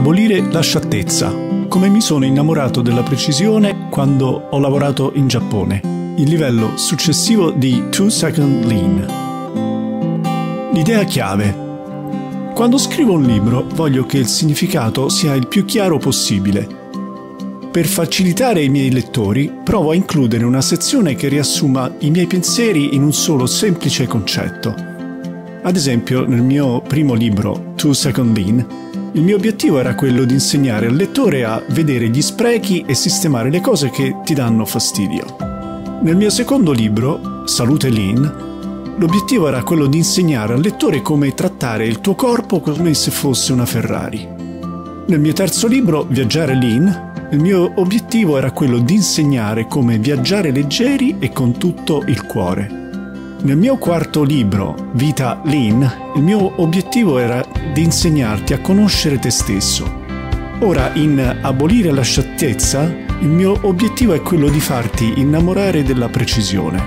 abolire la sciattezza, come mi sono innamorato della precisione quando ho lavorato in Giappone. Il livello successivo di 2 Second Lean. L'idea chiave. Quando scrivo un libro voglio che il significato sia il più chiaro possibile. Per facilitare i miei lettori provo a includere una sezione che riassuma i miei pensieri in un solo semplice concetto. Ad esempio nel mio primo libro, Two Second Lean, il mio obiettivo era quello di insegnare al lettore a vedere gli sprechi e sistemare le cose che ti danno fastidio. Nel mio secondo libro, Salute Lean, l'obiettivo era quello di insegnare al lettore come trattare il tuo corpo come se fosse una Ferrari. Nel mio terzo libro, Viaggiare Lean, il mio obiettivo era quello di insegnare come viaggiare leggeri e con tutto il cuore. Nel mio quarto libro, Vita Lean, il mio obiettivo era di insegnarti a conoscere te stesso. Ora, in Abolire la sciattezza, il mio obiettivo è quello di farti innamorare della precisione.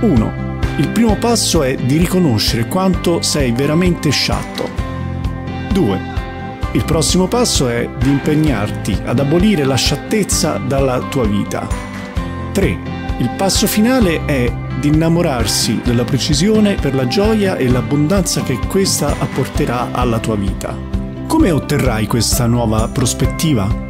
1. Il primo passo è di riconoscere quanto sei veramente sciatto. 2. Il prossimo passo è di impegnarti ad abolire la sciattezza dalla tua vita. 3. Il passo finale è di innamorarsi della precisione per la gioia e l'abbondanza che questa apporterà alla tua vita. Come otterrai questa nuova prospettiva?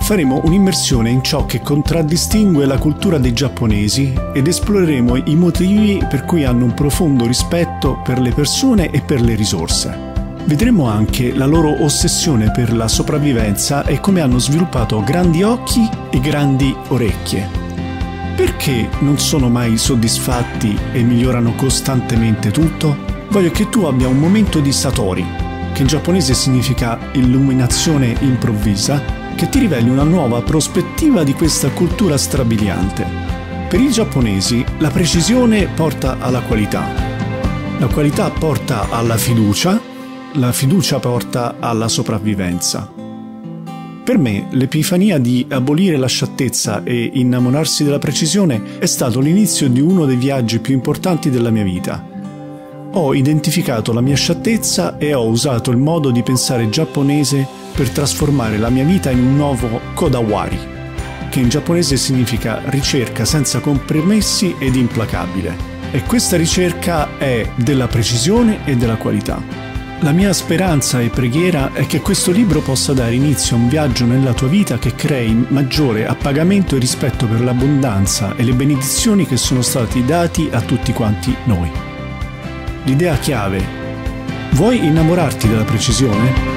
Faremo un'immersione in ciò che contraddistingue la cultura dei giapponesi ed esploreremo i motivi per cui hanno un profondo rispetto per le persone e per le risorse. Vedremo anche la loro ossessione per la sopravvivenza e come hanno sviluppato grandi occhi e grandi orecchie. Perché non sono mai soddisfatti e migliorano costantemente tutto? Voglio che tu abbia un momento di satori, che in giapponese significa illuminazione improvvisa, che ti riveli una nuova prospettiva di questa cultura strabiliante. Per i giapponesi la precisione porta alla qualità. La qualità porta alla fiducia, la fiducia porta alla sopravvivenza. Per me l'epifania di abolire la sciattezza e innamorarsi della precisione è stato l'inizio di uno dei viaggi più importanti della mia vita. Ho identificato la mia sciattezza e ho usato il modo di pensare giapponese per trasformare la mia vita in un nuovo Kodawari, che in giapponese significa ricerca senza compromessi ed implacabile. E questa ricerca è della precisione e della qualità. La mia speranza e preghiera è che questo libro possa dare inizio a un viaggio nella tua vita che crei maggiore appagamento e rispetto per l'abbondanza e le benedizioni che sono stati dati a tutti quanti noi. L'idea chiave. Vuoi innamorarti della precisione?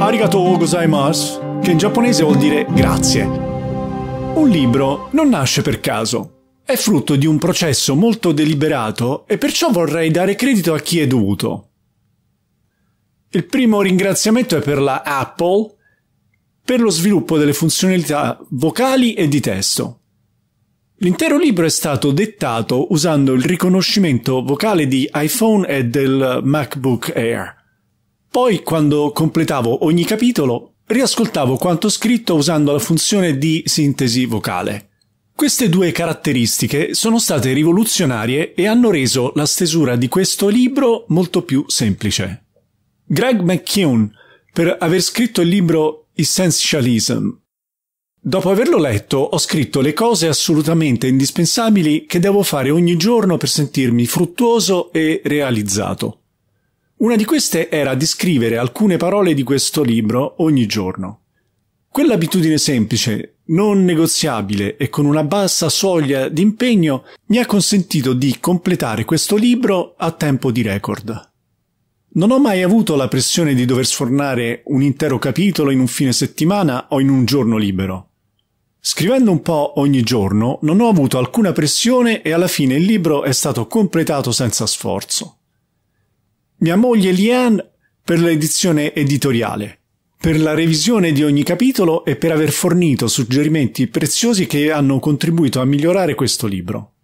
Arigato gozaimasu, che in giapponese vuol dire grazie. Un libro non nasce per caso è frutto di un processo molto deliberato e perciò vorrei dare credito a chi è dovuto. Il primo ringraziamento è per la Apple per lo sviluppo delle funzionalità vocali e di testo. L'intero libro è stato dettato usando il riconoscimento vocale di iPhone e del MacBook Air. Poi, quando completavo ogni capitolo, riascoltavo quanto scritto usando la funzione di sintesi vocale. Queste due caratteristiche sono state rivoluzionarie e hanno reso la stesura di questo libro molto più semplice. Greg McKeown, per aver scritto il libro Essentialism. Dopo averlo letto, ho scritto le cose assolutamente indispensabili che devo fare ogni giorno per sentirmi fruttuoso e realizzato. Una di queste era di scrivere alcune parole di questo libro ogni giorno. Quell'abitudine semplice non negoziabile e con una bassa soglia di impegno mi ha consentito di completare questo libro a tempo di record. Non ho mai avuto la pressione di dover sfornare un intero capitolo in un fine settimana o in un giorno libero. Scrivendo un po' ogni giorno non ho avuto alcuna pressione e alla fine il libro è stato completato senza sforzo. Mia moglie Liane per l'edizione editoriale per la revisione di ogni capitolo e per aver fornito suggerimenti preziosi che hanno contribuito a migliorare questo libro.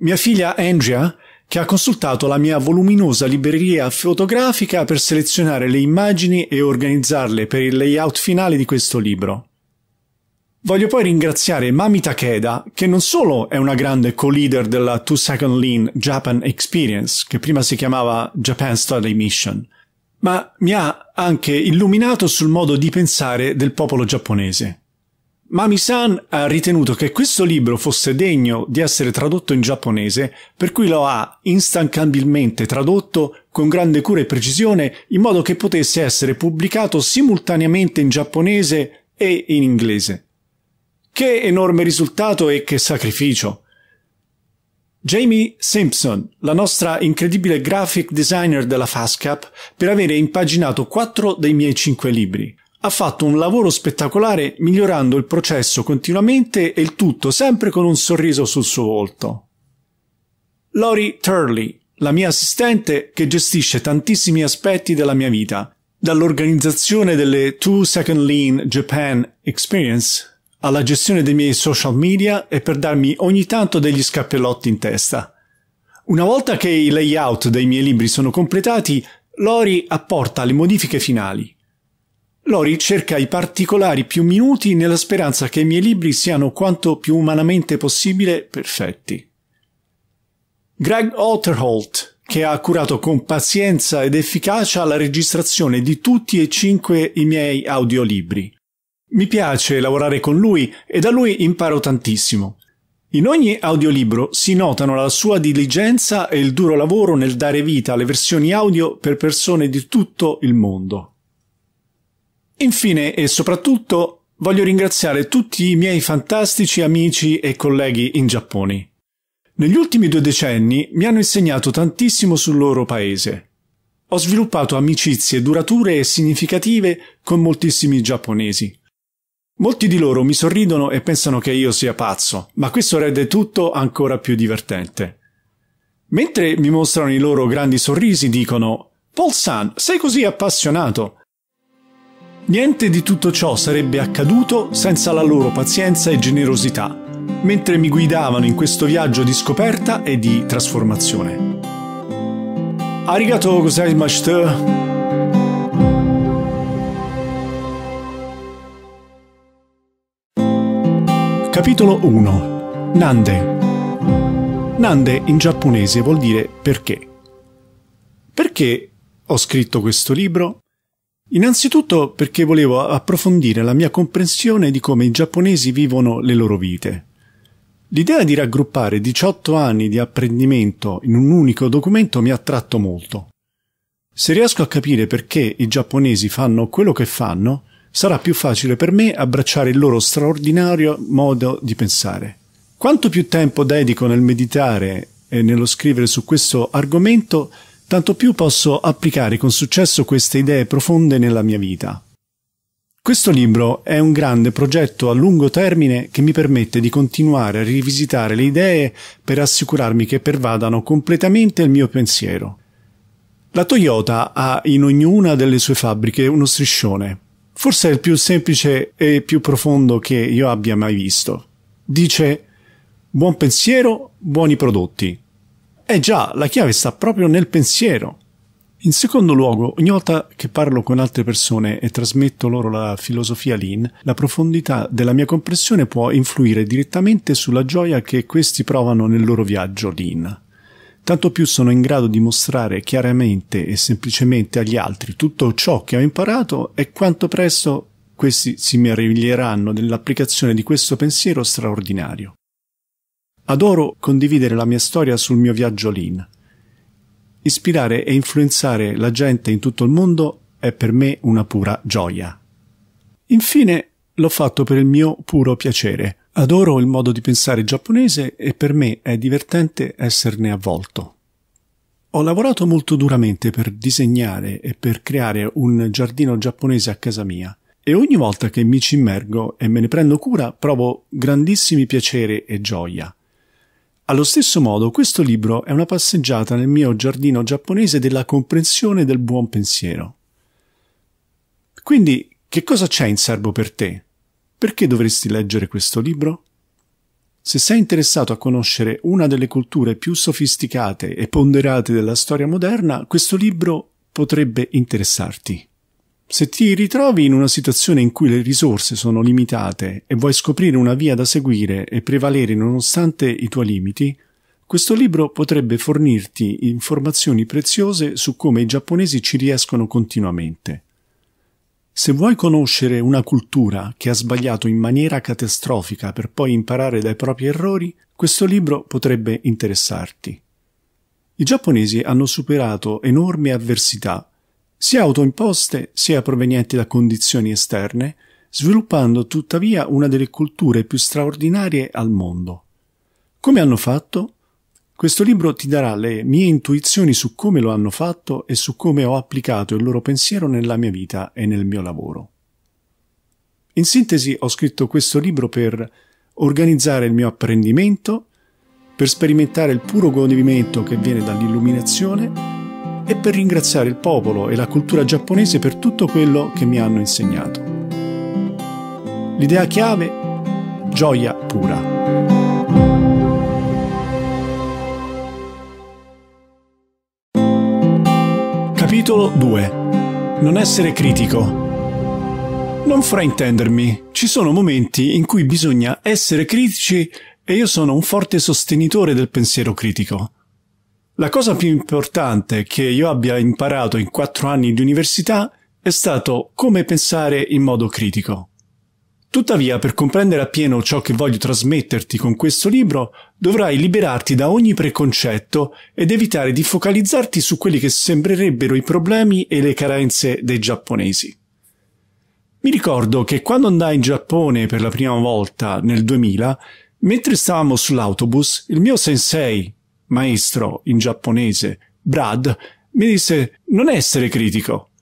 Mia figlia Andrea, che ha consultato la mia voluminosa libreria fotografica per selezionare le immagini e organizzarle per il layout finale di questo libro. Voglio poi ringraziare Mami Takeda, che non solo è una grande co-leader della Two Second Lean Japan Experience, che prima si chiamava Japan Study Mission, ma mi ha anche illuminato sul modo di pensare del popolo giapponese. Mami-san ha ritenuto che questo libro fosse degno di essere tradotto in giapponese, per cui lo ha instancabilmente tradotto con grande cura e precisione in modo che potesse essere pubblicato simultaneamente in giapponese e in inglese. Che enorme risultato e che sacrificio! Jamie Simpson, la nostra incredibile graphic designer della FastCap, per avere impaginato quattro dei miei cinque libri. Ha fatto un lavoro spettacolare migliorando il processo continuamente e il tutto sempre con un sorriso sul suo volto. Lori Turley, la mia assistente che gestisce tantissimi aspetti della mia vita, dall'organizzazione delle Two Second Lean Japan Experience alla gestione dei miei social media e per darmi ogni tanto degli scappellotti in testa. Una volta che i layout dei miei libri sono completati, Lori apporta le modifiche finali. Lori cerca i particolari più minuti nella speranza che i miei libri siano quanto più umanamente possibile perfetti. Greg Otterholt, che ha curato con pazienza ed efficacia la registrazione di tutti e cinque i miei audiolibri. Mi piace lavorare con lui e da lui imparo tantissimo. In ogni audiolibro si notano la sua diligenza e il duro lavoro nel dare vita alle versioni audio per persone di tutto il mondo. Infine e soprattutto voglio ringraziare tutti i miei fantastici amici e colleghi in Giappone. Negli ultimi due decenni mi hanno insegnato tantissimo sul loro paese. Ho sviluppato amicizie durature e significative con moltissimi giapponesi. Molti di loro mi sorridono e pensano che io sia pazzo, ma questo rende tutto ancora più divertente. Mentre mi mostrano i loro grandi sorrisi dicono «Paul San, sei così appassionato!» Niente di tutto ciò sarebbe accaduto senza la loro pazienza e generosità, mentre mi guidavano in questo viaggio di scoperta e di trasformazione. Arigato gozaimashita! Capitolo 1 Nande Nande in giapponese vuol dire perché. Perché ho scritto questo libro? Innanzitutto perché volevo approfondire la mia comprensione di come i giapponesi vivono le loro vite. L'idea di raggruppare 18 anni di apprendimento in un unico documento mi ha attratto molto. Se riesco a capire perché i giapponesi fanno quello che fanno, sarà più facile per me abbracciare il loro straordinario modo di pensare. Quanto più tempo dedico nel meditare e nello scrivere su questo argomento, tanto più posso applicare con successo queste idee profonde nella mia vita. Questo libro è un grande progetto a lungo termine che mi permette di continuare a rivisitare le idee per assicurarmi che pervadano completamente il mio pensiero. La Toyota ha in ognuna delle sue fabbriche uno striscione, Forse è il più semplice e più profondo che io abbia mai visto. Dice buon pensiero, buoni prodotti. Eh già, la chiave sta proprio nel pensiero. In secondo luogo, ogni volta che parlo con altre persone e trasmetto loro la filosofia Lean, la profondità della mia comprensione può influire direttamente sulla gioia che questi provano nel loro viaggio Lean tanto più sono in grado di mostrare chiaramente e semplicemente agli altri tutto ciò che ho imparato e quanto presto questi si meraviglieranno dell'applicazione di questo pensiero straordinario. Adoro condividere la mia storia sul mio viaggio Lean. Ispirare e influenzare la gente in tutto il mondo è per me una pura gioia. Infine, l'ho fatto per il mio puro piacere – Adoro il modo di pensare giapponese e per me è divertente esserne avvolto. Ho lavorato molto duramente per disegnare e per creare un giardino giapponese a casa mia e ogni volta che mi ci immergo e me ne prendo cura provo grandissimi piacere e gioia. Allo stesso modo questo libro è una passeggiata nel mio giardino giapponese della comprensione del buon pensiero. Quindi che cosa c'è in serbo per te? Perché dovresti leggere questo libro? Se sei interessato a conoscere una delle culture più sofisticate e ponderate della storia moderna, questo libro potrebbe interessarti. Se ti ritrovi in una situazione in cui le risorse sono limitate e vuoi scoprire una via da seguire e prevalere nonostante i tuoi limiti, questo libro potrebbe fornirti informazioni preziose su come i giapponesi ci riescono continuamente. Se vuoi conoscere una cultura che ha sbagliato in maniera catastrofica per poi imparare dai propri errori, questo libro potrebbe interessarti. I giapponesi hanno superato enormi avversità, sia autoimposte sia provenienti da condizioni esterne, sviluppando tuttavia una delle culture più straordinarie al mondo. Come hanno fatto? Questo libro ti darà le mie intuizioni su come lo hanno fatto e su come ho applicato il loro pensiero nella mia vita e nel mio lavoro. In sintesi ho scritto questo libro per organizzare il mio apprendimento, per sperimentare il puro godimento che viene dall'illuminazione e per ringraziare il popolo e la cultura giapponese per tutto quello che mi hanno insegnato. L'idea chiave, gioia pura. Capitolo 2 Non essere critico non fraintendermi, ci sono momenti in cui bisogna essere critici e io sono un forte sostenitore del pensiero critico. La cosa più importante che io abbia imparato in quattro anni di università è stato come pensare in modo critico. Tuttavia, per comprendere appieno ciò che voglio trasmetterti con questo libro, dovrai liberarti da ogni preconcetto ed evitare di focalizzarti su quelli che sembrerebbero i problemi e le carenze dei giapponesi. Mi ricordo che quando andai in Giappone per la prima volta nel 2000, mentre stavamo sull'autobus, il mio sensei, maestro in giapponese, Brad, mi disse non essere critico,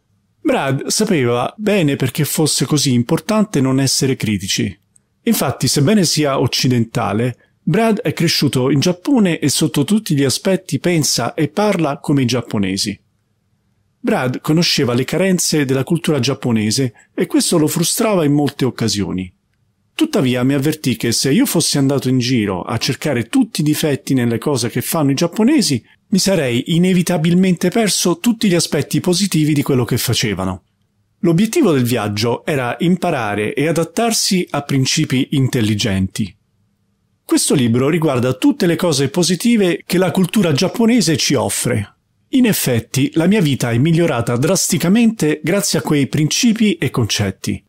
Brad sapeva bene perché fosse così importante non essere critici. Infatti, sebbene sia occidentale, Brad è cresciuto in Giappone e sotto tutti gli aspetti pensa e parla come i giapponesi. Brad conosceva le carenze della cultura giapponese e questo lo frustrava in molte occasioni. Tuttavia mi avvertì che se io fossi andato in giro a cercare tutti i difetti nelle cose che fanno i giapponesi, mi sarei inevitabilmente perso tutti gli aspetti positivi di quello che facevano. L'obiettivo del viaggio era imparare e adattarsi a principi intelligenti. Questo libro riguarda tutte le cose positive che la cultura giapponese ci offre. In effetti, la mia vita è migliorata drasticamente grazie a quei principi e concetti.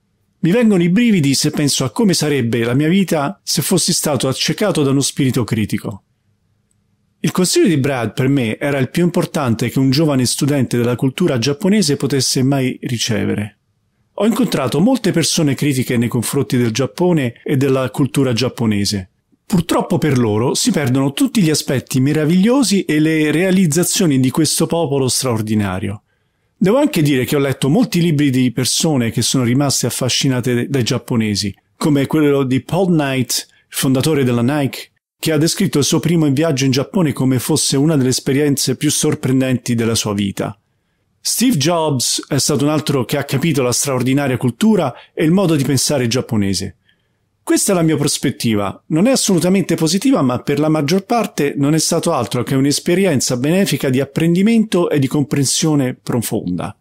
Mi vengono i brividi se penso a come sarebbe la mia vita se fossi stato accecato da uno spirito critico. Il consiglio di Brad per me era il più importante che un giovane studente della cultura giapponese potesse mai ricevere. Ho incontrato molte persone critiche nei confronti del Giappone e della cultura giapponese. Purtroppo per loro si perdono tutti gli aspetti meravigliosi e le realizzazioni di questo popolo straordinario. Devo anche dire che ho letto molti libri di persone che sono rimaste affascinate dai giapponesi, come quello di Paul Knight, fondatore della Nike, che ha descritto il suo primo viaggio in Giappone come fosse una delle esperienze più sorprendenti della sua vita. Steve Jobs è stato un altro che ha capito la straordinaria cultura e il modo di pensare giapponese. Questa è la mia prospettiva. Non è assolutamente positiva, ma per la maggior parte non è stato altro che un'esperienza benefica di apprendimento e di comprensione profonda.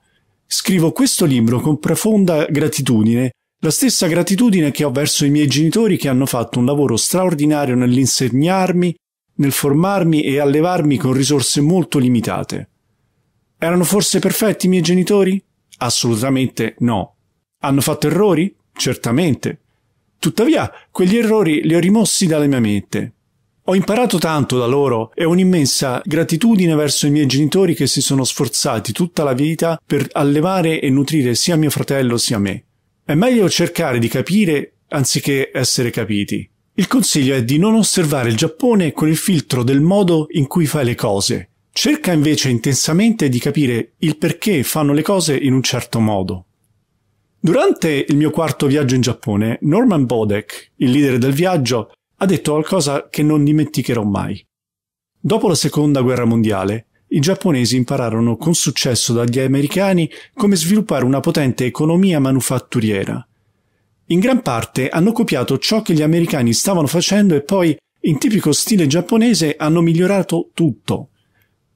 Scrivo questo libro con profonda gratitudine, la stessa gratitudine che ho verso i miei genitori che hanno fatto un lavoro straordinario nell'insegnarmi, nel formarmi e allevarmi con risorse molto limitate. Erano forse perfetti i miei genitori? Assolutamente no. Hanno fatto errori? Certamente, Tuttavia, quegli errori li ho rimossi dalla mia mente. Ho imparato tanto da loro e ho un'immensa gratitudine verso i miei genitori che si sono sforzati tutta la vita per allevare e nutrire sia mio fratello sia me. È meglio cercare di capire anziché essere capiti. Il consiglio è di non osservare il Giappone con il filtro del modo in cui fai le cose. Cerca invece intensamente di capire il perché fanno le cose in un certo modo. Durante il mio quarto viaggio in Giappone, Norman Bodek, il leader del viaggio, ha detto qualcosa che non dimenticherò mai. Dopo la seconda guerra mondiale, i giapponesi impararono con successo dagli americani come sviluppare una potente economia manufatturiera. In gran parte hanno copiato ciò che gli americani stavano facendo e poi, in tipico stile giapponese, hanno migliorato tutto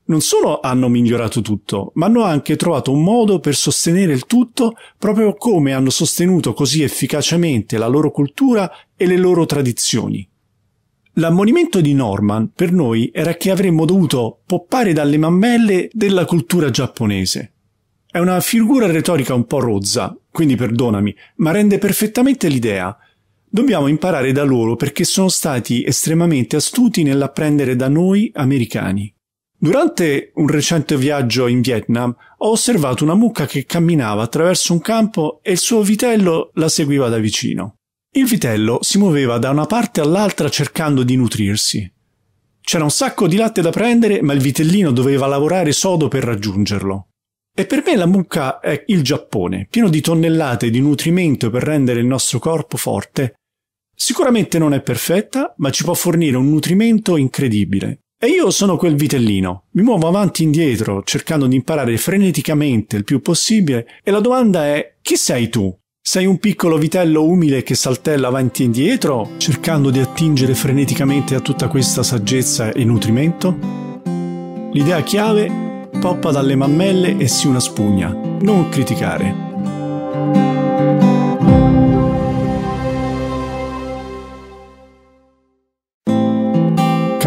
non solo hanno migliorato tutto, ma hanno anche trovato un modo per sostenere il tutto proprio come hanno sostenuto così efficacemente la loro cultura e le loro tradizioni. L'ammonimento di Norman per noi era che avremmo dovuto poppare dalle mammelle della cultura giapponese. È una figura retorica un po' rozza, quindi perdonami, ma rende perfettamente l'idea. Dobbiamo imparare da loro perché sono stati estremamente astuti nell'apprendere da noi americani. Durante un recente viaggio in Vietnam ho osservato una mucca che camminava attraverso un campo e il suo vitello la seguiva da vicino. Il vitello si muoveva da una parte all'altra cercando di nutrirsi. C'era un sacco di latte da prendere, ma il vitellino doveva lavorare sodo per raggiungerlo. E per me la mucca è il Giappone, pieno di tonnellate di nutrimento per rendere il nostro corpo forte. Sicuramente non è perfetta, ma ci può fornire un nutrimento incredibile. E io sono quel vitellino. Mi muovo avanti e indietro, cercando di imparare freneticamente il più possibile, e la domanda è chi sei tu? Sei un piccolo vitello umile che saltella avanti e indietro, cercando di attingere freneticamente a tutta questa saggezza e nutrimento? L'idea chiave poppa dalle mammelle e si una spugna. Non criticare.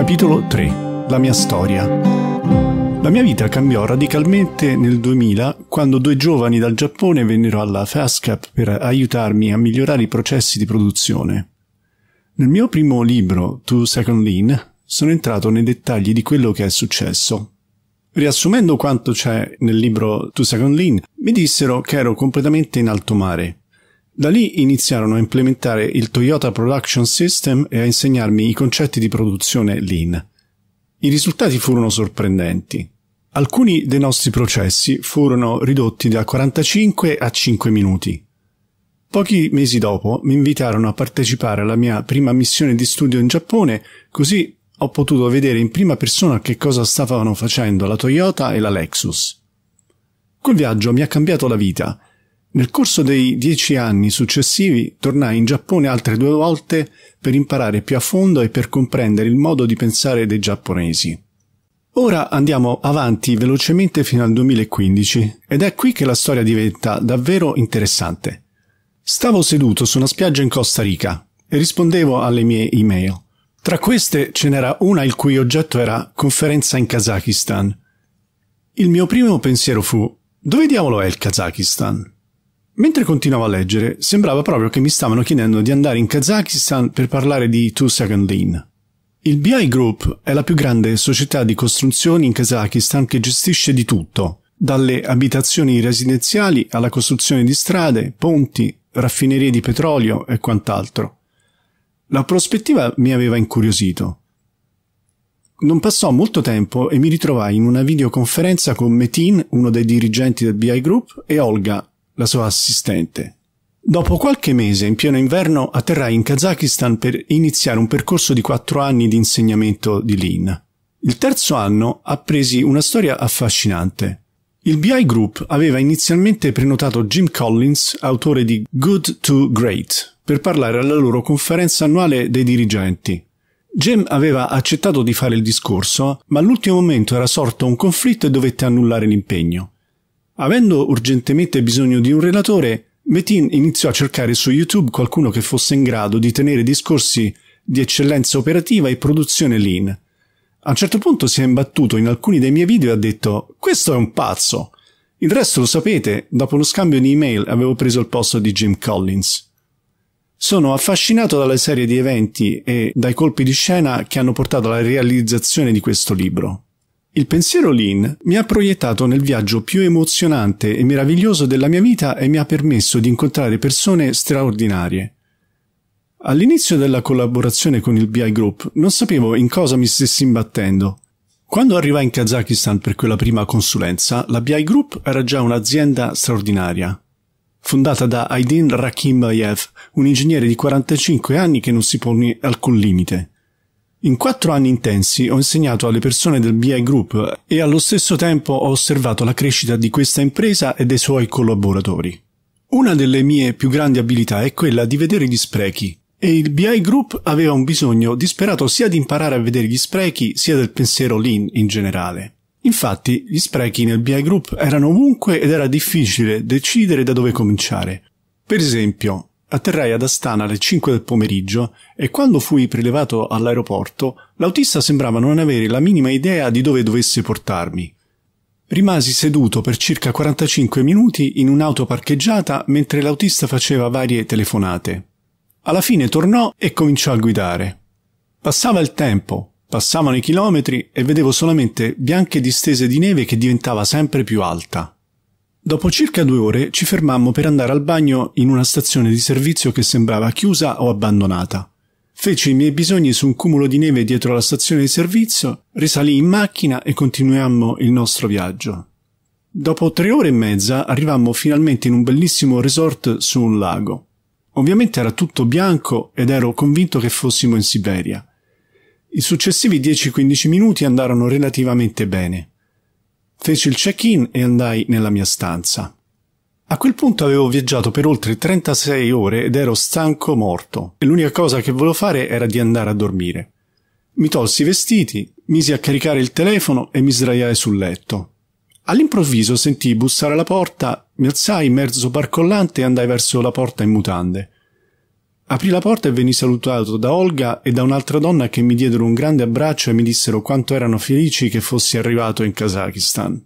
Capitolo 3 La mia storia La mia vita cambiò radicalmente nel 2000 quando due giovani dal Giappone vennero alla FASCAP per aiutarmi a migliorare i processi di produzione. Nel mio primo libro, Two Second Lean, sono entrato nei dettagli di quello che è successo. Riassumendo quanto c'è nel libro Two Second Lean, mi dissero che ero completamente in alto mare, da lì iniziarono a implementare il Toyota Production System e a insegnarmi i concetti di produzione lean. I risultati furono sorprendenti. Alcuni dei nostri processi furono ridotti da 45 a 5 minuti. Pochi mesi dopo mi invitarono a partecipare alla mia prima missione di studio in Giappone, così ho potuto vedere in prima persona che cosa stavano facendo la Toyota e la Lexus. Quel viaggio mi ha cambiato la vita nel corso dei dieci anni successivi tornai in Giappone altre due volte per imparare più a fondo e per comprendere il modo di pensare dei giapponesi. Ora andiamo avanti velocemente fino al 2015 ed è qui che la storia diventa davvero interessante. Stavo seduto su una spiaggia in Costa Rica e rispondevo alle mie email. Tra queste ce n'era una il cui oggetto era conferenza in Kazakistan. Il mio primo pensiero fu dove diavolo è il Kazakistan? Mentre continuavo a leggere, sembrava proprio che mi stavano chiedendo di andare in Kazakistan per parlare di Two Second Lean. Il BI Group è la più grande società di costruzioni in Kazakistan che gestisce di tutto, dalle abitazioni residenziali alla costruzione di strade, ponti, raffinerie di petrolio e quant'altro. La prospettiva mi aveva incuriosito. Non passò molto tempo e mi ritrovai in una videoconferenza con Metin, uno dei dirigenti del BI Group, e Olga, la sua assistente. Dopo qualche mese, in pieno inverno, atterrai in Kazakistan per iniziare un percorso di quattro anni di insegnamento di Lean. Il terzo anno appresi una storia affascinante. Il BI Group aveva inizialmente prenotato Jim Collins, autore di Good to Great, per parlare alla loro conferenza annuale dei dirigenti. Jim aveva accettato di fare il discorso, ma all'ultimo momento era sorto un conflitto e dovette annullare l'impegno. Avendo urgentemente bisogno di un relatore, Metin iniziò a cercare su YouTube qualcuno che fosse in grado di tenere discorsi di eccellenza operativa e produzione lean. A un certo punto si è imbattuto in alcuni dei miei video e ha detto «Questo è un pazzo!» Il resto lo sapete, dopo uno scambio di email avevo preso il posto di Jim Collins. Sono affascinato dalle serie di eventi e dai colpi di scena che hanno portato alla realizzazione di questo libro. Il pensiero Lean mi ha proiettato nel viaggio più emozionante e meraviglioso della mia vita e mi ha permesso di incontrare persone straordinarie. All'inizio della collaborazione con il BI Group non sapevo in cosa mi stessi imbattendo. Quando arrivai in Kazakistan per quella prima consulenza, la BI Group era già un'azienda straordinaria. Fondata da Aydin Rakhimbayev, un ingegnere di 45 anni che non si pone alcun limite. In quattro anni intensi ho insegnato alle persone del BI Group e allo stesso tempo ho osservato la crescita di questa impresa e dei suoi collaboratori. Una delle mie più grandi abilità è quella di vedere gli sprechi e il BI Group aveva un bisogno disperato sia di imparare a vedere gli sprechi sia del pensiero lean in generale. Infatti gli sprechi nel BI Group erano ovunque ed era difficile decidere da dove cominciare. Per esempio, Atterrai ad Astana alle 5 del pomeriggio e quando fui prelevato all'aeroporto, l'autista sembrava non avere la minima idea di dove dovesse portarmi. Rimasi seduto per circa 45 minuti in un'auto parcheggiata mentre l'autista faceva varie telefonate. Alla fine tornò e cominciò a guidare. Passava il tempo, passavano i chilometri e vedevo solamente bianche distese di neve che diventava sempre più alta. Dopo circa due ore ci fermammo per andare al bagno in una stazione di servizio che sembrava chiusa o abbandonata. Feci i miei bisogni su un cumulo di neve dietro la stazione di servizio, risalì in macchina e continuammo il nostro viaggio. Dopo tre ore e mezza arrivammo finalmente in un bellissimo resort su un lago. Ovviamente era tutto bianco ed ero convinto che fossimo in Siberia. I successivi 10-15 minuti andarono relativamente bene. Feci il check-in e andai nella mia stanza. A quel punto avevo viaggiato per oltre 36 ore ed ero stanco morto e l'unica cosa che volevo fare era di andare a dormire. Mi tolsi i vestiti, misi a caricare il telefono e mi sdraiai sul letto. All'improvviso sentii bussare alla porta, mi alzai in mezzo barcollante e andai verso la porta in mutande. Aprì la porta e venni salutato da Olga e da un'altra donna che mi diedero un grande abbraccio e mi dissero quanto erano felici che fossi arrivato in Kazakistan.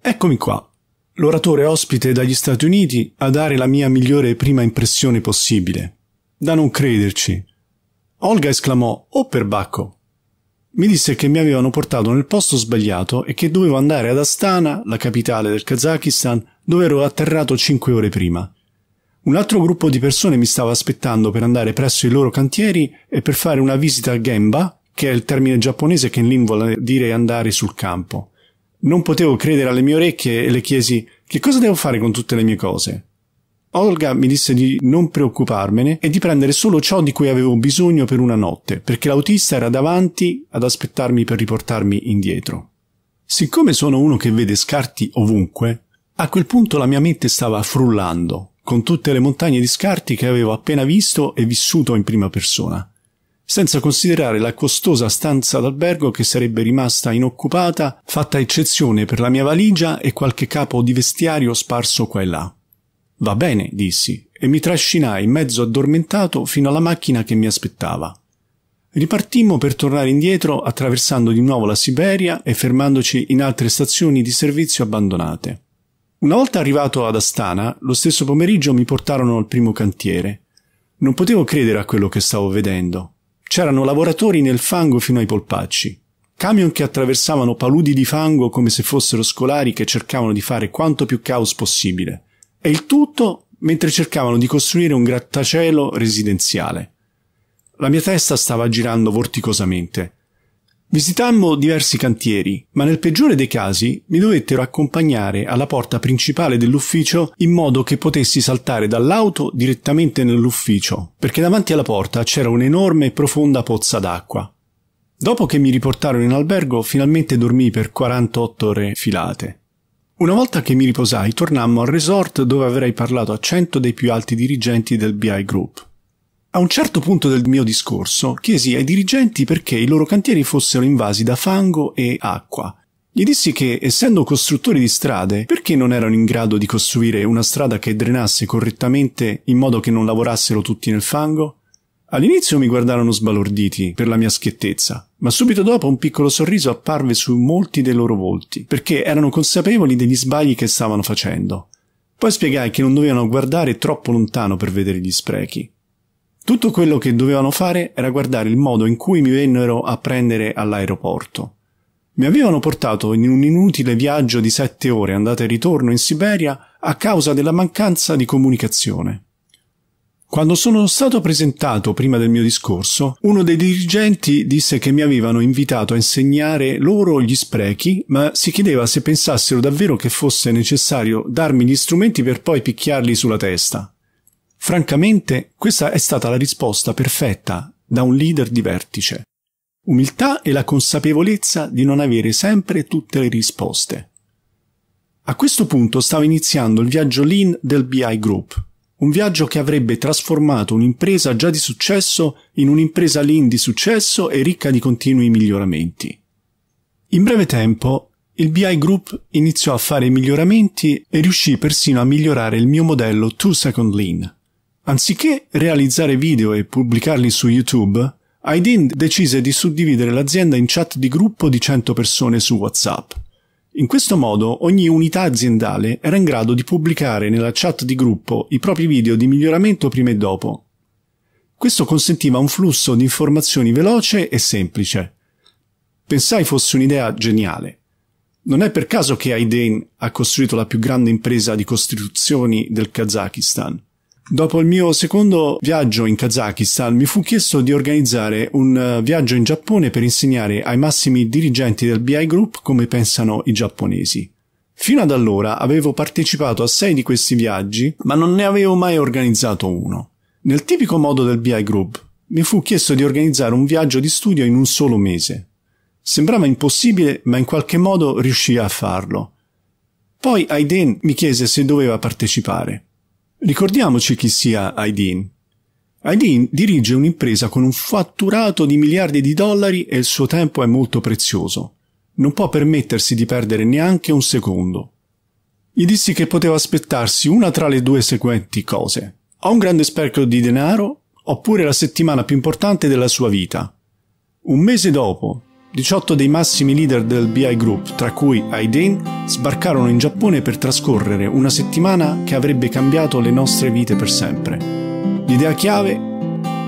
Eccomi qua, l'oratore ospite dagli Stati Uniti a dare la mia migliore prima impressione possibile. Da non crederci. Olga esclamò, oh perbacco! Mi disse che mi avevano portato nel posto sbagliato e che dovevo andare ad Astana, la capitale del Kazakistan, dove ero atterrato cinque ore prima. Un altro gruppo di persone mi stava aspettando per andare presso i loro cantieri e per fare una visita a Gemba, che è il termine giapponese che in lingua vuol dire andare sul campo. Non potevo credere alle mie orecchie e le chiesi che cosa devo fare con tutte le mie cose. Olga mi disse di non preoccuparmene e di prendere solo ciò di cui avevo bisogno per una notte, perché l'autista era davanti ad aspettarmi per riportarmi indietro. Siccome sono uno che vede scarti ovunque, a quel punto la mia mente stava frullando con tutte le montagne di scarti che avevo appena visto e vissuto in prima persona, senza considerare la costosa stanza d'albergo che sarebbe rimasta inoccupata, fatta eccezione per la mia valigia e qualche capo di vestiario sparso qua e là. Va bene, dissi, e mi trascinai mezzo addormentato fino alla macchina che mi aspettava. Ripartimmo per tornare indietro attraversando di nuovo la Siberia e fermandoci in altre stazioni di servizio abbandonate. Una volta arrivato ad Astana, lo stesso pomeriggio mi portarono al primo cantiere. Non potevo credere a quello che stavo vedendo. C'erano lavoratori nel fango fino ai polpacci, camion che attraversavano paludi di fango come se fossero scolari che cercavano di fare quanto più caos possibile. E il tutto mentre cercavano di costruire un grattacielo residenziale. La mia testa stava girando vorticosamente. Visitammo diversi cantieri, ma nel peggiore dei casi mi dovettero accompagnare alla porta principale dell'ufficio in modo che potessi saltare dall'auto direttamente nell'ufficio, perché davanti alla porta c'era un'enorme e profonda pozza d'acqua. Dopo che mi riportarono in albergo, finalmente dormii per 48 ore filate. Una volta che mi riposai, tornammo al resort dove avrei parlato a 100 dei più alti dirigenti del BI Group. A un certo punto del mio discorso chiesi ai dirigenti perché i loro cantieri fossero invasi da fango e acqua. Gli dissi che, essendo costruttori di strade, perché non erano in grado di costruire una strada che drenasse correttamente in modo che non lavorassero tutti nel fango? All'inizio mi guardarono sbalorditi per la mia schiettezza, ma subito dopo un piccolo sorriso apparve su molti dei loro volti, perché erano consapevoli degli sbagli che stavano facendo. Poi spiegai che non dovevano guardare troppo lontano per vedere gli sprechi, tutto quello che dovevano fare era guardare il modo in cui mi vennero a prendere all'aeroporto. Mi avevano portato in un inutile viaggio di sette ore andata e ritorno in Siberia a causa della mancanza di comunicazione. Quando sono stato presentato prima del mio discorso, uno dei dirigenti disse che mi avevano invitato a insegnare loro gli sprechi, ma si chiedeva se pensassero davvero che fosse necessario darmi gli strumenti per poi picchiarli sulla testa. Francamente, questa è stata la risposta perfetta da un leader di vertice. Umiltà e la consapevolezza di non avere sempre tutte le risposte. A questo punto stava iniziando il viaggio lean del BI Group, un viaggio che avrebbe trasformato un'impresa già di successo in un'impresa lean di successo e ricca di continui miglioramenti. In breve tempo, il BI Group iniziò a fare miglioramenti e riuscì persino a migliorare il mio modello 2 Second Lean, Anziché realizzare video e pubblicarli su YouTube, Aydin decise di suddividere l'azienda in chat di gruppo di 100 persone su WhatsApp. In questo modo ogni unità aziendale era in grado di pubblicare nella chat di gruppo i propri video di miglioramento prima e dopo. Questo consentiva un flusso di informazioni veloce e semplice. Pensai fosse un'idea geniale. Non è per caso che Aydin ha costruito la più grande impresa di costituzioni del Kazakistan. Dopo il mio secondo viaggio in Kazakistan mi fu chiesto di organizzare un eh, viaggio in Giappone per insegnare ai massimi dirigenti del BI Group come pensano i giapponesi. Fino ad allora avevo partecipato a sei di questi viaggi, ma non ne avevo mai organizzato uno. Nel tipico modo del BI Group, mi fu chiesto di organizzare un viaggio di studio in un solo mese. Sembrava impossibile, ma in qualche modo riuscii a farlo. Poi Aiden mi chiese se doveva partecipare. Ricordiamoci chi sia Aydin. Aydin dirige un'impresa con un fatturato di miliardi di dollari e il suo tempo è molto prezioso. Non può permettersi di perdere neanche un secondo. Gli dissi che poteva aspettarsi una tra le due seguenti cose. O un grande sperco di denaro, oppure la settimana più importante della sua vita. Un mese dopo, 18 dei massimi leader del BI Group, tra cui Aiden, sbarcarono in Giappone per trascorrere una settimana che avrebbe cambiato le nostre vite per sempre. L'idea chiave?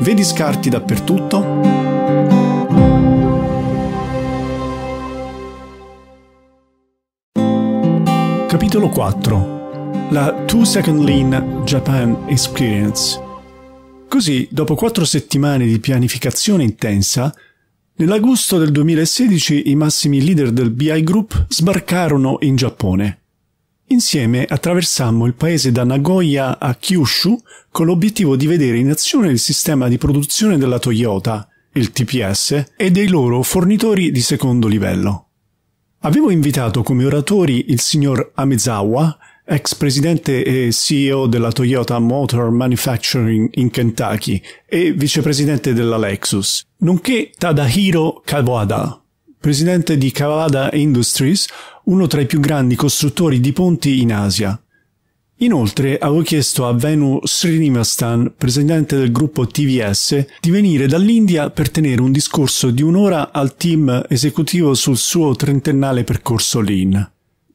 Vedi scarti dappertutto? Capitolo 4 La 2 Second Lean Japan Experience Così, dopo quattro settimane di pianificazione intensa, Nell'agosto del 2016 i massimi leader del BI Group sbarcarono in Giappone. Insieme attraversammo il paese da Nagoya a Kyushu con l'obiettivo di vedere in azione il sistema di produzione della Toyota, il TPS, e dei loro fornitori di secondo livello. Avevo invitato come oratori il signor Amezawa, ex presidente e CEO della Toyota Motor Manufacturing in Kentucky e vicepresidente della Lexus, nonché Tadahiro Kawada, presidente di Kawada Industries, uno tra i più grandi costruttori di ponti in Asia. Inoltre avevo chiesto a Venu Srinivasan, presidente del gruppo TVS, di venire dall'India per tenere un discorso di un'ora al team esecutivo sul suo trentennale percorso Lean.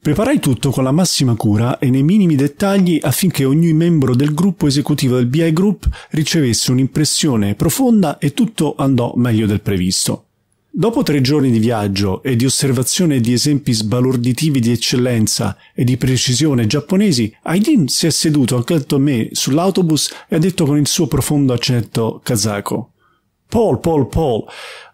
Preparai tutto con la massima cura e nei minimi dettagli affinché ogni membro del gruppo esecutivo del BI Group ricevesse un'impressione profonda e tutto andò meglio del previsto. Dopo tre giorni di viaggio e di osservazione di esempi sbalorditivi di eccellenza e di precisione giapponesi, Aidin si è seduto accanto a me sull'autobus e ha detto con il suo profondo accento kazako. Paul, Paul, Paul,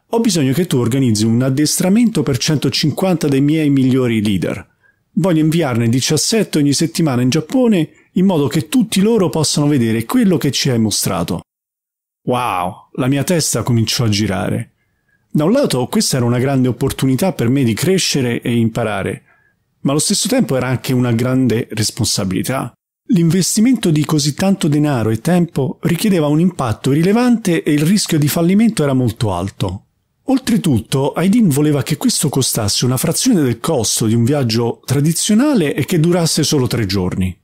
ho bisogno che tu organizzi un addestramento per 150 dei miei migliori leader. Voglio inviarne 17 ogni settimana in Giappone in modo che tutti loro possano vedere quello che ci hai mostrato. Wow, la mia testa cominciò a girare. Da un lato questa era una grande opportunità per me di crescere e imparare, ma allo stesso tempo era anche una grande responsabilità. L'investimento di così tanto denaro e tempo richiedeva un impatto rilevante e il rischio di fallimento era molto alto. Oltretutto, Aydin voleva che questo costasse una frazione del costo di un viaggio tradizionale e che durasse solo tre giorni.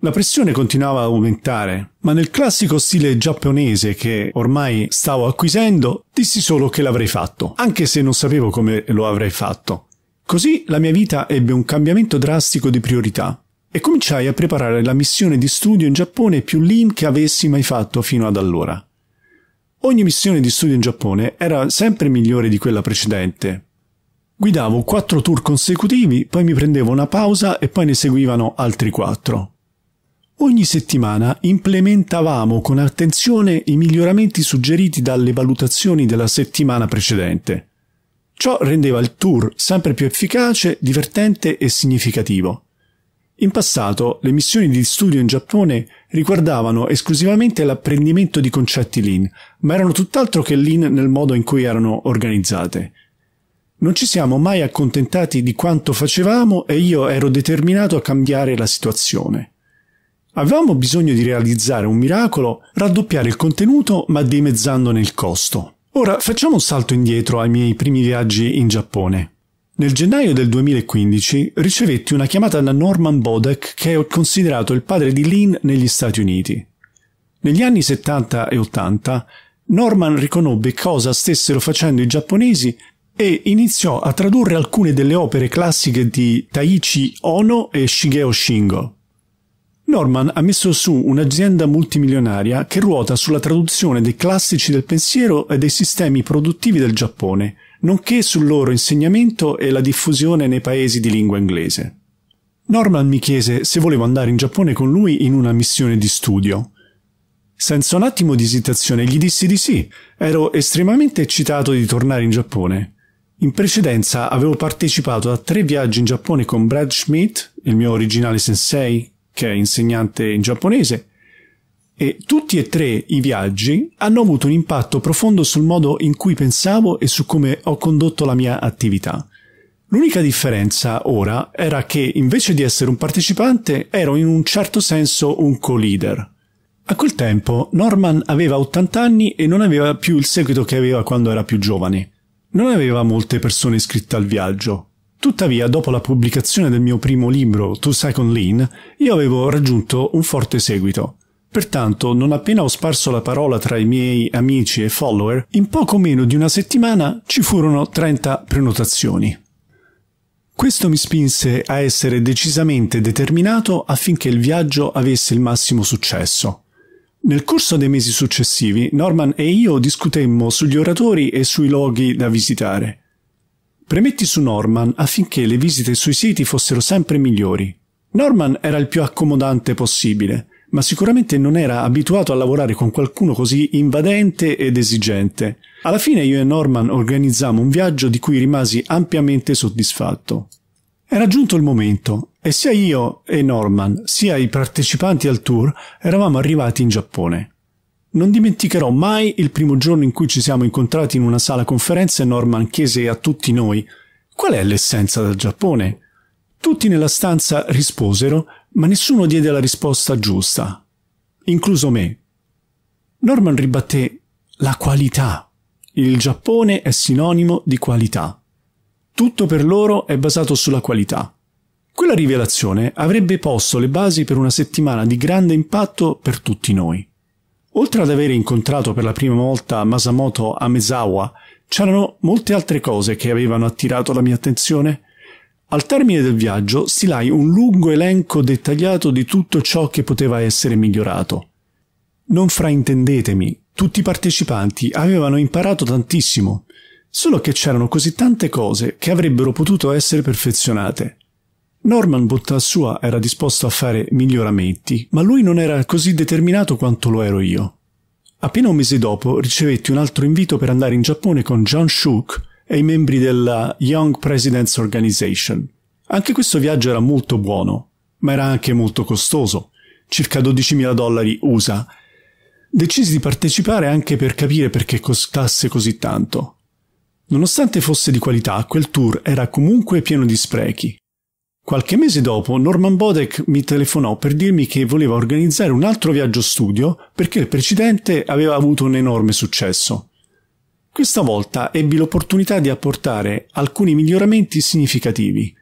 La pressione continuava ad aumentare, ma nel classico stile giapponese che ormai stavo acquisendo, dissi solo che l'avrei fatto, anche se non sapevo come lo avrei fatto. Così la mia vita ebbe un cambiamento drastico di priorità e cominciai a preparare la missione di studio in Giappone più lean che avessi mai fatto fino ad allora. Ogni missione di studio in Giappone era sempre migliore di quella precedente. Guidavo quattro tour consecutivi, poi mi prendevo una pausa e poi ne seguivano altri quattro. Ogni settimana implementavamo con attenzione i miglioramenti suggeriti dalle valutazioni della settimana precedente. Ciò rendeva il tour sempre più efficace, divertente e significativo. In passato le missioni di studio in Giappone riguardavano esclusivamente l'apprendimento di concetti Lean, ma erano tutt'altro che Lean nel modo in cui erano organizzate. Non ci siamo mai accontentati di quanto facevamo e io ero determinato a cambiare la situazione. Avevamo bisogno di realizzare un miracolo, raddoppiare il contenuto ma dimezzandone il costo. Ora facciamo un salto indietro ai miei primi viaggi in Giappone. Nel gennaio del 2015 ricevetti una chiamata da Norman Bodek, che è considerato il padre di Lean negli Stati Uniti. Negli anni 70 e 80 Norman riconobbe cosa stessero facendo i giapponesi e iniziò a tradurre alcune delle opere classiche di Taichi Ono e Shigeo Shingo. Norman ha messo su un'azienda multimilionaria che ruota sulla traduzione dei classici del pensiero e dei sistemi produttivi del Giappone, nonché sul loro insegnamento e la diffusione nei paesi di lingua inglese. Norman mi chiese se volevo andare in Giappone con lui in una missione di studio. Senza un attimo di esitazione gli dissi di sì, ero estremamente eccitato di tornare in Giappone. In precedenza avevo partecipato a tre viaggi in Giappone con Brad Schmidt, il mio originale sensei, che è insegnante in giapponese, e tutti e tre i viaggi hanno avuto un impatto profondo sul modo in cui pensavo e su come ho condotto la mia attività. L'unica differenza ora era che invece di essere un partecipante ero in un certo senso un co-leader. A quel tempo Norman aveva 80 anni e non aveva più il seguito che aveva quando era più giovane. Non aveva molte persone iscritte al viaggio. Tuttavia, dopo la pubblicazione del mio primo libro, To Second Lean, io avevo raggiunto un forte seguito. Pertanto, non appena ho sparso la parola tra i miei amici e follower, in poco meno di una settimana ci furono 30 prenotazioni. Questo mi spinse a essere decisamente determinato affinché il viaggio avesse il massimo successo. Nel corso dei mesi successivi, Norman e io discutemmo sugli oratori e sui luoghi da visitare. Premetti su Norman affinché le visite sui siti fossero sempre migliori. Norman era il più accomodante possibile ma sicuramente non era abituato a lavorare con qualcuno così invadente ed esigente. Alla fine io e Norman organizzammo un viaggio di cui rimasi ampiamente soddisfatto. Era giunto il momento e sia io e Norman, sia i partecipanti al tour, eravamo arrivati in Giappone. Non dimenticherò mai il primo giorno in cui ci siamo incontrati in una sala conferenza e Norman chiese a tutti noi Qual è l'essenza del Giappone? Tutti nella stanza risposero ma nessuno diede la risposta giusta, incluso me. Norman ribatté la qualità. Il Giappone è sinonimo di qualità. Tutto per loro è basato sulla qualità. Quella rivelazione avrebbe posto le basi per una settimana di grande impatto per tutti noi. Oltre ad aver incontrato per la prima volta Masamoto Amezawa, c'erano molte altre cose che avevano attirato la mia attenzione, al termine del viaggio stilai un lungo elenco dettagliato di tutto ciò che poteva essere migliorato. Non fraintendetemi, tutti i partecipanti avevano imparato tantissimo, solo che c'erano così tante cose che avrebbero potuto essere perfezionate. Norman bontà sua era disposto a fare miglioramenti, ma lui non era così determinato quanto lo ero io. Appena un mese dopo ricevetti un altro invito per andare in Giappone con John Shook, e i membri della Young Presidents Organization. Anche questo viaggio era molto buono, ma era anche molto costoso, circa 12.000 dollari USA. Decisi di partecipare anche per capire perché costasse così tanto. Nonostante fosse di qualità, quel tour era comunque pieno di sprechi. Qualche mese dopo Norman Bodek mi telefonò per dirmi che voleva organizzare un altro viaggio studio perché il precedente aveva avuto un enorme successo. Questa volta ebbi l'opportunità di apportare alcuni miglioramenti significativi.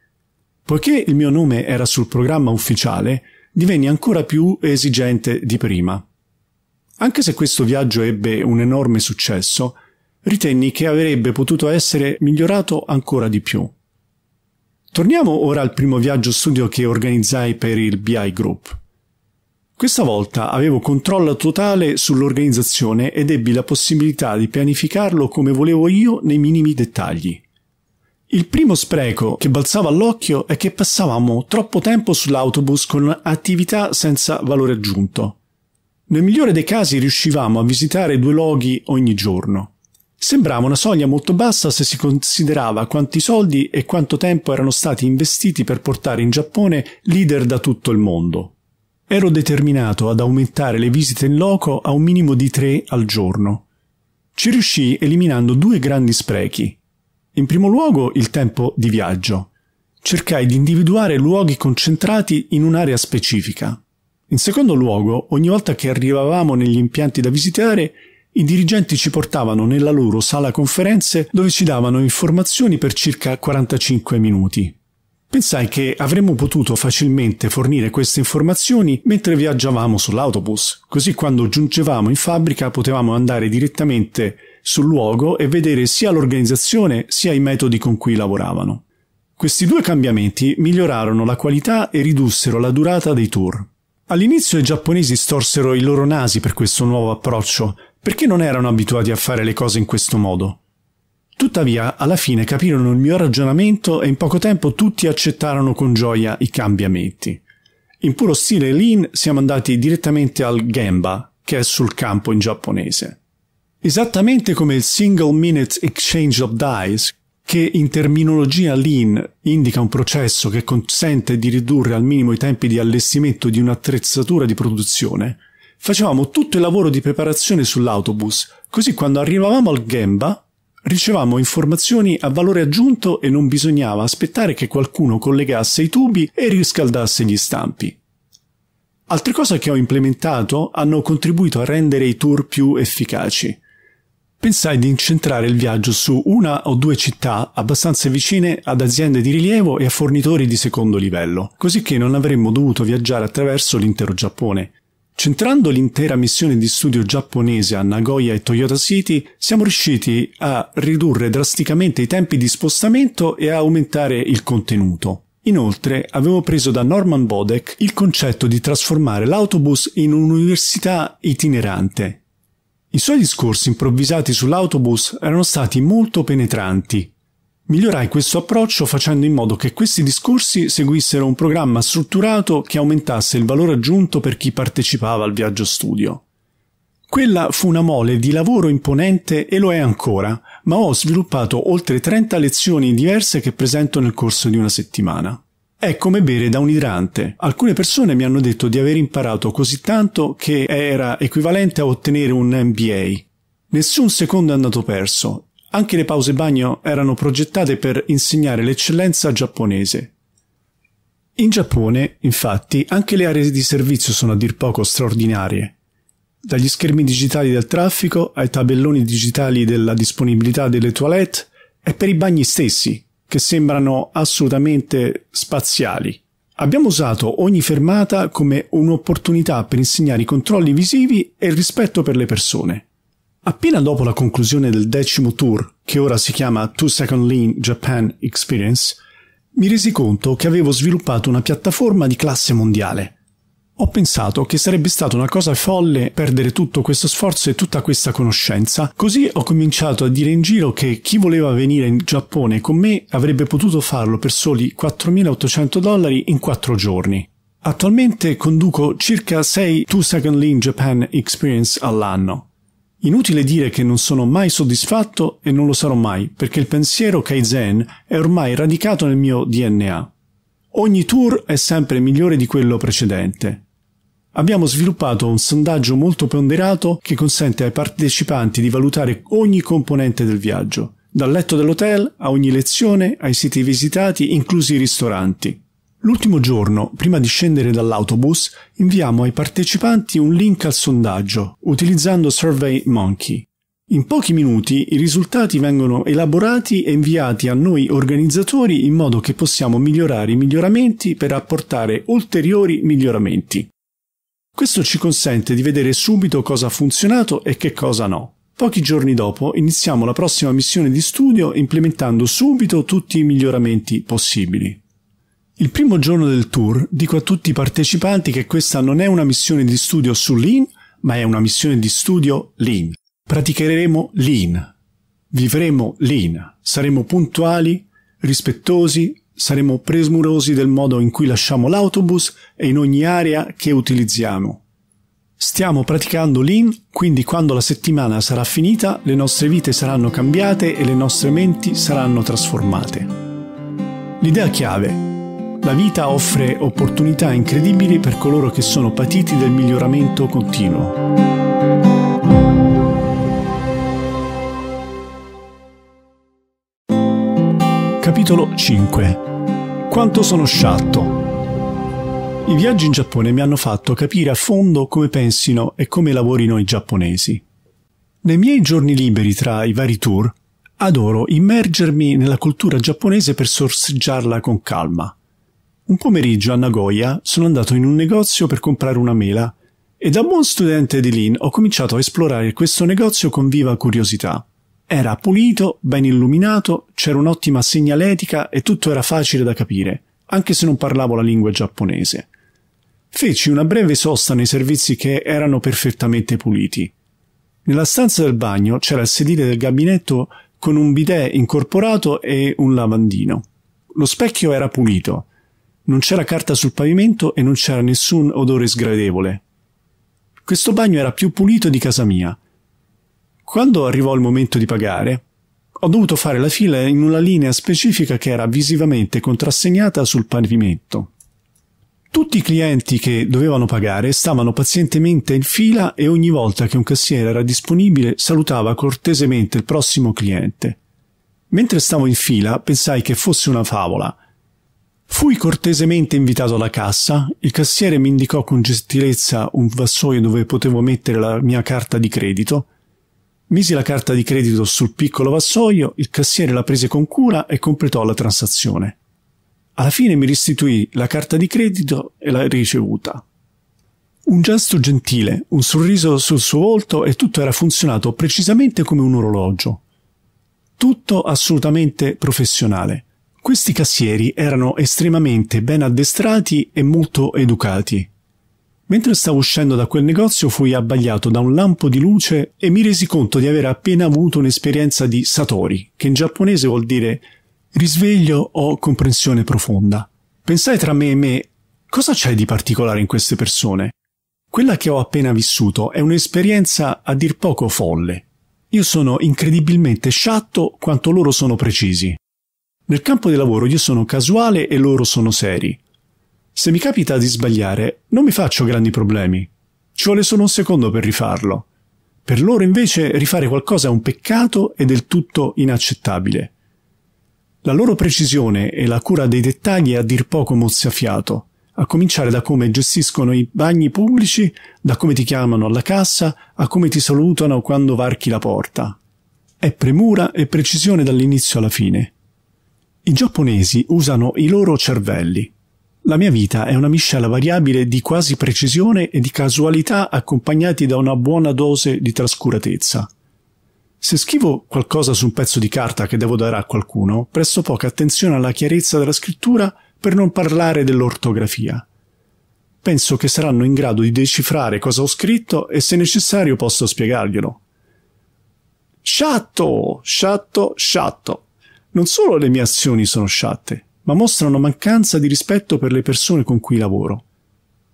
Poiché il mio nome era sul programma ufficiale, divenni ancora più esigente di prima. Anche se questo viaggio ebbe un enorme successo, ritenni che avrebbe potuto essere migliorato ancora di più. Torniamo ora al primo viaggio studio che organizzai per il BI Group. Questa volta avevo controllo totale sull'organizzazione ed ebbi la possibilità di pianificarlo come volevo io nei minimi dettagli. Il primo spreco che balzava all'occhio è che passavamo troppo tempo sull'autobus con attività senza valore aggiunto. Nel migliore dei casi riuscivamo a visitare due loghi ogni giorno. Sembrava una soglia molto bassa se si considerava quanti soldi e quanto tempo erano stati investiti per portare in Giappone leader da tutto il mondo ero determinato ad aumentare le visite in loco a un minimo di tre al giorno. Ci riuscii eliminando due grandi sprechi. In primo luogo il tempo di viaggio. Cercai di individuare luoghi concentrati in un'area specifica. In secondo luogo, ogni volta che arrivavamo negli impianti da visitare, i dirigenti ci portavano nella loro sala conferenze dove ci davano informazioni per circa 45 minuti. Pensai che avremmo potuto facilmente fornire queste informazioni mentre viaggiavamo sull'autobus, così quando giungevamo in fabbrica potevamo andare direttamente sul luogo e vedere sia l'organizzazione sia i metodi con cui lavoravano. Questi due cambiamenti migliorarono la qualità e ridussero la durata dei tour. All'inizio i giapponesi storsero i loro nasi per questo nuovo approccio, perché non erano abituati a fare le cose in questo modo. Tuttavia, alla fine capirono il mio ragionamento e in poco tempo tutti accettarono con gioia i cambiamenti. In puro stile lean siamo andati direttamente al Gemba, che è sul campo in giapponese. Esattamente come il Single Minute Exchange of Dice, che in terminologia lean indica un processo che consente di ridurre al minimo i tempi di allestimento di un'attrezzatura di produzione, facevamo tutto il lavoro di preparazione sull'autobus, così quando arrivavamo al Gemba Ricevamo informazioni a valore aggiunto e non bisognava aspettare che qualcuno collegasse i tubi e riscaldasse gli stampi. Altre cose che ho implementato hanno contribuito a rendere i tour più efficaci. Pensai di incentrare il viaggio su una o due città abbastanza vicine ad aziende di rilievo e a fornitori di secondo livello, così che non avremmo dovuto viaggiare attraverso l'intero Giappone. Centrando l'intera missione di studio giapponese a Nagoya e Toyota City, siamo riusciti a ridurre drasticamente i tempi di spostamento e a aumentare il contenuto. Inoltre, avevo preso da Norman Bodek il concetto di trasformare l'autobus in un'università itinerante. I suoi discorsi improvvisati sull'autobus erano stati molto penetranti, Migliorai questo approccio facendo in modo che questi discorsi seguissero un programma strutturato che aumentasse il valore aggiunto per chi partecipava al viaggio studio. Quella fu una mole di lavoro imponente e lo è ancora, ma ho sviluppato oltre 30 lezioni diverse che presento nel corso di una settimana. È come bere da un idrante. Alcune persone mi hanno detto di aver imparato così tanto che era equivalente a ottenere un MBA. Nessun secondo è andato perso anche le pause bagno erano progettate per insegnare l'eccellenza giapponese. In Giappone, infatti, anche le aree di servizio sono a dir poco straordinarie. Dagli schermi digitali del traffico ai tabelloni digitali della disponibilità delle toilette e per i bagni stessi, che sembrano assolutamente spaziali. Abbiamo usato ogni fermata come un'opportunità per insegnare i controlli visivi e il rispetto per le persone. Appena dopo la conclusione del decimo tour, che ora si chiama Two Second Lean Japan Experience, mi resi conto che avevo sviluppato una piattaforma di classe mondiale. Ho pensato che sarebbe stata una cosa folle perdere tutto questo sforzo e tutta questa conoscenza, così ho cominciato a dire in giro che chi voleva venire in Giappone con me avrebbe potuto farlo per soli 4.800 dollari in 4 giorni. Attualmente conduco circa 6 2 Second Lean Japan Experience all'anno. Inutile dire che non sono mai soddisfatto e non lo sarò mai, perché il pensiero Kaizen è ormai radicato nel mio DNA. Ogni tour è sempre migliore di quello precedente. Abbiamo sviluppato un sondaggio molto ponderato che consente ai partecipanti di valutare ogni componente del viaggio, dal letto dell'hotel a ogni lezione, ai siti visitati, inclusi i ristoranti. L'ultimo giorno, prima di scendere dall'autobus, inviamo ai partecipanti un link al sondaggio utilizzando SurveyMonkey. In pochi minuti i risultati vengono elaborati e inviati a noi organizzatori in modo che possiamo migliorare i miglioramenti per apportare ulteriori miglioramenti. Questo ci consente di vedere subito cosa ha funzionato e che cosa no. Pochi giorni dopo iniziamo la prossima missione di studio implementando subito tutti i miglioramenti possibili. Il primo giorno del tour dico a tutti i partecipanti che questa non è una missione di studio su Lean, ma è una missione di studio Lean. Praticheremo Lean, vivremo Lean, saremo puntuali, rispettosi, saremo presmurosi del modo in cui lasciamo l'autobus e in ogni area che utilizziamo. Stiamo praticando Lean, quindi quando la settimana sarà finita le nostre vite saranno cambiate e le nostre menti saranno trasformate. L'idea chiave è la vita offre opportunità incredibili per coloro che sono patiti del miglioramento continuo. Capitolo 5 Quanto sono sciatto I viaggi in Giappone mi hanno fatto capire a fondo come pensino e come lavorino i giapponesi. Nei miei giorni liberi tra i vari tour, adoro immergermi nella cultura giapponese per sorseggiarla con calma. Un pomeriggio a Nagoya sono andato in un negozio per comprare una mela e da buon studente di Lin ho cominciato a esplorare questo negozio con viva curiosità. Era pulito, ben illuminato, c'era un'ottima segnaletica e tutto era facile da capire, anche se non parlavo la lingua giapponese. Feci una breve sosta nei servizi che erano perfettamente puliti. Nella stanza del bagno c'era il sedile del gabinetto con un bidet incorporato e un lavandino. Lo specchio era pulito, non c'era carta sul pavimento e non c'era nessun odore sgradevole. Questo bagno era più pulito di casa mia. Quando arrivò il momento di pagare, ho dovuto fare la fila in una linea specifica che era visivamente contrassegnata sul pavimento. Tutti i clienti che dovevano pagare stavano pazientemente in fila e ogni volta che un cassiere era disponibile salutava cortesemente il prossimo cliente. Mentre stavo in fila pensai che fosse una favola, Fui cortesemente invitato alla cassa, il cassiere mi indicò con gentilezza un vassoio dove potevo mettere la mia carta di credito. Misi la carta di credito sul piccolo vassoio, il cassiere la prese con cura e completò la transazione. Alla fine mi restituì la carta di credito e la ricevuta. Un gesto gentile, un sorriso sul suo volto e tutto era funzionato precisamente come un orologio. Tutto assolutamente professionale. Questi cassieri erano estremamente ben addestrati e molto educati. Mentre stavo uscendo da quel negozio fui abbagliato da un lampo di luce e mi resi conto di aver appena avuto un'esperienza di Satori, che in giapponese vuol dire risveglio o comprensione profonda. Pensai tra me e me, cosa c'è di particolare in queste persone? Quella che ho appena vissuto è un'esperienza a dir poco folle. Io sono incredibilmente sciatto quanto loro sono precisi. Nel campo di lavoro io sono casuale e loro sono seri. Se mi capita di sbagliare, non mi faccio grandi problemi. Ci vuole solo un secondo per rifarlo. Per loro invece rifare qualcosa è un peccato e del tutto inaccettabile. La loro precisione e la cura dei dettagli è a dir poco mozzafiato, a cominciare da come gestiscono i bagni pubblici, da come ti chiamano alla cassa, a come ti salutano quando varchi la porta. È premura e precisione dall'inizio alla fine. I giapponesi usano i loro cervelli. La mia vita è una miscela variabile di quasi precisione e di casualità accompagnati da una buona dose di trascuratezza. Se scrivo qualcosa su un pezzo di carta che devo dare a qualcuno, presto poca attenzione alla chiarezza della scrittura per non parlare dell'ortografia. Penso che saranno in grado di decifrare cosa ho scritto e se necessario posso spiegarglielo. Sciatto, sciatto, sciatto. Non solo le mie azioni sono sciatte, ma mostrano mancanza di rispetto per le persone con cui lavoro.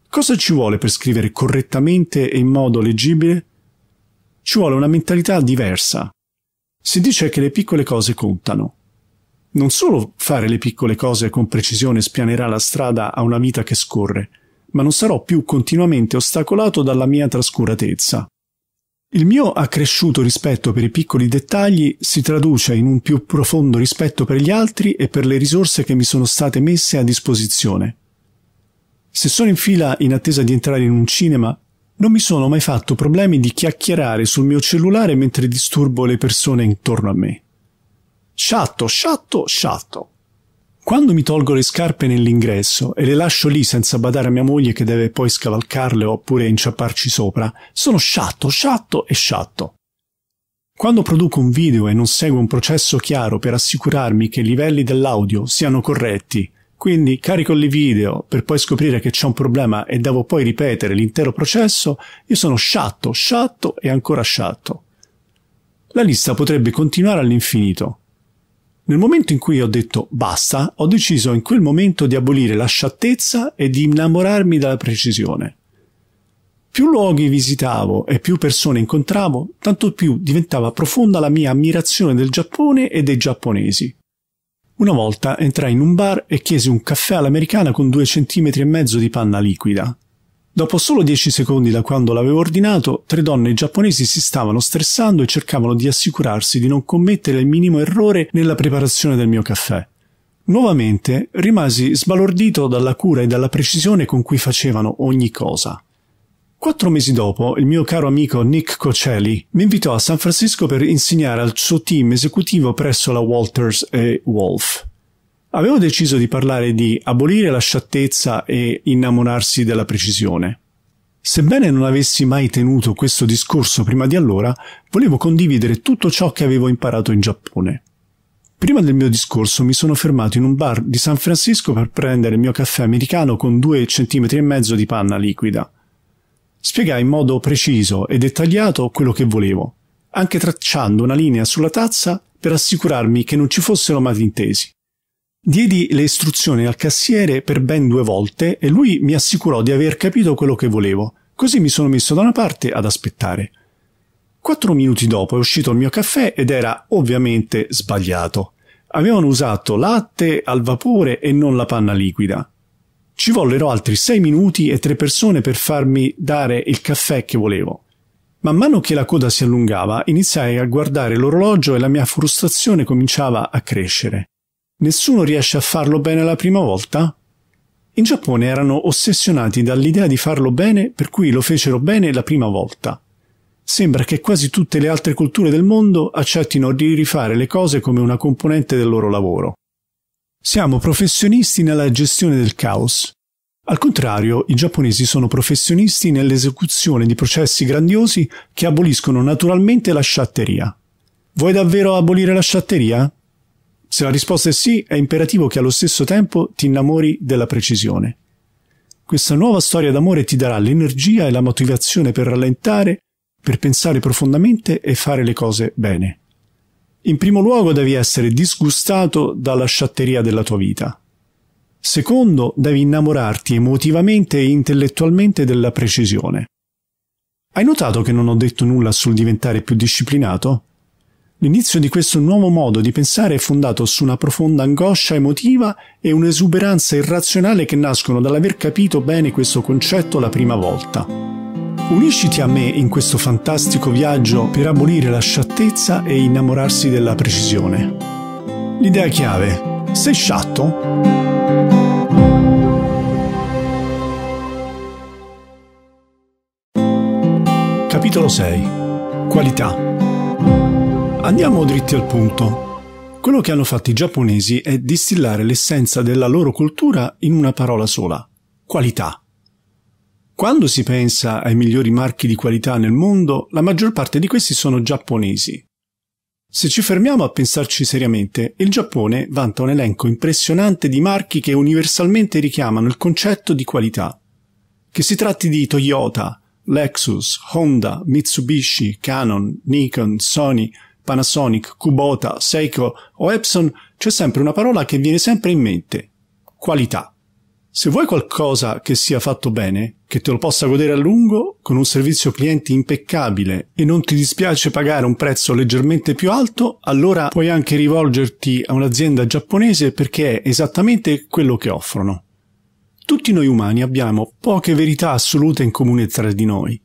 Cosa ci vuole per scrivere correttamente e in modo leggibile? Ci vuole una mentalità diversa. Si dice che le piccole cose contano. Non solo fare le piccole cose con precisione spianerà la strada a una vita che scorre, ma non sarò più continuamente ostacolato dalla mia trascuratezza. Il mio accresciuto rispetto per i piccoli dettagli si traduce in un più profondo rispetto per gli altri e per le risorse che mi sono state messe a disposizione. Se sono in fila in attesa di entrare in un cinema, non mi sono mai fatto problemi di chiacchierare sul mio cellulare mentre disturbo le persone intorno a me. Sciatto, sciatto, sciatto. Quando mi tolgo le scarpe nell'ingresso e le lascio lì senza badare a mia moglie che deve poi scavalcarle oppure inciapparci sopra, sono sciatto, sciatto e sciatto. Quando produco un video e non seguo un processo chiaro per assicurarmi che i livelli dell'audio siano corretti, quindi carico il video per poi scoprire che c'è un problema e devo poi ripetere l'intero processo, io sono sciatto, sciatto e ancora sciatto. La lista potrebbe continuare all'infinito. Nel momento in cui ho detto basta, ho deciso in quel momento di abolire la sciattezza e di innamorarmi della precisione. Più luoghi visitavo e più persone incontravo, tanto più diventava profonda la mia ammirazione del Giappone e dei giapponesi. Una volta entrai in un bar e chiesi un caffè all'americana con due centimetri e mezzo di panna liquida. Dopo solo 10 secondi da quando l'avevo ordinato, tre donne giapponesi si stavano stressando e cercavano di assicurarsi di non commettere il minimo errore nella preparazione del mio caffè. Nuovamente rimasi sbalordito dalla cura e dalla precisione con cui facevano ogni cosa. Quattro mesi dopo, il mio caro amico Nick Cocelli mi invitò a San Francisco per insegnare al suo team esecutivo presso la Walters e Wolf. Avevo deciso di parlare di abolire la sciattezza e innamorarsi della precisione. Sebbene non avessi mai tenuto questo discorso prima di allora, volevo condividere tutto ciò che avevo imparato in Giappone. Prima del mio discorso mi sono fermato in un bar di San Francisco per prendere il mio caffè americano con due centimetri e mezzo di panna liquida. Spiegai in modo preciso e dettagliato quello che volevo, anche tracciando una linea sulla tazza per assicurarmi che non ci fossero malintesi. Diedi le istruzioni al cassiere per ben due volte e lui mi assicurò di aver capito quello che volevo, così mi sono messo da una parte ad aspettare. Quattro minuti dopo è uscito il mio caffè ed era ovviamente sbagliato. Avevano usato latte al vapore e non la panna liquida. Ci vollero altri sei minuti e tre persone per farmi dare il caffè che volevo. Man mano che la coda si allungava, iniziai a guardare l'orologio e la mia frustrazione cominciava a crescere. Nessuno riesce a farlo bene la prima volta? In Giappone erano ossessionati dall'idea di farlo bene, per cui lo fecero bene la prima volta. Sembra che quasi tutte le altre culture del mondo accettino di rifare le cose come una componente del loro lavoro. Siamo professionisti nella gestione del caos. Al contrario, i giapponesi sono professionisti nell'esecuzione di processi grandiosi che aboliscono naturalmente la sciatteria. Vuoi davvero abolire la sciatteria? Se la risposta è sì, è imperativo che allo stesso tempo ti innamori della precisione. Questa nuova storia d'amore ti darà l'energia e la motivazione per rallentare, per pensare profondamente e fare le cose bene. In primo luogo devi essere disgustato dalla sciatteria della tua vita. Secondo, devi innamorarti emotivamente e intellettualmente della precisione. Hai notato che non ho detto nulla sul diventare più disciplinato? L'inizio di questo nuovo modo di pensare è fondato su una profonda angoscia emotiva e un'esuberanza irrazionale che nascono dall'aver capito bene questo concetto la prima volta. Unisciti a me in questo fantastico viaggio per abolire la sciattezza e innamorarsi della precisione. L'idea chiave. Sei sciatto? Capitolo 6. Qualità. Andiamo dritti al punto. Quello che hanno fatto i giapponesi è distillare l'essenza della loro cultura in una parola sola, qualità. Quando si pensa ai migliori marchi di qualità nel mondo, la maggior parte di questi sono giapponesi. Se ci fermiamo a pensarci seriamente, il Giappone vanta un elenco impressionante di marchi che universalmente richiamano il concetto di qualità. Che si tratti di Toyota, Lexus, Honda, Mitsubishi, Canon, Nikon, Sony, Panasonic, Kubota, Seiko o Epson, c'è sempre una parola che viene sempre in mente. Qualità. Se vuoi qualcosa che sia fatto bene, che te lo possa godere a lungo, con un servizio clienti impeccabile e non ti dispiace pagare un prezzo leggermente più alto, allora puoi anche rivolgerti a un'azienda giapponese perché è esattamente quello che offrono. Tutti noi umani abbiamo poche verità assolute in comune tra di noi.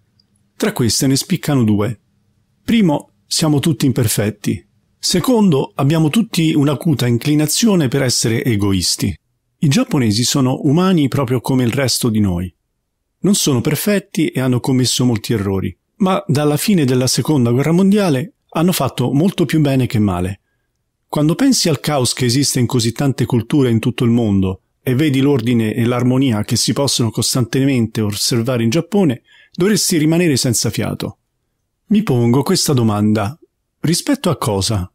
Tra queste ne spiccano due. Primo, siamo tutti imperfetti. Secondo, abbiamo tutti un'acuta inclinazione per essere egoisti. I giapponesi sono umani proprio come il resto di noi. Non sono perfetti e hanno commesso molti errori, ma dalla fine della seconda guerra mondiale hanno fatto molto più bene che male. Quando pensi al caos che esiste in così tante culture in tutto il mondo e vedi l'ordine e l'armonia che si possono costantemente osservare in Giappone, dovresti rimanere senza fiato. Mi pongo questa domanda. Rispetto a cosa?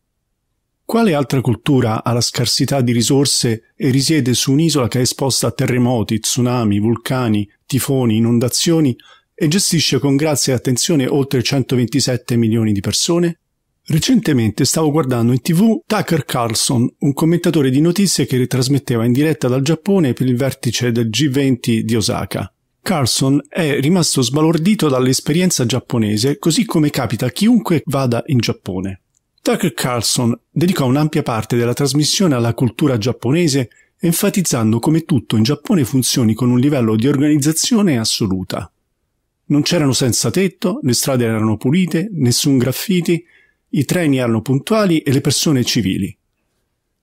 Quale altra cultura ha la scarsità di risorse e risiede su un'isola che è esposta a terremoti, tsunami, vulcani, tifoni, inondazioni e gestisce con grazia e attenzione oltre 127 milioni di persone? Recentemente stavo guardando in tv Tucker Carlson, un commentatore di notizie che ritrasmetteva in diretta dal Giappone per il vertice del G20 di Osaka. Carlson è rimasto sbalordito dall'esperienza giapponese, così come capita a chiunque vada in Giappone. Tucker Carlson dedicò un'ampia parte della trasmissione alla cultura giapponese, enfatizzando come tutto in Giappone funzioni con un livello di organizzazione assoluta. Non c'erano senza tetto, le strade erano pulite, nessun graffiti, i treni erano puntuali e le persone civili.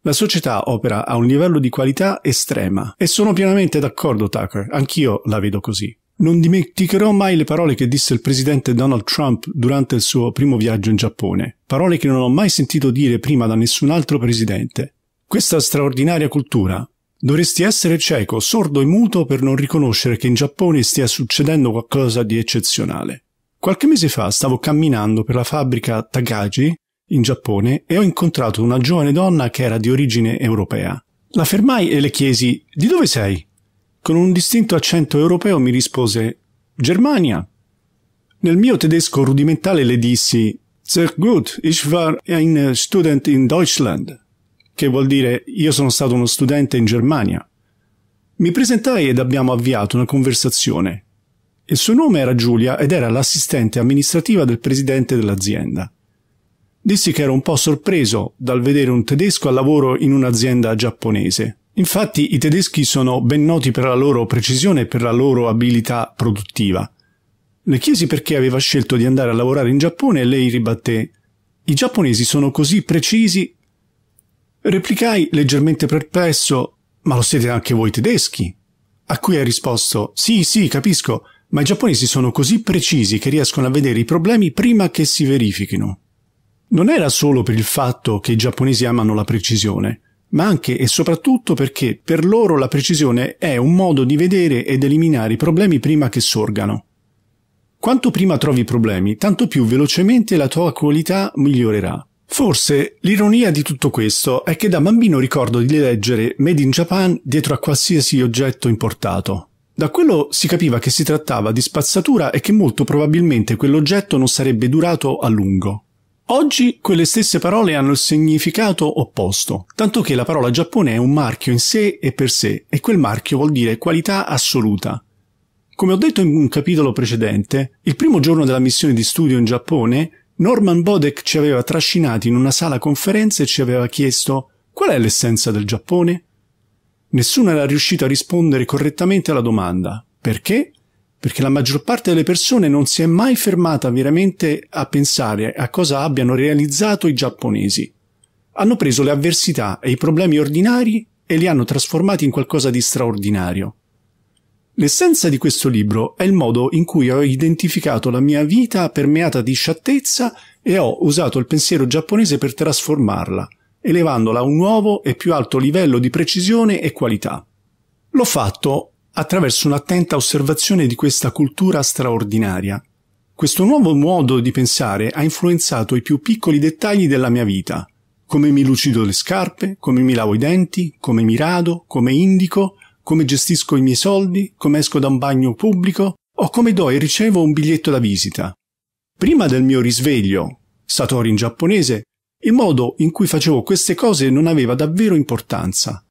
La società opera a un livello di qualità estrema e sono pienamente d'accordo Tucker, anch'io la vedo così. Non dimenticherò mai le parole che disse il presidente Donald Trump durante il suo primo viaggio in Giappone, parole che non ho mai sentito dire prima da nessun altro presidente. Questa straordinaria cultura. Dovresti essere cieco, sordo e muto per non riconoscere che in Giappone stia succedendo qualcosa di eccezionale. Qualche mese fa stavo camminando per la fabbrica Tagaji in Giappone e ho incontrato una giovane donna che era di origine europea. La fermai e le chiesi di dove sei? Con un distinto accento europeo mi rispose Germania. Nel mio tedesco rudimentale le dissi Sehr gut, ich war ein Student in Deutschland, che vuol dire io sono stato uno studente in Germania. Mi presentai ed abbiamo avviato una conversazione. Il suo nome era Giulia ed era l'assistente amministrativa del presidente dell'azienda. Dissi che ero un po' sorpreso dal vedere un tedesco a lavoro in un'azienda giapponese. Infatti i tedeschi sono ben noti per la loro precisione e per la loro abilità produttiva. Le chiesi perché aveva scelto di andare a lavorare in Giappone e lei ribatté I giapponesi sono così precisi. Replicai leggermente perplesso Ma lo siete anche voi tedeschi? A cui ha risposto Sì, sì, capisco, ma i giapponesi sono così precisi che riescono a vedere i problemi prima che si verifichino non era solo per il fatto che i giapponesi amano la precisione, ma anche e soprattutto perché per loro la precisione è un modo di vedere ed eliminare i problemi prima che sorgano. Quanto prima trovi i problemi, tanto più velocemente la tua qualità migliorerà. Forse l'ironia di tutto questo è che da bambino ricordo di leggere Made in Japan dietro a qualsiasi oggetto importato. Da quello si capiva che si trattava di spazzatura e che molto probabilmente quell'oggetto non sarebbe durato a lungo. Oggi quelle stesse parole hanno il significato opposto, tanto che la parola Giappone è un marchio in sé e per sé, e quel marchio vuol dire qualità assoluta. Come ho detto in un capitolo precedente, il primo giorno della missione di studio in Giappone, Norman Bodek ci aveva trascinati in una sala conferenze e ci aveva chiesto qual è l'essenza del Giappone? Nessuno era riuscito a rispondere correttamente alla domanda perché perché la maggior parte delle persone non si è mai fermata veramente a pensare a cosa abbiano realizzato i giapponesi. Hanno preso le avversità e i problemi ordinari e li hanno trasformati in qualcosa di straordinario. L'essenza di questo libro è il modo in cui ho identificato la mia vita permeata di sciattezza e ho usato il pensiero giapponese per trasformarla, elevandola a un nuovo e più alto livello di precisione e qualità. L'ho fatto attraverso un'attenta osservazione di questa cultura straordinaria. Questo nuovo modo di pensare ha influenzato i più piccoli dettagli della mia vita, come mi lucido le scarpe, come mi lavo i denti, come mi rado, come indico, come gestisco i miei soldi, come esco da un bagno pubblico o come do e ricevo un biglietto da visita. Prima del mio risveglio, Satori in giapponese, il modo in cui facevo queste cose non aveva davvero importanza.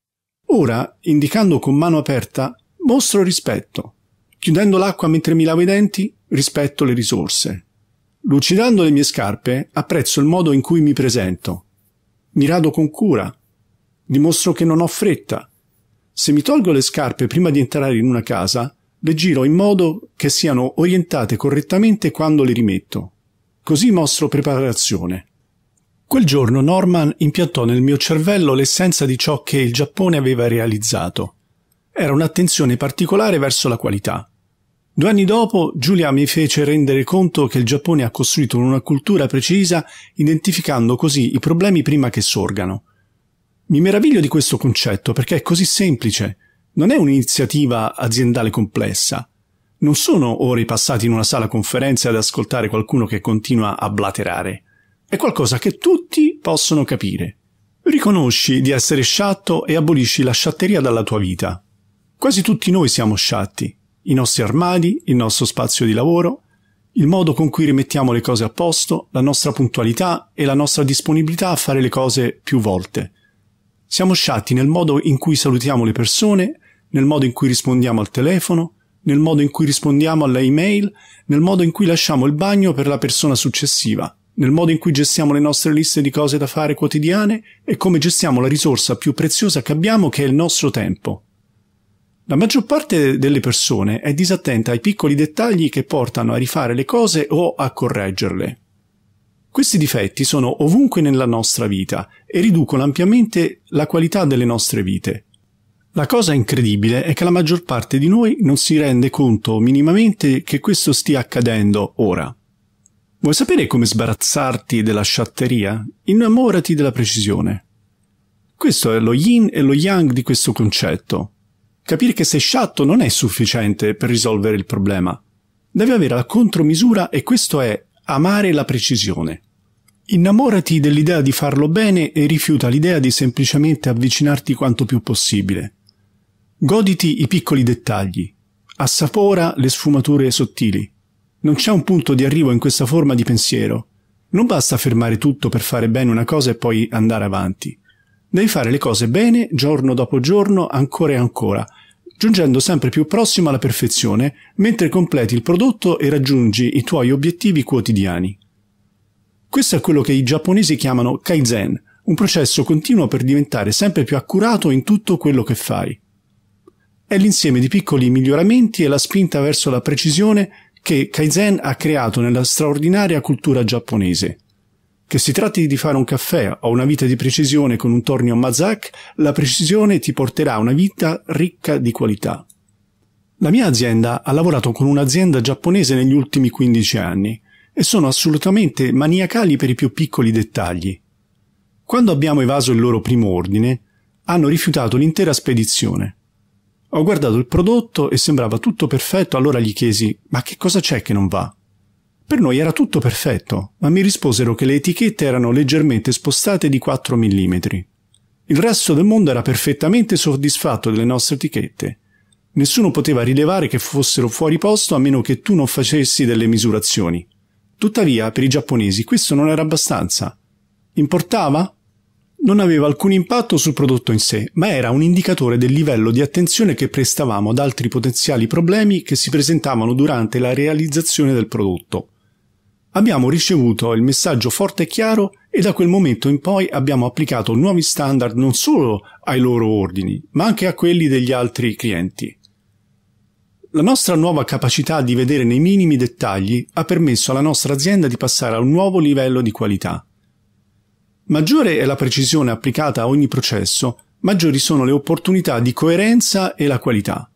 Ora, indicando con mano aperta, mostro rispetto. Chiudendo l'acqua mentre mi lavo i denti, rispetto le risorse. Lucidando le mie scarpe, apprezzo il modo in cui mi presento. Mi rado con cura. Dimostro che non ho fretta. Se mi tolgo le scarpe prima di entrare in una casa, le giro in modo che siano orientate correttamente quando le rimetto. Così mostro preparazione. Quel giorno Norman impiantò nel mio cervello l'essenza di ciò che il Giappone aveva realizzato era un'attenzione particolare verso la qualità. Due anni dopo, Giulia mi fece rendere conto che il Giappone ha costruito una cultura precisa, identificando così i problemi prima che sorgano. Mi meraviglio di questo concetto perché è così semplice. Non è un'iniziativa aziendale complessa. Non sono ore passate in una sala conferenze ad ascoltare qualcuno che continua a blaterare. È qualcosa che tutti possono capire. Riconosci di essere sciatto e abolisci la sciatteria dalla tua vita. Quasi tutti noi siamo sciatti. I nostri armadi, il nostro spazio di lavoro, il modo con cui rimettiamo le cose a posto, la nostra puntualità e la nostra disponibilità a fare le cose più volte. Siamo sciatti nel modo in cui salutiamo le persone, nel modo in cui rispondiamo al telefono, nel modo in cui rispondiamo alle email, nel modo in cui lasciamo il bagno per la persona successiva, nel modo in cui gestiamo le nostre liste di cose da fare quotidiane e come gestiamo la risorsa più preziosa che abbiamo che è il nostro tempo. La maggior parte delle persone è disattenta ai piccoli dettagli che portano a rifare le cose o a correggerle. Questi difetti sono ovunque nella nostra vita e riducono ampiamente la qualità delle nostre vite. La cosa incredibile è che la maggior parte di noi non si rende conto minimamente che questo stia accadendo ora. Vuoi sapere come sbarazzarti della sciatteria? Innamorati della precisione. Questo è lo yin e lo yang di questo concetto capire che sei sciatto non è sufficiente per risolvere il problema. Devi avere la contromisura e questo è amare la precisione. Innamorati dell'idea di farlo bene e rifiuta l'idea di semplicemente avvicinarti quanto più possibile. Goditi i piccoli dettagli, assapora le sfumature sottili. Non c'è un punto di arrivo in questa forma di pensiero. Non basta fermare tutto per fare bene una cosa e poi andare avanti. Devi fare le cose bene, giorno dopo giorno, ancora e ancora, giungendo sempre più prossimo alla perfezione, mentre completi il prodotto e raggiungi i tuoi obiettivi quotidiani. Questo è quello che i giapponesi chiamano Kaizen, un processo continuo per diventare sempre più accurato in tutto quello che fai. È l'insieme di piccoli miglioramenti e la spinta verso la precisione che Kaizen ha creato nella straordinaria cultura giapponese. Che si tratti di fare un caffè o una vita di precisione con un tornio Mazak, la precisione ti porterà a una vita ricca di qualità. La mia azienda ha lavorato con un'azienda giapponese negli ultimi 15 anni e sono assolutamente maniacali per i più piccoli dettagli. Quando abbiamo evaso il loro primo ordine, hanno rifiutato l'intera spedizione. Ho guardato il prodotto e sembrava tutto perfetto, allora gli chiesi: Ma che cosa c'è che non va? Per noi era tutto perfetto, ma mi risposero che le etichette erano leggermente spostate di 4 mm. Il resto del mondo era perfettamente soddisfatto delle nostre etichette. Nessuno poteva rilevare che fossero fuori posto a meno che tu non facessi delle misurazioni. Tuttavia, per i giapponesi questo non era abbastanza. Importava? Non aveva alcun impatto sul prodotto in sé, ma era un indicatore del livello di attenzione che prestavamo ad altri potenziali problemi che si presentavano durante la realizzazione del prodotto abbiamo ricevuto il messaggio forte e chiaro e da quel momento in poi abbiamo applicato nuovi standard non solo ai loro ordini, ma anche a quelli degli altri clienti. La nostra nuova capacità di vedere nei minimi dettagli ha permesso alla nostra azienda di passare a un nuovo livello di qualità. Maggiore è la precisione applicata a ogni processo, maggiori sono le opportunità di coerenza e la qualità.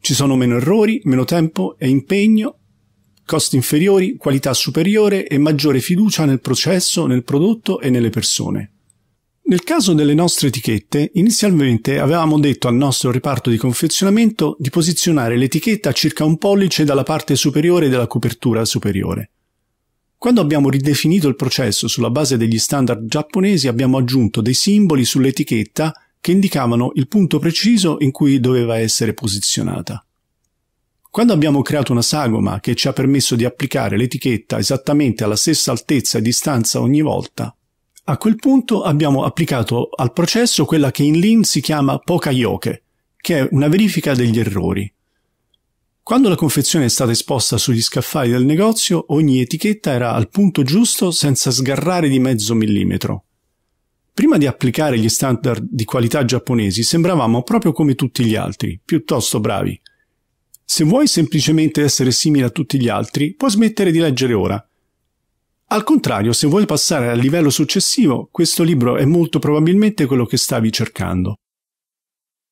Ci sono meno errori, meno tempo e impegno costi inferiori, qualità superiore e maggiore fiducia nel processo, nel prodotto e nelle persone. Nel caso delle nostre etichette, inizialmente avevamo detto al nostro reparto di confezionamento di posizionare l'etichetta a circa un pollice dalla parte superiore della copertura superiore. Quando abbiamo ridefinito il processo sulla base degli standard giapponesi abbiamo aggiunto dei simboli sull'etichetta che indicavano il punto preciso in cui doveva essere posizionata. Quando abbiamo creato una sagoma che ci ha permesso di applicare l'etichetta esattamente alla stessa altezza e distanza ogni volta, a quel punto abbiamo applicato al processo quella che in Lean si chiama Pokayoke, che è una verifica degli errori. Quando la confezione è stata esposta sugli scaffali del negozio, ogni etichetta era al punto giusto senza sgarrare di mezzo millimetro. Prima di applicare gli standard di qualità giapponesi sembravamo proprio come tutti gli altri, piuttosto bravi – se vuoi semplicemente essere simile a tutti gli altri, puoi smettere di leggere ora. Al contrario, se vuoi passare al livello successivo, questo libro è molto probabilmente quello che stavi cercando.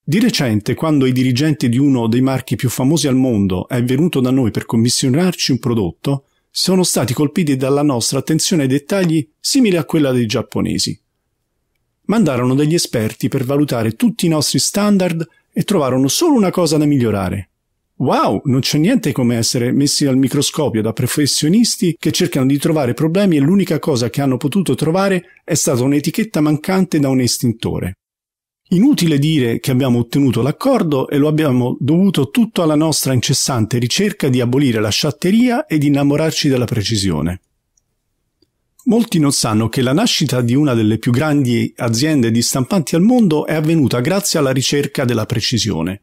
Di recente, quando i dirigenti di uno dei marchi più famosi al mondo è venuto da noi per commissionarci un prodotto, sono stati colpiti dalla nostra attenzione ai dettagli simile a quella dei giapponesi. Mandarono degli esperti per valutare tutti i nostri standard e trovarono solo una cosa da migliorare wow, non c'è niente come essere messi al microscopio da professionisti che cercano di trovare problemi e l'unica cosa che hanno potuto trovare è stata un'etichetta mancante da un estintore. Inutile dire che abbiamo ottenuto l'accordo e lo abbiamo dovuto tutto alla nostra incessante ricerca di abolire la sciatteria ed innamorarci della precisione. Molti non sanno che la nascita di una delle più grandi aziende di stampanti al mondo è avvenuta grazie alla ricerca della precisione.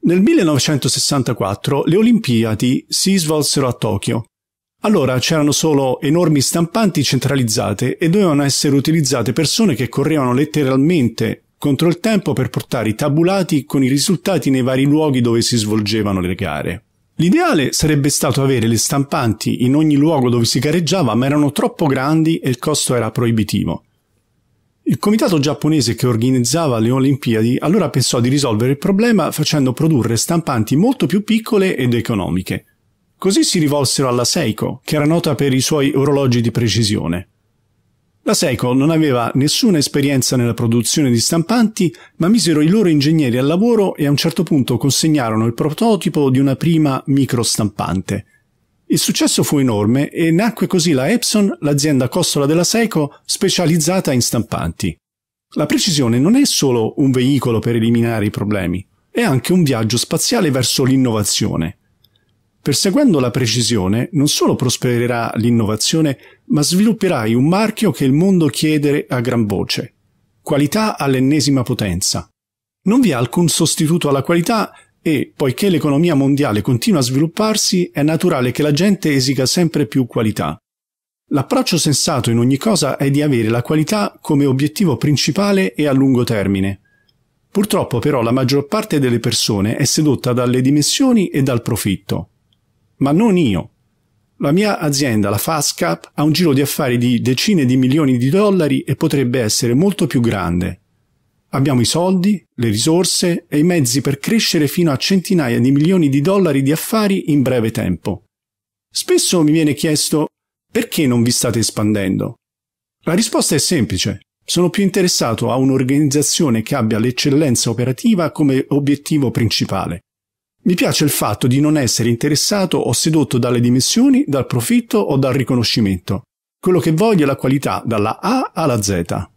Nel 1964 le Olimpiadi si svolsero a Tokyo. Allora c'erano solo enormi stampanti centralizzate e dovevano essere utilizzate persone che correvano letteralmente contro il tempo per portare i tabulati con i risultati nei vari luoghi dove si svolgevano le gare. L'ideale sarebbe stato avere le stampanti in ogni luogo dove si gareggiava, ma erano troppo grandi e il costo era proibitivo. Il comitato giapponese che organizzava le Olimpiadi allora pensò di risolvere il problema facendo produrre stampanti molto più piccole ed economiche. Così si rivolsero alla Seiko, che era nota per i suoi orologi di precisione. La Seiko non aveva nessuna esperienza nella produzione di stampanti, ma misero i loro ingegneri al lavoro e a un certo punto consegnarono il prototipo di una prima microstampante. Il successo fu enorme e nacque così la Epson, l'azienda costola della Seiko specializzata in stampanti. La precisione non è solo un veicolo per eliminare i problemi, è anche un viaggio spaziale verso l'innovazione. Perseguendo la precisione non solo prospererà l'innovazione, ma svilupperai un marchio che il mondo chiede a gran voce. Qualità all'ennesima potenza. Non vi è alcun sostituto alla qualità e poiché l'economia mondiale continua a svilupparsi è naturale che la gente esiga sempre più qualità. L'approccio sensato in ogni cosa è di avere la qualità come obiettivo principale e a lungo termine. Purtroppo però la maggior parte delle persone è sedotta dalle dimensioni e dal profitto. Ma non io. La mia azienda, la Fastcap, ha un giro di affari di decine di milioni di dollari e potrebbe essere molto più grande. Abbiamo i soldi, le risorse e i mezzi per crescere fino a centinaia di milioni di dollari di affari in breve tempo. Spesso mi viene chiesto perché non vi state espandendo? La risposta è semplice. Sono più interessato a un'organizzazione che abbia l'eccellenza operativa come obiettivo principale. Mi piace il fatto di non essere interessato o sedotto dalle dimensioni, dal profitto o dal riconoscimento. Quello che voglio è la qualità dalla A alla Z.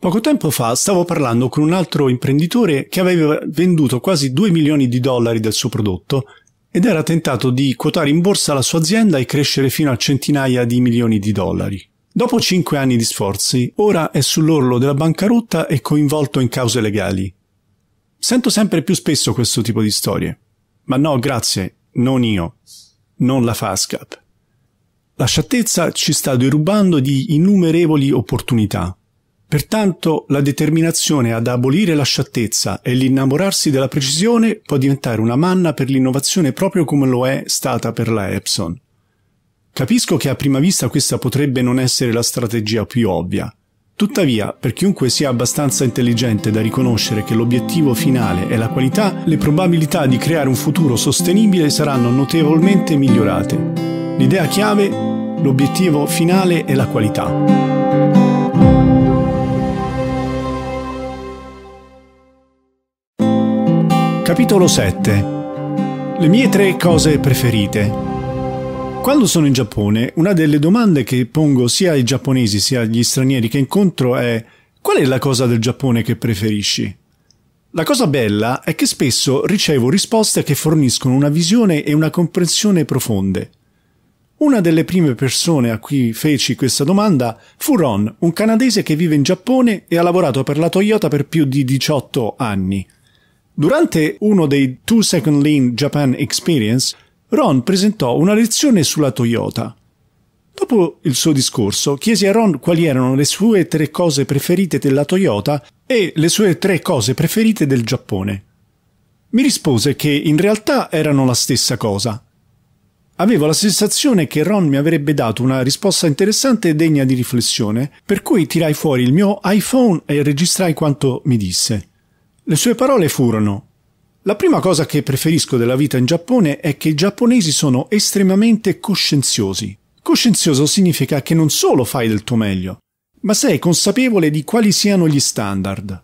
Poco tempo fa stavo parlando con un altro imprenditore che aveva venduto quasi 2 milioni di dollari del suo prodotto ed era tentato di quotare in borsa la sua azienda e crescere fino a centinaia di milioni di dollari. Dopo 5 anni di sforzi, ora è sull'orlo della bancarotta e coinvolto in cause legali. Sento sempre più spesso questo tipo di storie. Ma no, grazie, non io, non la FASCAP. La sciattezza ci sta derubando di innumerevoli opportunità Pertanto la determinazione ad abolire la sciattezza e l'innamorarsi della precisione può diventare una manna per l'innovazione proprio come lo è stata per la Epson. Capisco che a prima vista questa potrebbe non essere la strategia più ovvia. Tuttavia, per chiunque sia abbastanza intelligente da riconoscere che l'obiettivo finale è la qualità, le probabilità di creare un futuro sostenibile saranno notevolmente migliorate. L'idea chiave, l'obiettivo finale è la qualità. Capitolo 7 Le mie tre cose preferite Quando sono in Giappone, una delle domande che pongo sia ai giapponesi sia agli stranieri che incontro è qual è la cosa del Giappone che preferisci? La cosa bella è che spesso ricevo risposte che forniscono una visione e una comprensione profonde. Una delle prime persone a cui feci questa domanda fu Ron, un canadese che vive in Giappone e ha lavorato per la Toyota per più di 18 anni. Durante uno dei 2 Second Lean Japan Experience, Ron presentò una lezione sulla Toyota. Dopo il suo discorso, chiesi a Ron quali erano le sue tre cose preferite della Toyota e le sue tre cose preferite del Giappone. Mi rispose che in realtà erano la stessa cosa. Avevo la sensazione che Ron mi avrebbe dato una risposta interessante e degna di riflessione, per cui tirai fuori il mio iPhone e registrai quanto mi disse. Le sue parole furono la prima cosa che preferisco della vita in Giappone è che i giapponesi sono estremamente coscienziosi. Coscienzioso significa che non solo fai del tuo meglio, ma sei consapevole di quali siano gli standard.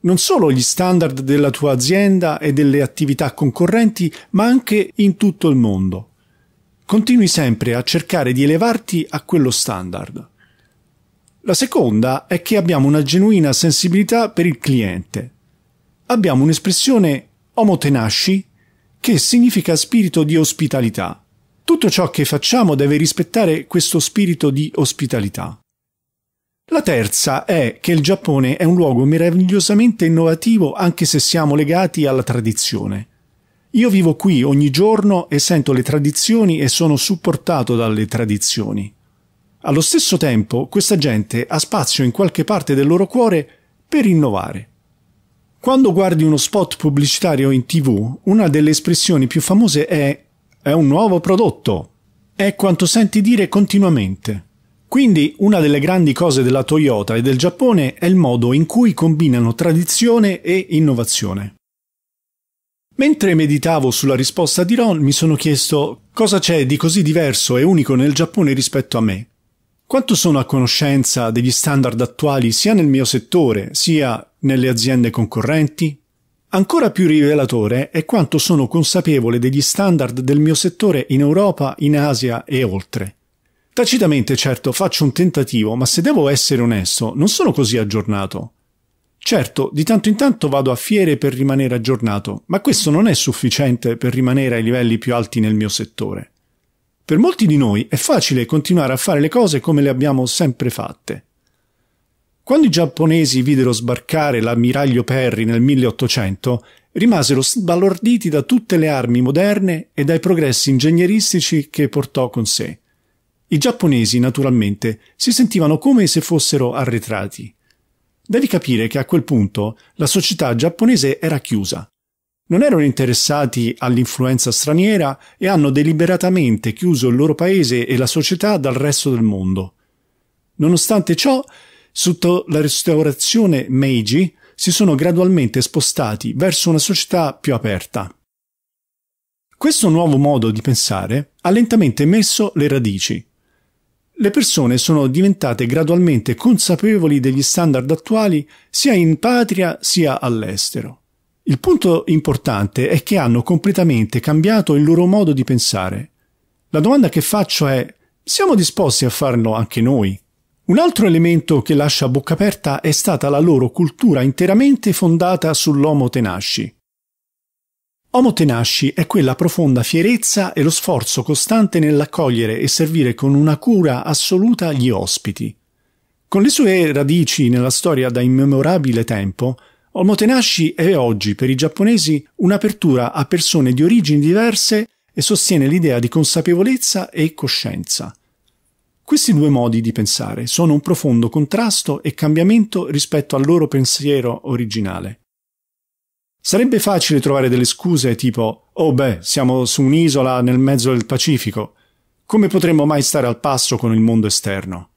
Non solo gli standard della tua azienda e delle attività concorrenti, ma anche in tutto il mondo. Continui sempre a cercare di elevarti a quello standard. La seconda è che abbiamo una genuina sensibilità per il cliente abbiamo un'espressione omotenashi che significa spirito di ospitalità. Tutto ciò che facciamo deve rispettare questo spirito di ospitalità. La terza è che il Giappone è un luogo meravigliosamente innovativo anche se siamo legati alla tradizione. Io vivo qui ogni giorno e sento le tradizioni e sono supportato dalle tradizioni. Allo stesso tempo, questa gente ha spazio in qualche parte del loro cuore per innovare. Quando guardi uno spot pubblicitario in tv, una delle espressioni più famose è è un nuovo prodotto. È quanto senti dire continuamente. Quindi una delle grandi cose della Toyota e del Giappone è il modo in cui combinano tradizione e innovazione. Mentre meditavo sulla risposta di Ron mi sono chiesto cosa c'è di così diverso e unico nel Giappone rispetto a me. Quanto sono a conoscenza degli standard attuali sia nel mio settore sia nelle aziende concorrenti? Ancora più rivelatore è quanto sono consapevole degli standard del mio settore in Europa, in Asia e oltre. Tacitamente, certo, faccio un tentativo, ma se devo essere onesto, non sono così aggiornato. Certo, di tanto in tanto vado a fiere per rimanere aggiornato, ma questo non è sufficiente per rimanere ai livelli più alti nel mio settore. Per molti di noi è facile continuare a fare le cose come le abbiamo sempre fatte. Quando i giapponesi videro sbarcare l'ammiraglio Perry nel 1800, rimasero sbalorditi da tutte le armi moderne e dai progressi ingegneristici che portò con sé. I giapponesi, naturalmente, si sentivano come se fossero arretrati. Devi capire che a quel punto la società giapponese era chiusa non erano interessati all'influenza straniera e hanno deliberatamente chiuso il loro paese e la società dal resto del mondo. Nonostante ciò, sotto la restaurazione Meiji si sono gradualmente spostati verso una società più aperta. Questo nuovo modo di pensare ha lentamente messo le radici. Le persone sono diventate gradualmente consapevoli degli standard attuali sia in patria sia all'estero. Il punto importante è che hanno completamente cambiato il loro modo di pensare. La domanda che faccio è, siamo disposti a farlo anche noi? Un altro elemento che lascia a bocca aperta è stata la loro cultura interamente fondata sull'Homo Tenasci. Homo Tenasci è quella profonda fierezza e lo sforzo costante nell'accogliere e servire con una cura assoluta gli ospiti. Con le sue radici nella storia da immemorabile tempo, Omotenashi è oggi per i giapponesi un'apertura a persone di origini diverse e sostiene l'idea di consapevolezza e coscienza. Questi due modi di pensare sono un profondo contrasto e cambiamento rispetto al loro pensiero originale. Sarebbe facile trovare delle scuse tipo «Oh beh, siamo su un'isola nel mezzo del Pacifico. Come potremmo mai stare al passo con il mondo esterno?»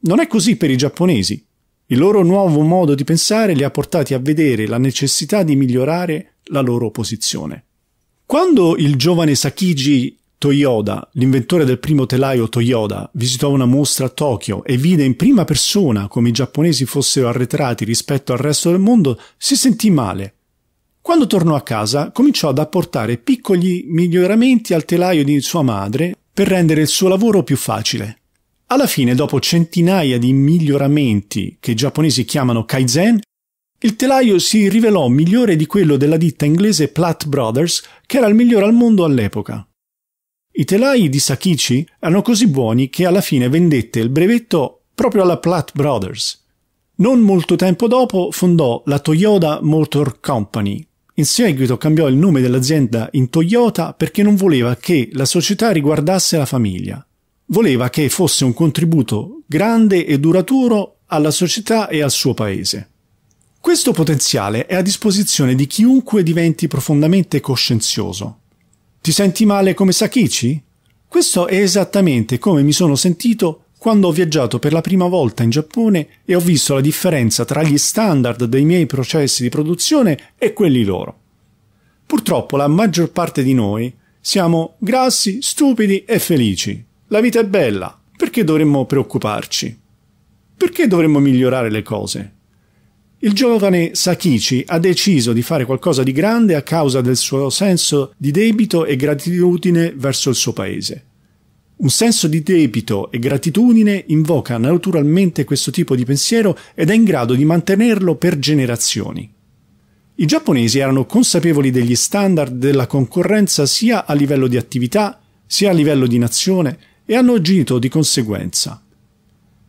Non è così per i giapponesi. Il loro nuovo modo di pensare li ha portati a vedere la necessità di migliorare la loro posizione. Quando il giovane Sakiji Toyoda, l'inventore del primo telaio Toyoda, visitò una mostra a Tokyo e vide in prima persona come i giapponesi fossero arretrati rispetto al resto del mondo, si sentì male. Quando tornò a casa, cominciò ad apportare piccoli miglioramenti al telaio di sua madre per rendere il suo lavoro più facile. Alla fine, dopo centinaia di miglioramenti che i giapponesi chiamano Kaizen, il telaio si rivelò migliore di quello della ditta inglese Platt Brothers, che era il migliore al mondo all'epoca. I telai di Sakichi erano così buoni che alla fine vendette il brevetto proprio alla Platt Brothers. Non molto tempo dopo fondò la Toyota Motor Company. In seguito cambiò il nome dell'azienda in Toyota perché non voleva che la società riguardasse la famiglia voleva che fosse un contributo grande e duraturo alla società e al suo paese. Questo potenziale è a disposizione di chiunque diventi profondamente coscienzioso. Ti senti male come Sakichi? Questo è esattamente come mi sono sentito quando ho viaggiato per la prima volta in Giappone e ho visto la differenza tra gli standard dei miei processi di produzione e quelli loro. Purtroppo la maggior parte di noi siamo grassi, stupidi e felici, la vita è bella, perché dovremmo preoccuparci? Perché dovremmo migliorare le cose? Il giovane Sakichi ha deciso di fare qualcosa di grande a causa del suo senso di debito e gratitudine verso il suo paese. Un senso di debito e gratitudine invoca naturalmente questo tipo di pensiero ed è in grado di mantenerlo per generazioni. I giapponesi erano consapevoli degli standard della concorrenza sia a livello di attività, sia a livello di nazione, e hanno agito di conseguenza.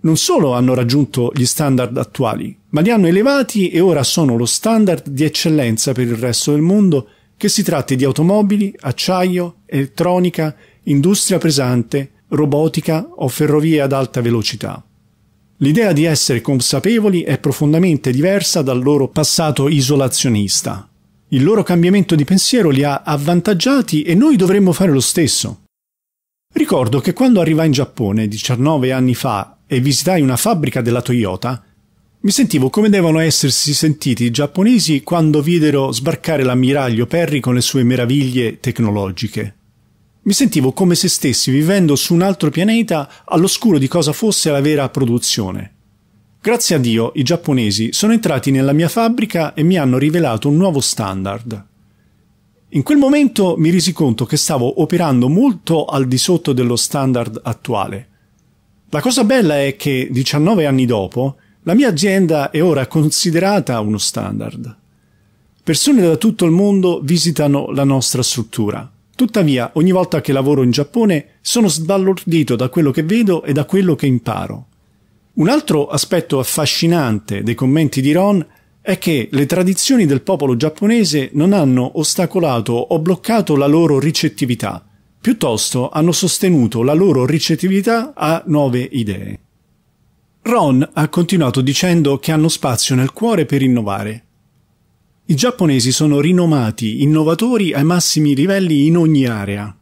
Non solo hanno raggiunto gli standard attuali, ma li hanno elevati e ora sono lo standard di eccellenza per il resto del mondo, che si tratti di automobili, acciaio, elettronica, industria pesante, robotica o ferrovie ad alta velocità. L'idea di essere consapevoli è profondamente diversa dal loro passato isolazionista. Il loro cambiamento di pensiero li ha avvantaggiati e noi dovremmo fare lo stesso. Ricordo che quando arrivai in Giappone 19 anni fa e visitai una fabbrica della Toyota, mi sentivo come devono essersi sentiti i giapponesi quando videro sbarcare l'ammiraglio Perry con le sue meraviglie tecnologiche. Mi sentivo come se stessi vivendo su un altro pianeta all'oscuro di cosa fosse la vera produzione. Grazie a Dio i giapponesi sono entrati nella mia fabbrica e mi hanno rivelato un nuovo standard. In quel momento mi resi conto che stavo operando molto al di sotto dello standard attuale. La cosa bella è che 19 anni dopo la mia azienda è ora considerata uno standard. Persone da tutto il mondo visitano la nostra struttura. Tuttavia, ogni volta che lavoro in Giappone sono sbalordito da quello che vedo e da quello che imparo. Un altro aspetto affascinante dei commenti di Ron è che le tradizioni del popolo giapponese non hanno ostacolato o bloccato la loro ricettività, piuttosto hanno sostenuto la loro ricettività a nuove idee. Ron ha continuato dicendo che hanno spazio nel cuore per innovare. I giapponesi sono rinomati innovatori ai massimi livelli in ogni area.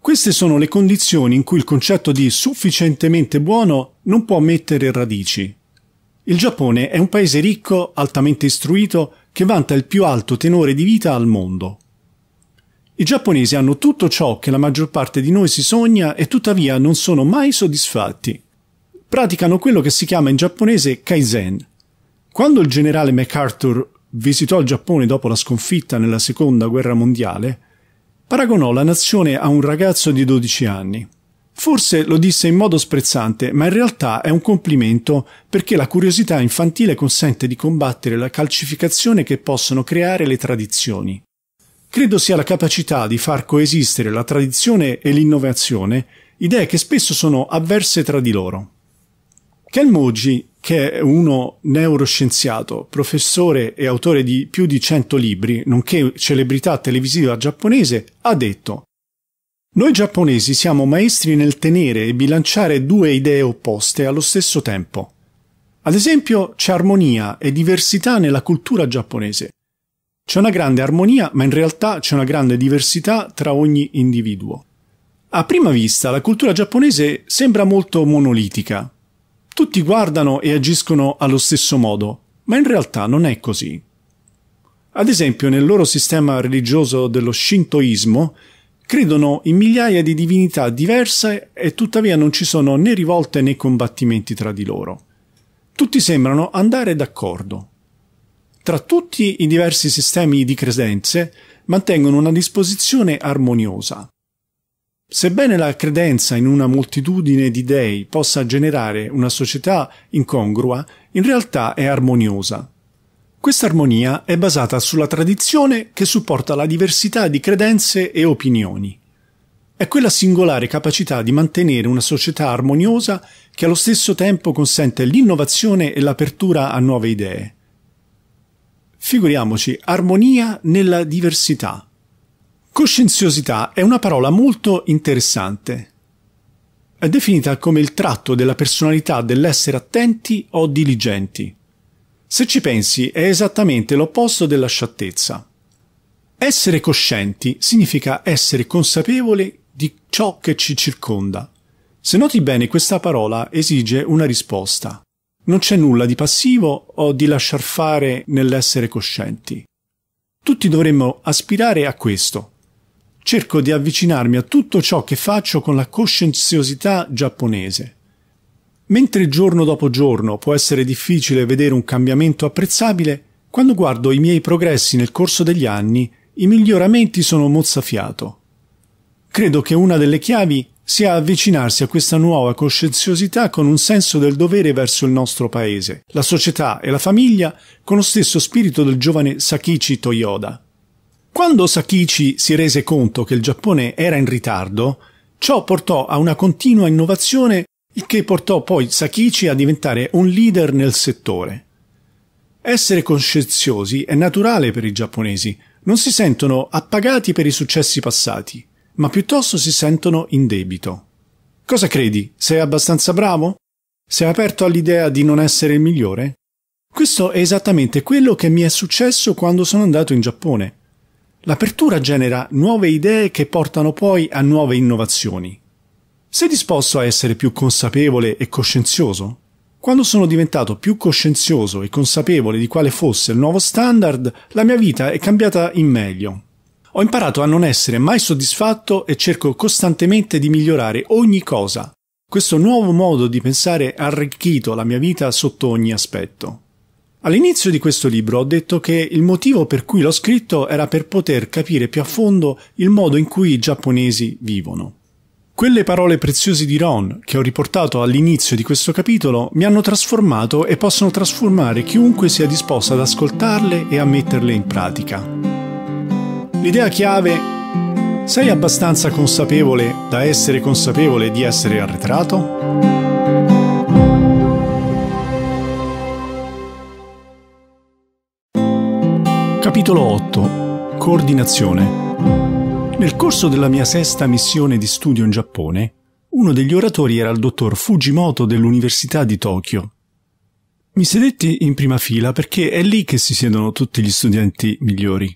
Queste sono le condizioni in cui il concetto di sufficientemente buono non può mettere radici. Il Giappone è un paese ricco, altamente istruito, che vanta il più alto tenore di vita al mondo. I giapponesi hanno tutto ciò che la maggior parte di noi si sogna e tuttavia non sono mai soddisfatti. Praticano quello che si chiama in giapponese kaizen. Quando il generale MacArthur visitò il Giappone dopo la sconfitta nella seconda guerra mondiale, paragonò la nazione a un ragazzo di 12 anni. Forse lo disse in modo sprezzante, ma in realtà è un complimento perché la curiosità infantile consente di combattere la calcificazione che possono creare le tradizioni. Credo sia la capacità di far coesistere la tradizione e l'innovazione, idee che spesso sono avverse tra di loro. Ken Moji, che è uno neuroscienziato, professore e autore di più di 100 libri, nonché celebrità televisiva giapponese, ha detto noi giapponesi siamo maestri nel tenere e bilanciare due idee opposte allo stesso tempo. Ad esempio, c'è armonia e diversità nella cultura giapponese. C'è una grande armonia, ma in realtà c'è una grande diversità tra ogni individuo. A prima vista, la cultura giapponese sembra molto monolitica. Tutti guardano e agiscono allo stesso modo, ma in realtà non è così. Ad esempio, nel loro sistema religioso dello Shintoismo, credono in migliaia di divinità diverse e tuttavia non ci sono né rivolte né combattimenti tra di loro. Tutti sembrano andare d'accordo. Tra tutti i diversi sistemi di credenze mantengono una disposizione armoniosa. Sebbene la credenza in una moltitudine di dei possa generare una società incongrua, in realtà è armoniosa. Questa armonia è basata sulla tradizione che supporta la diversità di credenze e opinioni. È quella singolare capacità di mantenere una società armoniosa che allo stesso tempo consente l'innovazione e l'apertura a nuove idee. Figuriamoci armonia nella diversità. Coscienziosità è una parola molto interessante. È definita come il tratto della personalità dell'essere attenti o diligenti. Se ci pensi, è esattamente l'opposto della sciattezza. Essere coscienti significa essere consapevoli di ciò che ci circonda. Se noti bene, questa parola esige una risposta. Non c'è nulla di passivo o di lasciar fare nell'essere coscienti. Tutti dovremmo aspirare a questo. Cerco di avvicinarmi a tutto ciò che faccio con la coscienziosità giapponese. Mentre giorno dopo giorno può essere difficile vedere un cambiamento apprezzabile, quando guardo i miei progressi nel corso degli anni, i miglioramenti sono mozzafiato. Credo che una delle chiavi sia avvicinarsi a questa nuova coscienziosità con un senso del dovere verso il nostro paese, la società e la famiglia con lo stesso spirito del giovane Sakichi Toyoda. Quando Sakichi si rese conto che il Giappone era in ritardo, ciò portò a una continua innovazione il che portò poi Sakichi a diventare un leader nel settore. Essere coscienziosi è naturale per i giapponesi, non si sentono appagati per i successi passati, ma piuttosto si sentono in debito. Cosa credi? Sei abbastanza bravo? Sei aperto all'idea di non essere il migliore? Questo è esattamente quello che mi è successo quando sono andato in Giappone. L'apertura genera nuove idee che portano poi a nuove innovazioni. Sei disposto a essere più consapevole e coscienzioso? Quando sono diventato più coscienzioso e consapevole di quale fosse il nuovo standard, la mia vita è cambiata in meglio. Ho imparato a non essere mai soddisfatto e cerco costantemente di migliorare ogni cosa. Questo nuovo modo di pensare ha arricchito la mia vita sotto ogni aspetto. All'inizio di questo libro ho detto che il motivo per cui l'ho scritto era per poter capire più a fondo il modo in cui i giapponesi vivono. Quelle parole preziose di Ron, che ho riportato all'inizio di questo capitolo, mi hanno trasformato e possono trasformare chiunque sia disposto ad ascoltarle e a metterle in pratica. L'idea chiave sei abbastanza consapevole da essere consapevole di essere arretrato? Capitolo 8. Coordinazione. Nel corso della mia sesta missione di studio in Giappone, uno degli oratori era il dottor Fujimoto dell'Università di Tokyo. Mi sedetti in prima fila perché è lì che si siedono tutti gli studenti migliori.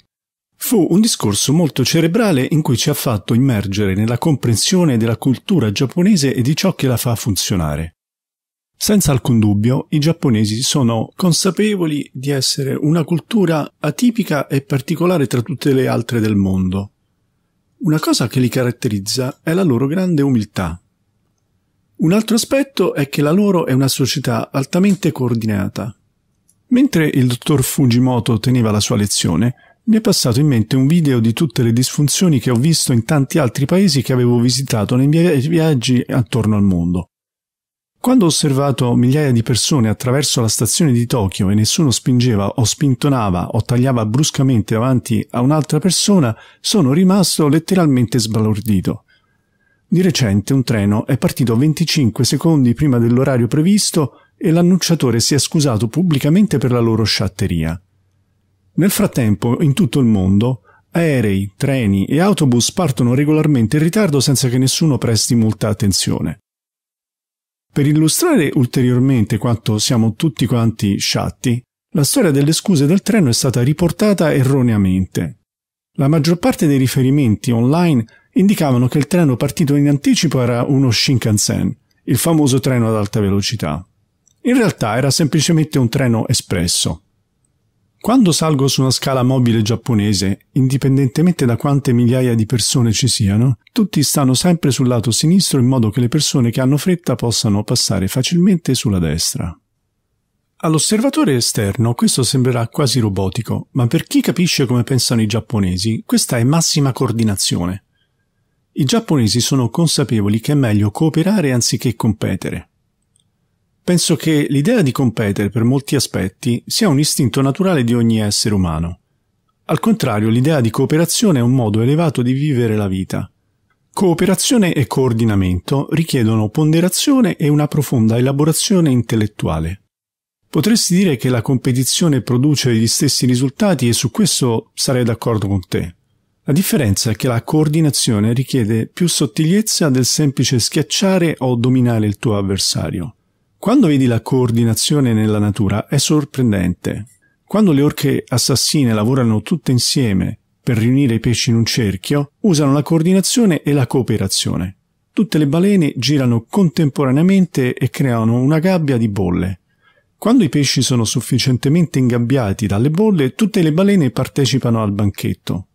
Fu un discorso molto cerebrale in cui ci ha fatto immergere nella comprensione della cultura giapponese e di ciò che la fa funzionare. Senza alcun dubbio, i giapponesi sono consapevoli di essere una cultura atipica e particolare tra tutte le altre del mondo. Una cosa che li caratterizza è la loro grande umiltà. Un altro aspetto è che la loro è una società altamente coordinata. Mentre il dottor Fujimoto teneva la sua lezione, mi è passato in mente un video di tutte le disfunzioni che ho visto in tanti altri paesi che avevo visitato nei miei viaggi attorno al mondo. Quando ho osservato migliaia di persone attraverso la stazione di Tokyo e nessuno spingeva o spintonava o tagliava bruscamente davanti a un'altra persona, sono rimasto letteralmente sbalordito. Di recente un treno è partito 25 secondi prima dell'orario previsto e l'annunciatore si è scusato pubblicamente per la loro sciatteria. Nel frattempo, in tutto il mondo, aerei, treni e autobus partono regolarmente in ritardo senza che nessuno presti molta attenzione. Per illustrare ulteriormente quanto siamo tutti quanti sciatti, la storia delle scuse del treno è stata riportata erroneamente. La maggior parte dei riferimenti online indicavano che il treno partito in anticipo era uno Shinkansen, il famoso treno ad alta velocità. In realtà era semplicemente un treno espresso. Quando salgo su una scala mobile giapponese, indipendentemente da quante migliaia di persone ci siano, tutti stanno sempre sul lato sinistro in modo che le persone che hanno fretta possano passare facilmente sulla destra. All'osservatore esterno questo sembrerà quasi robotico, ma per chi capisce come pensano i giapponesi, questa è massima coordinazione. I giapponesi sono consapevoli che è meglio cooperare anziché competere. Penso che l'idea di competere per molti aspetti sia un istinto naturale di ogni essere umano. Al contrario, l'idea di cooperazione è un modo elevato di vivere la vita. Cooperazione e coordinamento richiedono ponderazione e una profonda elaborazione intellettuale. Potresti dire che la competizione produce gli stessi risultati e su questo sarei d'accordo con te. La differenza è che la coordinazione richiede più sottigliezza del semplice schiacciare o dominare il tuo avversario. Quando vedi la coordinazione nella natura è sorprendente. Quando le orche assassine lavorano tutte insieme per riunire i pesci in un cerchio, usano la coordinazione e la cooperazione. Tutte le balene girano contemporaneamente e creano una gabbia di bolle. Quando i pesci sono sufficientemente ingabbiati dalle bolle, tutte le balene partecipano al banchetto.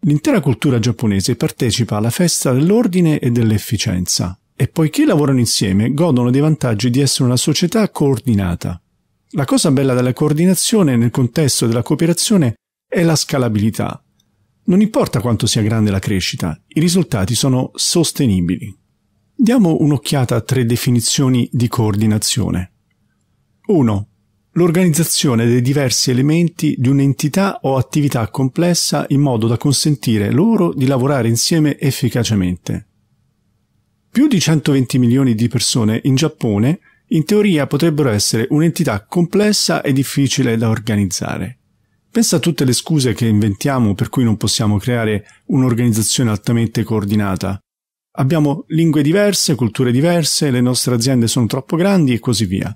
L'intera cultura giapponese partecipa alla festa dell'ordine e dell'efficienza e poiché lavorano insieme godono dei vantaggi di essere una società coordinata. La cosa bella della coordinazione nel contesto della cooperazione è la scalabilità. Non importa quanto sia grande la crescita, i risultati sono sostenibili. Diamo un'occhiata a tre definizioni di coordinazione. 1. L'organizzazione dei diversi elementi di un'entità o attività complessa in modo da consentire loro di lavorare insieme efficacemente. Più di 120 milioni di persone in Giappone in teoria potrebbero essere un'entità complessa e difficile da organizzare. Pensa a tutte le scuse che inventiamo per cui non possiamo creare un'organizzazione altamente coordinata. Abbiamo lingue diverse, culture diverse, le nostre aziende sono troppo grandi e così via.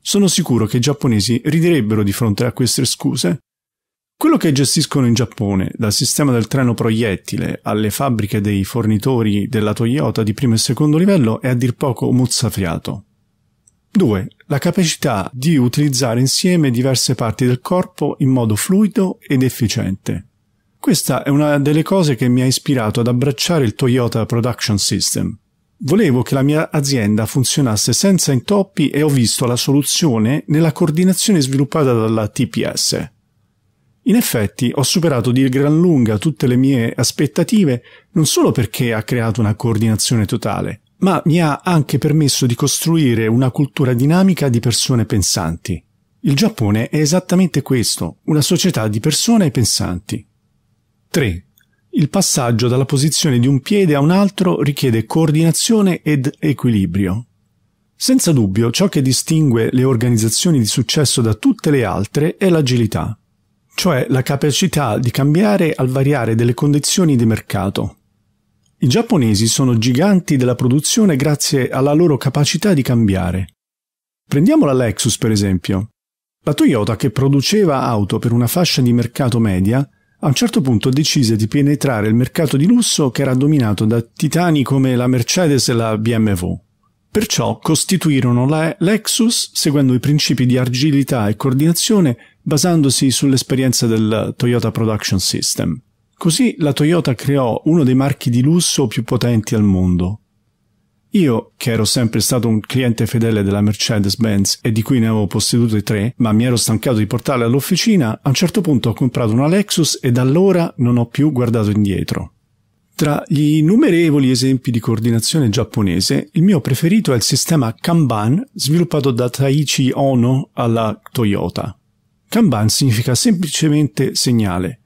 Sono sicuro che i giapponesi riderebbero di fronte a queste scuse quello che gestiscono in Giappone, dal sistema del treno proiettile alle fabbriche dei fornitori della Toyota di primo e secondo livello, è a dir poco muzzafiato. 2. La capacità di utilizzare insieme diverse parti del corpo in modo fluido ed efficiente. Questa è una delle cose che mi ha ispirato ad abbracciare il Toyota Production System. Volevo che la mia azienda funzionasse senza intoppi e ho visto la soluzione nella coordinazione sviluppata dalla TPS. In effetti ho superato di gran lunga tutte le mie aspettative non solo perché ha creato una coordinazione totale, ma mi ha anche permesso di costruire una cultura dinamica di persone pensanti. Il Giappone è esattamente questo, una società di persone pensanti. 3. Il passaggio dalla posizione di un piede a un altro richiede coordinazione ed equilibrio. Senza dubbio ciò che distingue le organizzazioni di successo da tutte le altre è l'agilità cioè la capacità di cambiare al variare delle condizioni di mercato. I giapponesi sono giganti della produzione grazie alla loro capacità di cambiare. Prendiamo la Lexus per esempio. La Toyota che produceva auto per una fascia di mercato media, a un certo punto decise di penetrare il mercato di lusso che era dominato da titani come la Mercedes e la BMW. Perciò costituirono la Lexus seguendo i principi di agilità e coordinazione basandosi sull'esperienza del Toyota Production System. Così la Toyota creò uno dei marchi di lusso più potenti al mondo. Io, che ero sempre stato un cliente fedele della Mercedes-Benz e di cui ne avevo posseduto i tre, ma mi ero stancato di portarle all'officina, a un certo punto ho comprato una Lexus e da allora non ho più guardato indietro. Tra gli innumerevoli esempi di coordinazione giapponese, il mio preferito è il sistema Kanban sviluppato da Taichi Ono alla Toyota. Kanban significa semplicemente segnale.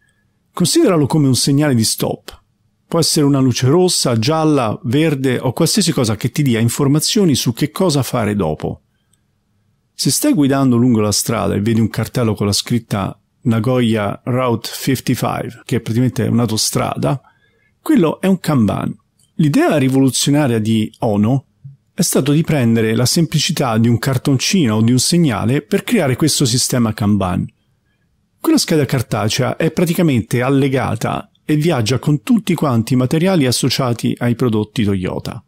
Consideralo come un segnale di stop. Può essere una luce rossa, gialla, verde o qualsiasi cosa che ti dia informazioni su che cosa fare dopo. Se stai guidando lungo la strada e vedi un cartello con la scritta Nagoya Route 55, che è praticamente un'autostrada, quello è un Kanban. L'idea rivoluzionaria di Ono è stato di prendere la semplicità di un cartoncino o di un segnale per creare questo sistema Kanban. Quella scheda cartacea è praticamente allegata e viaggia con tutti quanti i materiali associati ai prodotti Toyota.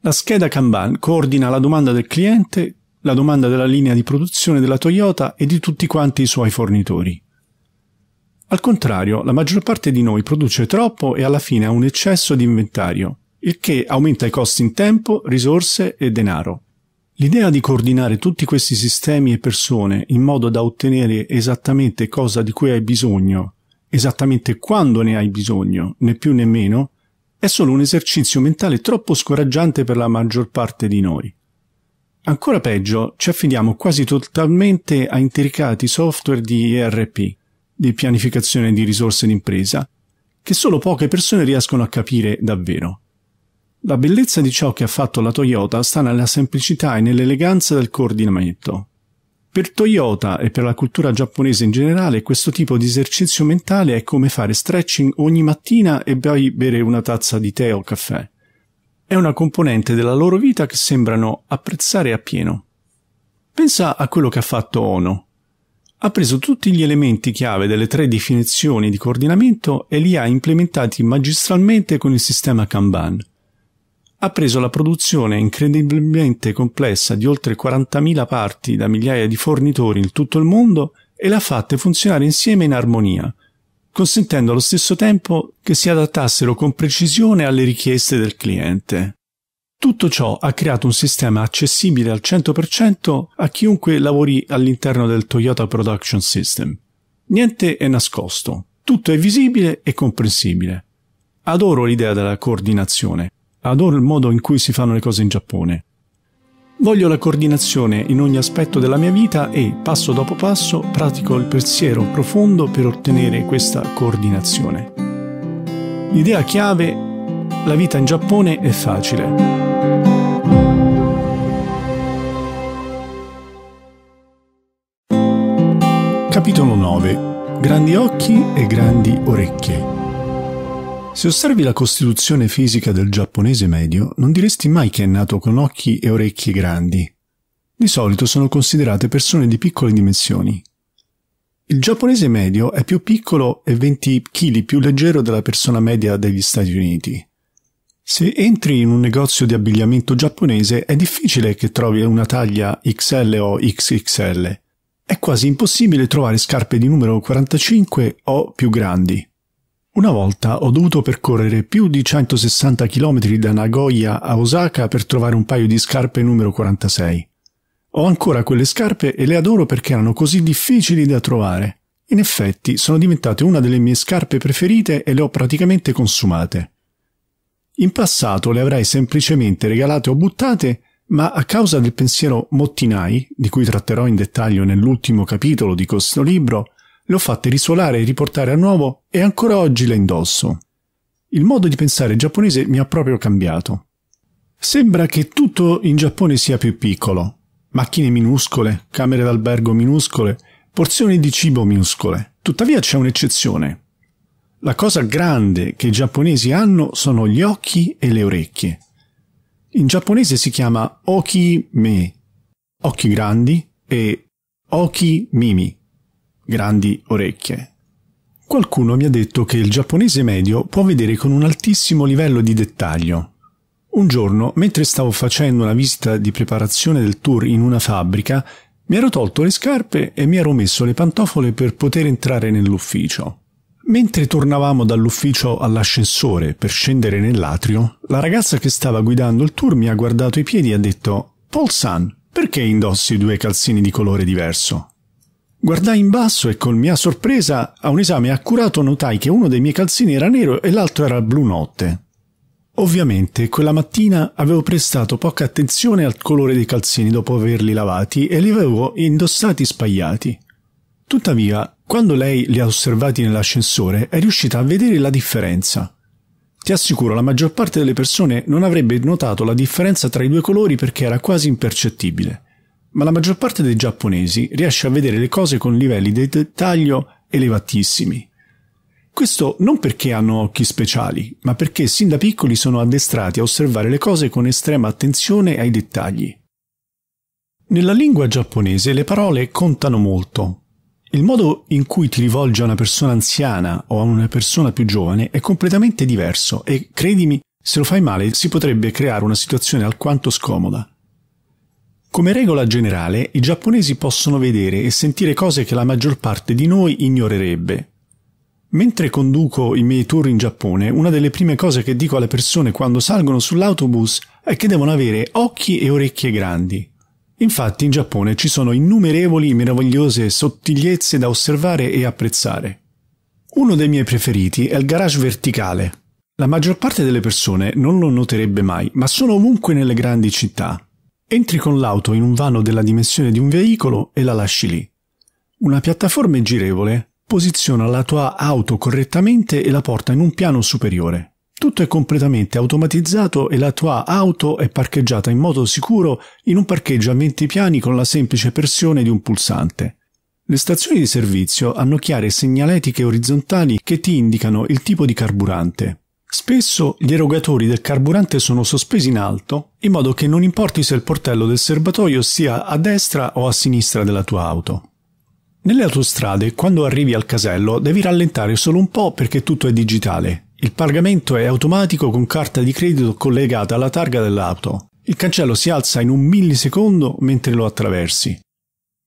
La scheda Kanban coordina la domanda del cliente, la domanda della linea di produzione della Toyota e di tutti quanti i suoi fornitori. Al contrario, la maggior parte di noi produce troppo e alla fine ha un eccesso di inventario, il che aumenta i costi in tempo, risorse e denaro. L'idea di coordinare tutti questi sistemi e persone in modo da ottenere esattamente cosa di cui hai bisogno, esattamente quando ne hai bisogno, né più né meno, è solo un esercizio mentale troppo scoraggiante per la maggior parte di noi. Ancora peggio, ci affidiamo quasi totalmente a intricati software di ERP, di pianificazione di risorse d'impresa che solo poche persone riescono a capire davvero. La bellezza di ciò che ha fatto la Toyota sta nella semplicità e nell'eleganza del coordinamento. Per Toyota e per la cultura giapponese in generale questo tipo di esercizio mentale è come fare stretching ogni mattina e poi bere una tazza di tè o caffè. È una componente della loro vita che sembrano apprezzare appieno. Pensa a quello che ha fatto Ono, ha preso tutti gli elementi chiave delle tre definizioni di coordinamento e li ha implementati magistralmente con il sistema Kanban. Ha preso la produzione incredibilmente complessa di oltre 40.000 parti da migliaia di fornitori in tutto il mondo e le ha fatte funzionare insieme in armonia, consentendo allo stesso tempo che si adattassero con precisione alle richieste del cliente. Tutto ciò ha creato un sistema accessibile al 100% a chiunque lavori all'interno del Toyota Production System. Niente è nascosto, tutto è visibile e comprensibile. Adoro l'idea della coordinazione, adoro il modo in cui si fanno le cose in Giappone. Voglio la coordinazione in ogni aspetto della mia vita e, passo dopo passo, pratico il pensiero profondo per ottenere questa coordinazione. L'idea chiave, la vita in Giappone è facile. Capitolo 9. Grandi occhi e grandi orecchie. Se osservi la costituzione fisica del giapponese medio, non diresti mai che è nato con occhi e orecchie grandi. Di solito sono considerate persone di piccole dimensioni. Il giapponese medio è più piccolo e 20 kg più leggero della persona media degli Stati Uniti. Se entri in un negozio di abbigliamento giapponese è difficile che trovi una taglia XL o XXL è quasi impossibile trovare scarpe di numero 45 o più grandi. Una volta ho dovuto percorrere più di 160 km da Nagoya a Osaka per trovare un paio di scarpe numero 46. Ho ancora quelle scarpe e le adoro perché erano così difficili da trovare. In effetti sono diventate una delle mie scarpe preferite e le ho praticamente consumate. In passato le avrei semplicemente regalate o buttate ma a causa del pensiero Mottinai, di cui tratterò in dettaglio nell'ultimo capitolo di questo libro, le ho fatte risuolare e riportare a nuovo e ancora oggi le indosso. Il modo di pensare giapponese mi ha proprio cambiato. Sembra che tutto in Giappone sia più piccolo. Macchine minuscole, camere d'albergo minuscole, porzioni di cibo minuscole. Tuttavia c'è un'eccezione. La cosa grande che i giapponesi hanno sono gli occhi e le orecchie. In giapponese si chiama Oki Me, occhi grandi, e Oki Mimi, grandi orecchie. Qualcuno mi ha detto che il giapponese medio può vedere con un altissimo livello di dettaglio. Un giorno, mentre stavo facendo una visita di preparazione del tour in una fabbrica, mi ero tolto le scarpe e mi ero messo le pantofole per poter entrare nell'ufficio. Mentre tornavamo dall'ufficio all'ascensore per scendere nell'atrio, la ragazza che stava guidando il tour mi ha guardato i piedi e ha detto Paul San, perché indossi due calzini di colore diverso? Guardai in basso e con mia sorpresa, a un esame accurato notai che uno dei miei calzini era nero e l'altro era blu notte. Ovviamente quella mattina avevo prestato poca attenzione al colore dei calzini dopo averli lavati e li avevo indossati spagliati. Tuttavia, quando lei li ha osservati nell'ascensore è riuscita a vedere la differenza. Ti assicuro, la maggior parte delle persone non avrebbe notato la differenza tra i due colori perché era quasi impercettibile. Ma la maggior parte dei giapponesi riesce a vedere le cose con livelli di dettaglio elevatissimi. Questo non perché hanno occhi speciali, ma perché sin da piccoli sono addestrati a osservare le cose con estrema attenzione ai dettagli. Nella lingua giapponese le parole contano molto, il modo in cui ti rivolgi a una persona anziana o a una persona più giovane è completamente diverso e, credimi, se lo fai male si potrebbe creare una situazione alquanto scomoda. Come regola generale, i giapponesi possono vedere e sentire cose che la maggior parte di noi ignorerebbe. Mentre conduco i miei tour in Giappone, una delle prime cose che dico alle persone quando salgono sull'autobus è che devono avere occhi e orecchie grandi. Infatti in Giappone ci sono innumerevoli meravigliose sottigliezze da osservare e apprezzare. Uno dei miei preferiti è il garage verticale. La maggior parte delle persone non lo noterebbe mai, ma sono ovunque nelle grandi città. Entri con l'auto in un vano della dimensione di un veicolo e la lasci lì. Una piattaforma girevole posiziona la tua auto correttamente e la porta in un piano superiore. Tutto è completamente automatizzato e la tua auto è parcheggiata in modo sicuro in un parcheggio a 20 piani con la semplice pressione di un pulsante. Le stazioni di servizio hanno chiare segnaletiche orizzontali che ti indicano il tipo di carburante. Spesso gli erogatori del carburante sono sospesi in alto, in modo che non importi se il portello del serbatoio sia a destra o a sinistra della tua auto. Nelle autostrade, quando arrivi al casello, devi rallentare solo un po' perché tutto è digitale, il pagamento è automatico con carta di credito collegata alla targa dell'auto. Il cancello si alza in un millisecondo mentre lo attraversi.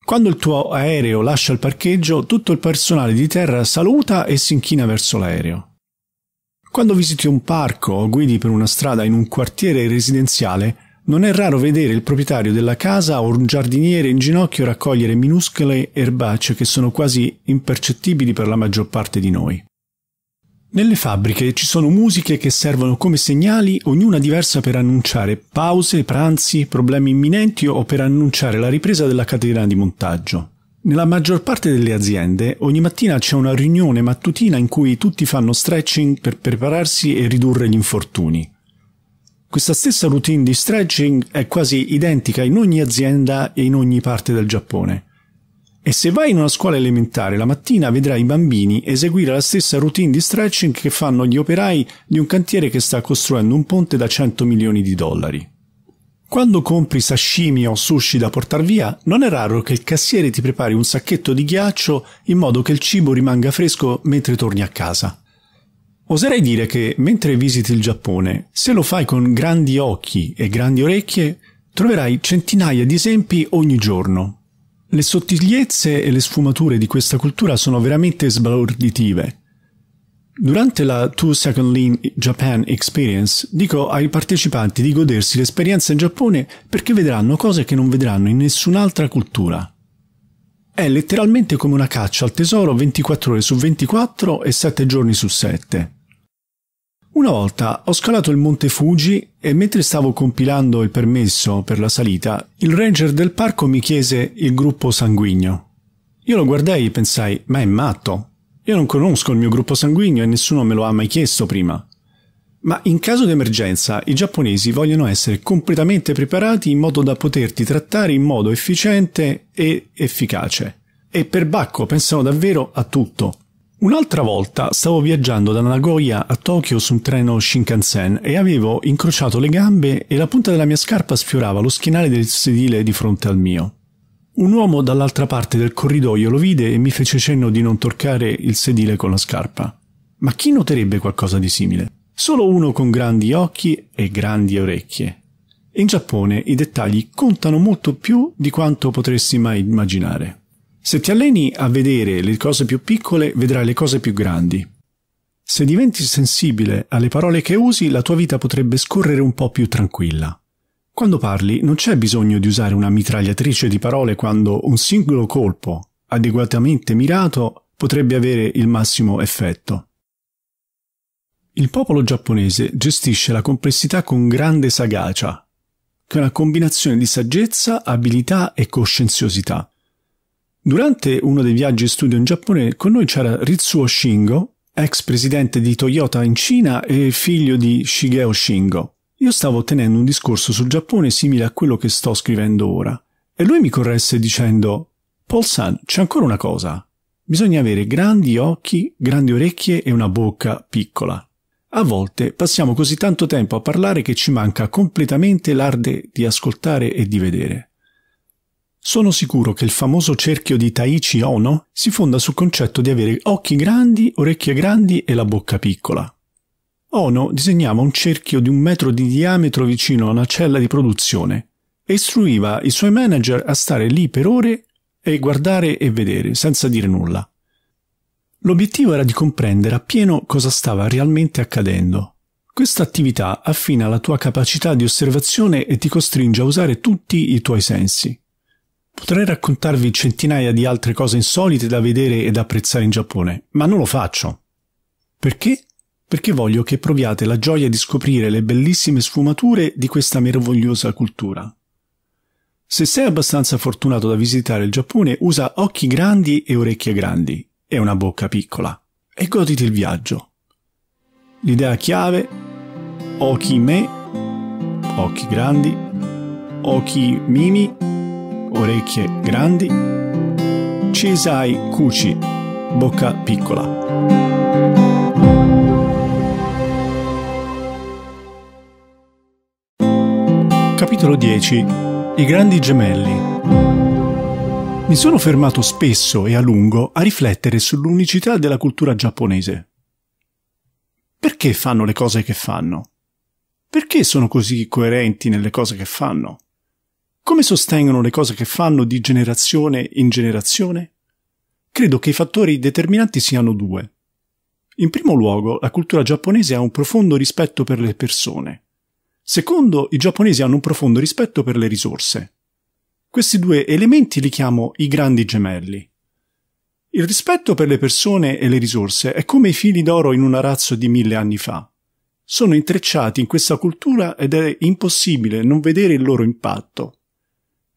Quando il tuo aereo lascia il parcheggio, tutto il personale di terra saluta e si inchina verso l'aereo. Quando visiti un parco o guidi per una strada in un quartiere residenziale, non è raro vedere il proprietario della casa o un giardiniere in ginocchio raccogliere minuscole erbacce che sono quasi impercettibili per la maggior parte di noi. Nelle fabbriche ci sono musiche che servono come segnali, ognuna diversa per annunciare pause, pranzi, problemi imminenti o per annunciare la ripresa della catena di montaggio. Nella maggior parte delle aziende ogni mattina c'è una riunione mattutina in cui tutti fanno stretching per prepararsi e ridurre gli infortuni. Questa stessa routine di stretching è quasi identica in ogni azienda e in ogni parte del Giappone. E se vai in una scuola elementare, la mattina vedrai i bambini eseguire la stessa routine di stretching che fanno gli operai di un cantiere che sta costruendo un ponte da 100 milioni di dollari. Quando compri sashimi o sushi da portar via, non è raro che il cassiere ti prepari un sacchetto di ghiaccio in modo che il cibo rimanga fresco mentre torni a casa. Oserei dire che mentre visiti il Giappone, se lo fai con grandi occhi e grandi orecchie, troverai centinaia di esempi ogni giorno le sottigliezze e le sfumature di questa cultura sono veramente sbalorditive. Durante la Two Second Lean Japan Experience dico ai partecipanti di godersi l'esperienza in Giappone perché vedranno cose che non vedranno in nessun'altra cultura. È letteralmente come una caccia al tesoro 24 ore su 24 e 7 giorni su 7. Una volta ho scalato il monte Fuji e mentre stavo compilando il permesso per la salita, il ranger del parco mi chiese il gruppo sanguigno. Io lo guardai e pensai, ma è matto. Io non conosco il mio gruppo sanguigno e nessuno me lo ha mai chiesto prima. Ma in caso di emergenza i giapponesi vogliono essere completamente preparati in modo da poterti trattare in modo efficiente e efficace. E per bacco pensano davvero a tutto. Un'altra volta stavo viaggiando da Nagoya a Tokyo su un treno Shinkansen e avevo incrociato le gambe e la punta della mia scarpa sfiorava lo schienale del sedile di fronte al mio. Un uomo dall'altra parte del corridoio lo vide e mi fece cenno di non toccare il sedile con la scarpa. Ma chi noterebbe qualcosa di simile? Solo uno con grandi occhi e grandi orecchie. In Giappone i dettagli contano molto più di quanto potresti mai immaginare. Se ti alleni a vedere le cose più piccole, vedrai le cose più grandi. Se diventi sensibile alle parole che usi, la tua vita potrebbe scorrere un po' più tranquilla. Quando parli non c'è bisogno di usare una mitragliatrice di parole quando un singolo colpo, adeguatamente mirato, potrebbe avere il massimo effetto. Il popolo giapponese gestisce la complessità con grande sagacia, che è una combinazione di saggezza, abilità e coscienziosità. Durante uno dei viaggi studio in Giappone con noi c'era Ritsuo Shingo, ex presidente di Toyota in Cina e figlio di Shigeo Shingo. Io stavo tenendo un discorso sul Giappone simile a quello che sto scrivendo ora e lui mi corresse dicendo Paul San, c'è ancora una cosa. Bisogna avere grandi occhi, grandi orecchie e una bocca piccola. A volte passiamo così tanto tempo a parlare che ci manca completamente l'arde di ascoltare e di vedere. Sono sicuro che il famoso cerchio di Taichi Ono si fonda sul concetto di avere occhi grandi, orecchie grandi e la bocca piccola. Ono disegnava un cerchio di un metro di diametro vicino a una cella di produzione e istruiva i suoi manager a stare lì per ore e guardare e vedere, senza dire nulla. L'obiettivo era di comprendere appieno cosa stava realmente accadendo. Questa attività affina la tua capacità di osservazione e ti costringe a usare tutti i tuoi sensi. Potrei raccontarvi centinaia di altre cose insolite da vedere ed apprezzare in Giappone, ma non lo faccio. Perché? Perché voglio che proviate la gioia di scoprire le bellissime sfumature di questa meravigliosa cultura. Se sei abbastanza fortunato da visitare il Giappone, usa occhi grandi e orecchie grandi, e una bocca piccola, e goditi il viaggio. L'idea chiave, occhi me, occhi grandi, occhi mimi, orecchie grandi, Cisai Cuci, bocca piccola. Capitolo 10 I grandi gemelli mi sono fermato spesso e a lungo a riflettere sull'unicità della cultura giapponese. Perché fanno le cose che fanno? Perché sono così coerenti nelle cose che fanno? come sostengono le cose che fanno di generazione in generazione? Credo che i fattori determinanti siano due. In primo luogo, la cultura giapponese ha un profondo rispetto per le persone. Secondo, i giapponesi hanno un profondo rispetto per le risorse. Questi due elementi li chiamo i grandi gemelli. Il rispetto per le persone e le risorse è come i fili d'oro in un arazzo di mille anni fa. Sono intrecciati in questa cultura ed è impossibile non vedere il loro impatto.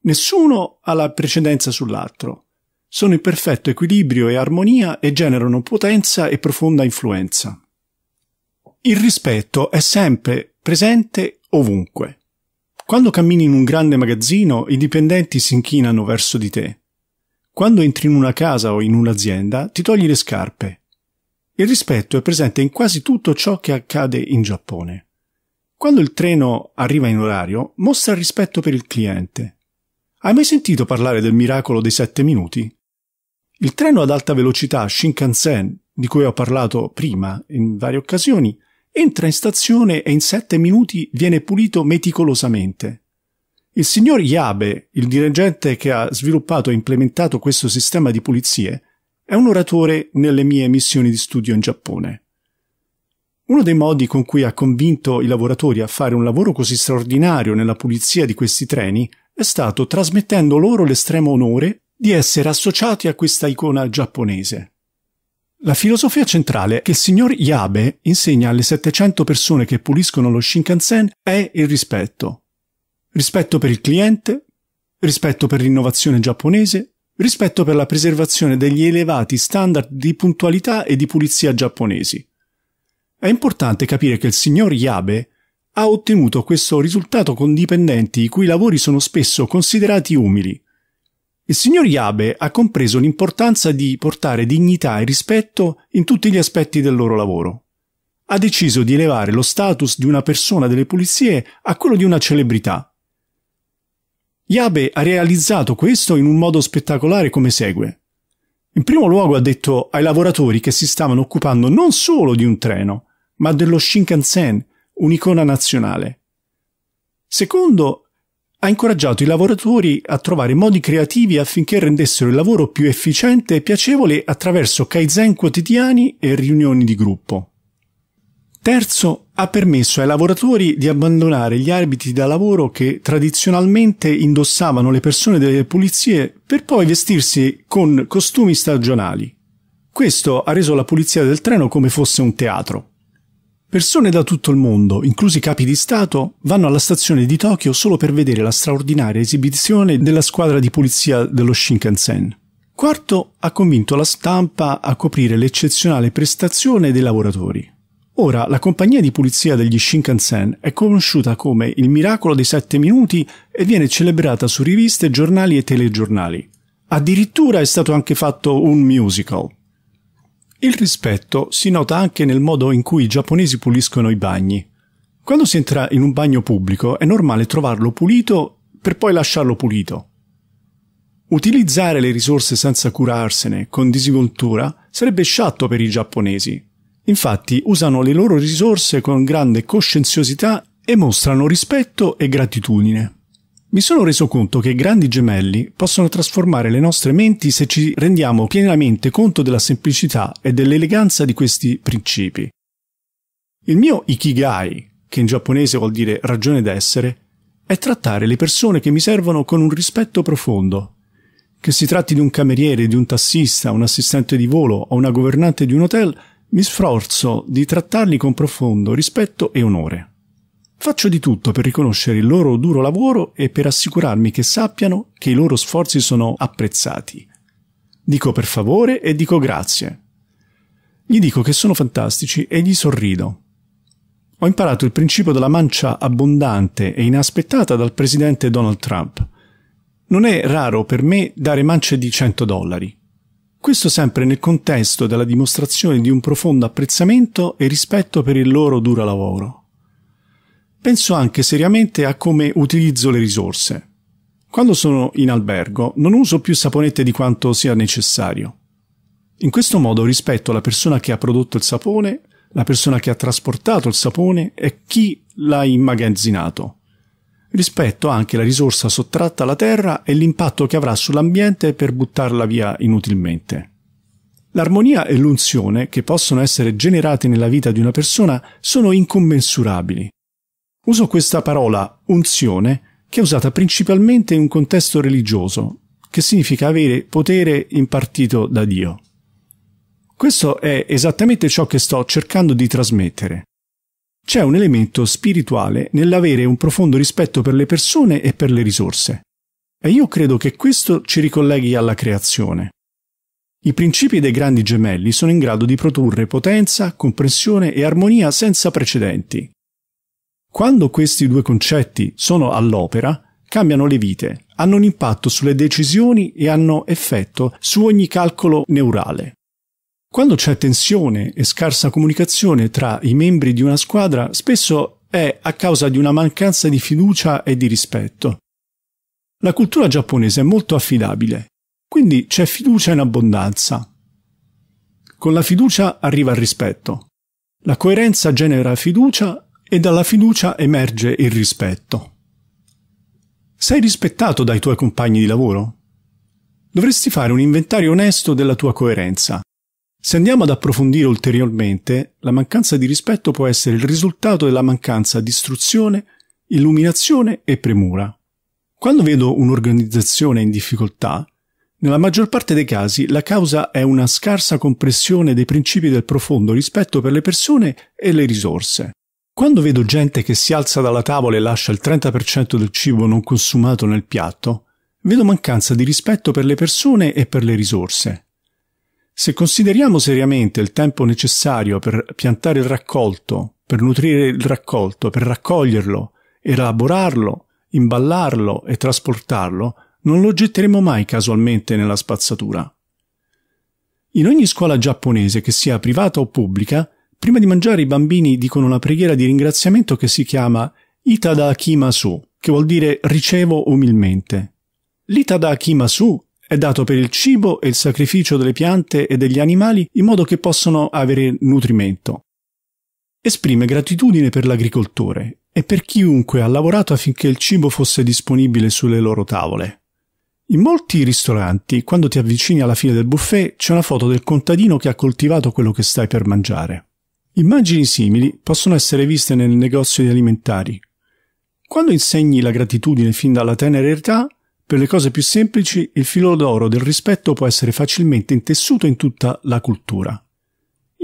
Nessuno ha la precedenza sull'altro. Sono in perfetto equilibrio e armonia e generano potenza e profonda influenza. Il rispetto è sempre presente ovunque. Quando cammini in un grande magazzino, i dipendenti si inchinano verso di te. Quando entri in una casa o in un'azienda, ti togli le scarpe. Il rispetto è presente in quasi tutto ciò che accade in Giappone. Quando il treno arriva in orario, mostra rispetto per il cliente. Hai mai sentito parlare del miracolo dei sette minuti? Il treno ad alta velocità Shinkansen, di cui ho parlato prima in varie occasioni, entra in stazione e in sette minuti viene pulito meticolosamente. Il signor Yabe, il dirigente che ha sviluppato e implementato questo sistema di pulizie, è un oratore nelle mie missioni di studio in Giappone. Uno dei modi con cui ha convinto i lavoratori a fare un lavoro così straordinario nella pulizia di questi treni è stato trasmettendo loro l'estremo onore di essere associati a questa icona giapponese. La filosofia centrale che il signor Yabe insegna alle 700 persone che puliscono lo Shinkansen è il rispetto. Rispetto per il cliente, rispetto per l'innovazione giapponese, rispetto per la preservazione degli elevati standard di puntualità e di pulizia giapponesi. È importante capire che il signor Yabe ha ottenuto questo risultato con dipendenti i cui lavori sono spesso considerati umili. Il signor Yabe ha compreso l'importanza di portare dignità e rispetto in tutti gli aspetti del loro lavoro. Ha deciso di elevare lo status di una persona delle pulizie a quello di una celebrità. Yabe ha realizzato questo in un modo spettacolare come segue. In primo luogo ha detto ai lavoratori che si stavano occupando non solo di un treno, ma dello Shinkansen, un'icona nazionale. Secondo, ha incoraggiato i lavoratori a trovare modi creativi affinché rendessero il lavoro più efficiente e piacevole attraverso kaizen quotidiani e riunioni di gruppo. Terzo, ha permesso ai lavoratori di abbandonare gli abiti da lavoro che tradizionalmente indossavano le persone delle pulizie per poi vestirsi con costumi stagionali. Questo ha reso la pulizia del treno come fosse un teatro. Persone da tutto il mondo, inclusi capi di Stato, vanno alla stazione di Tokyo solo per vedere la straordinaria esibizione della squadra di pulizia dello Shinkansen. Quarto ha convinto la stampa a coprire l'eccezionale prestazione dei lavoratori. Ora, la compagnia di pulizia degli Shinkansen è conosciuta come il miracolo dei sette minuti e viene celebrata su riviste, giornali e telegiornali. Addirittura è stato anche fatto un musical. Il rispetto si nota anche nel modo in cui i giapponesi puliscono i bagni. Quando si entra in un bagno pubblico è normale trovarlo pulito per poi lasciarlo pulito. Utilizzare le risorse senza curarsene, con disinvoltura, sarebbe sciatto per i giapponesi. Infatti usano le loro risorse con grande coscienziosità e mostrano rispetto e gratitudine. Mi sono reso conto che grandi gemelli possono trasformare le nostre menti se ci rendiamo pienamente conto della semplicità e dell'eleganza di questi principi. Il mio ikigai, che in giapponese vuol dire ragione d'essere, è trattare le persone che mi servono con un rispetto profondo. Che si tratti di un cameriere, di un tassista, un assistente di volo o una governante di un hotel, mi sforzo di trattarli con profondo rispetto e onore. Faccio di tutto per riconoscere il loro duro lavoro e per assicurarmi che sappiano che i loro sforzi sono apprezzati. Dico per favore e dico grazie. Gli dico che sono fantastici e gli sorrido. Ho imparato il principio della mancia abbondante e inaspettata dal presidente Donald Trump. Non è raro per me dare mance di 100 dollari. Questo sempre nel contesto della dimostrazione di un profondo apprezzamento e rispetto per il loro duro lavoro penso anche seriamente a come utilizzo le risorse. Quando sono in albergo non uso più saponette di quanto sia necessario. In questo modo rispetto la persona che ha prodotto il sapone, la persona che ha trasportato il sapone e chi l'ha immagazzinato. Rispetto anche la risorsa sottratta alla terra e l'impatto che avrà sull'ambiente per buttarla via inutilmente. L'armonia e l'unzione che possono essere generate nella vita di una persona sono incommensurabili Uso questa parola unzione che è usata principalmente in un contesto religioso, che significa avere potere impartito da Dio. Questo è esattamente ciò che sto cercando di trasmettere. C'è un elemento spirituale nell'avere un profondo rispetto per le persone e per le risorse. E io credo che questo ci ricolleghi alla creazione. I principi dei grandi gemelli sono in grado di produrre potenza, comprensione e armonia senza precedenti, quando questi due concetti sono all'opera, cambiano le vite, hanno un impatto sulle decisioni e hanno effetto su ogni calcolo neurale. Quando c'è tensione e scarsa comunicazione tra i membri di una squadra, spesso è a causa di una mancanza di fiducia e di rispetto. La cultura giapponese è molto affidabile, quindi c'è fiducia in abbondanza. Con la fiducia arriva il rispetto. La coerenza genera fiducia e dalla fiducia emerge il rispetto. Sei rispettato dai tuoi compagni di lavoro? Dovresti fare un inventario onesto della tua coerenza. Se andiamo ad approfondire ulteriormente, la mancanza di rispetto può essere il risultato della mancanza di istruzione, illuminazione e premura. Quando vedo un'organizzazione in difficoltà, nella maggior parte dei casi la causa è una scarsa compressione dei principi del profondo rispetto per le persone e le risorse. Quando vedo gente che si alza dalla tavola e lascia il 30% del cibo non consumato nel piatto, vedo mancanza di rispetto per le persone e per le risorse. Se consideriamo seriamente il tempo necessario per piantare il raccolto, per nutrire il raccolto, per raccoglierlo, elaborarlo, imballarlo e trasportarlo, non lo getteremo mai casualmente nella spazzatura. In ogni scuola giapponese, che sia privata o pubblica, Prima di mangiare i bambini dicono una preghiera di ringraziamento che si chiama Itada Kimasu, che vuol dire ricevo umilmente. L'Itada Kimasu è dato per il cibo e il sacrificio delle piante e degli animali in modo che possano avere nutrimento. Esprime gratitudine per l'agricoltore e per chiunque ha lavorato affinché il cibo fosse disponibile sulle loro tavole. In molti ristoranti, quando ti avvicini alla fine del buffet, c'è una foto del contadino che ha coltivato quello che stai per mangiare. Immagini simili possono essere viste nel negozio di alimentari. Quando insegni la gratitudine fin dalla tenera età, per le cose più semplici il filo d'oro del rispetto può essere facilmente intessuto in tutta la cultura.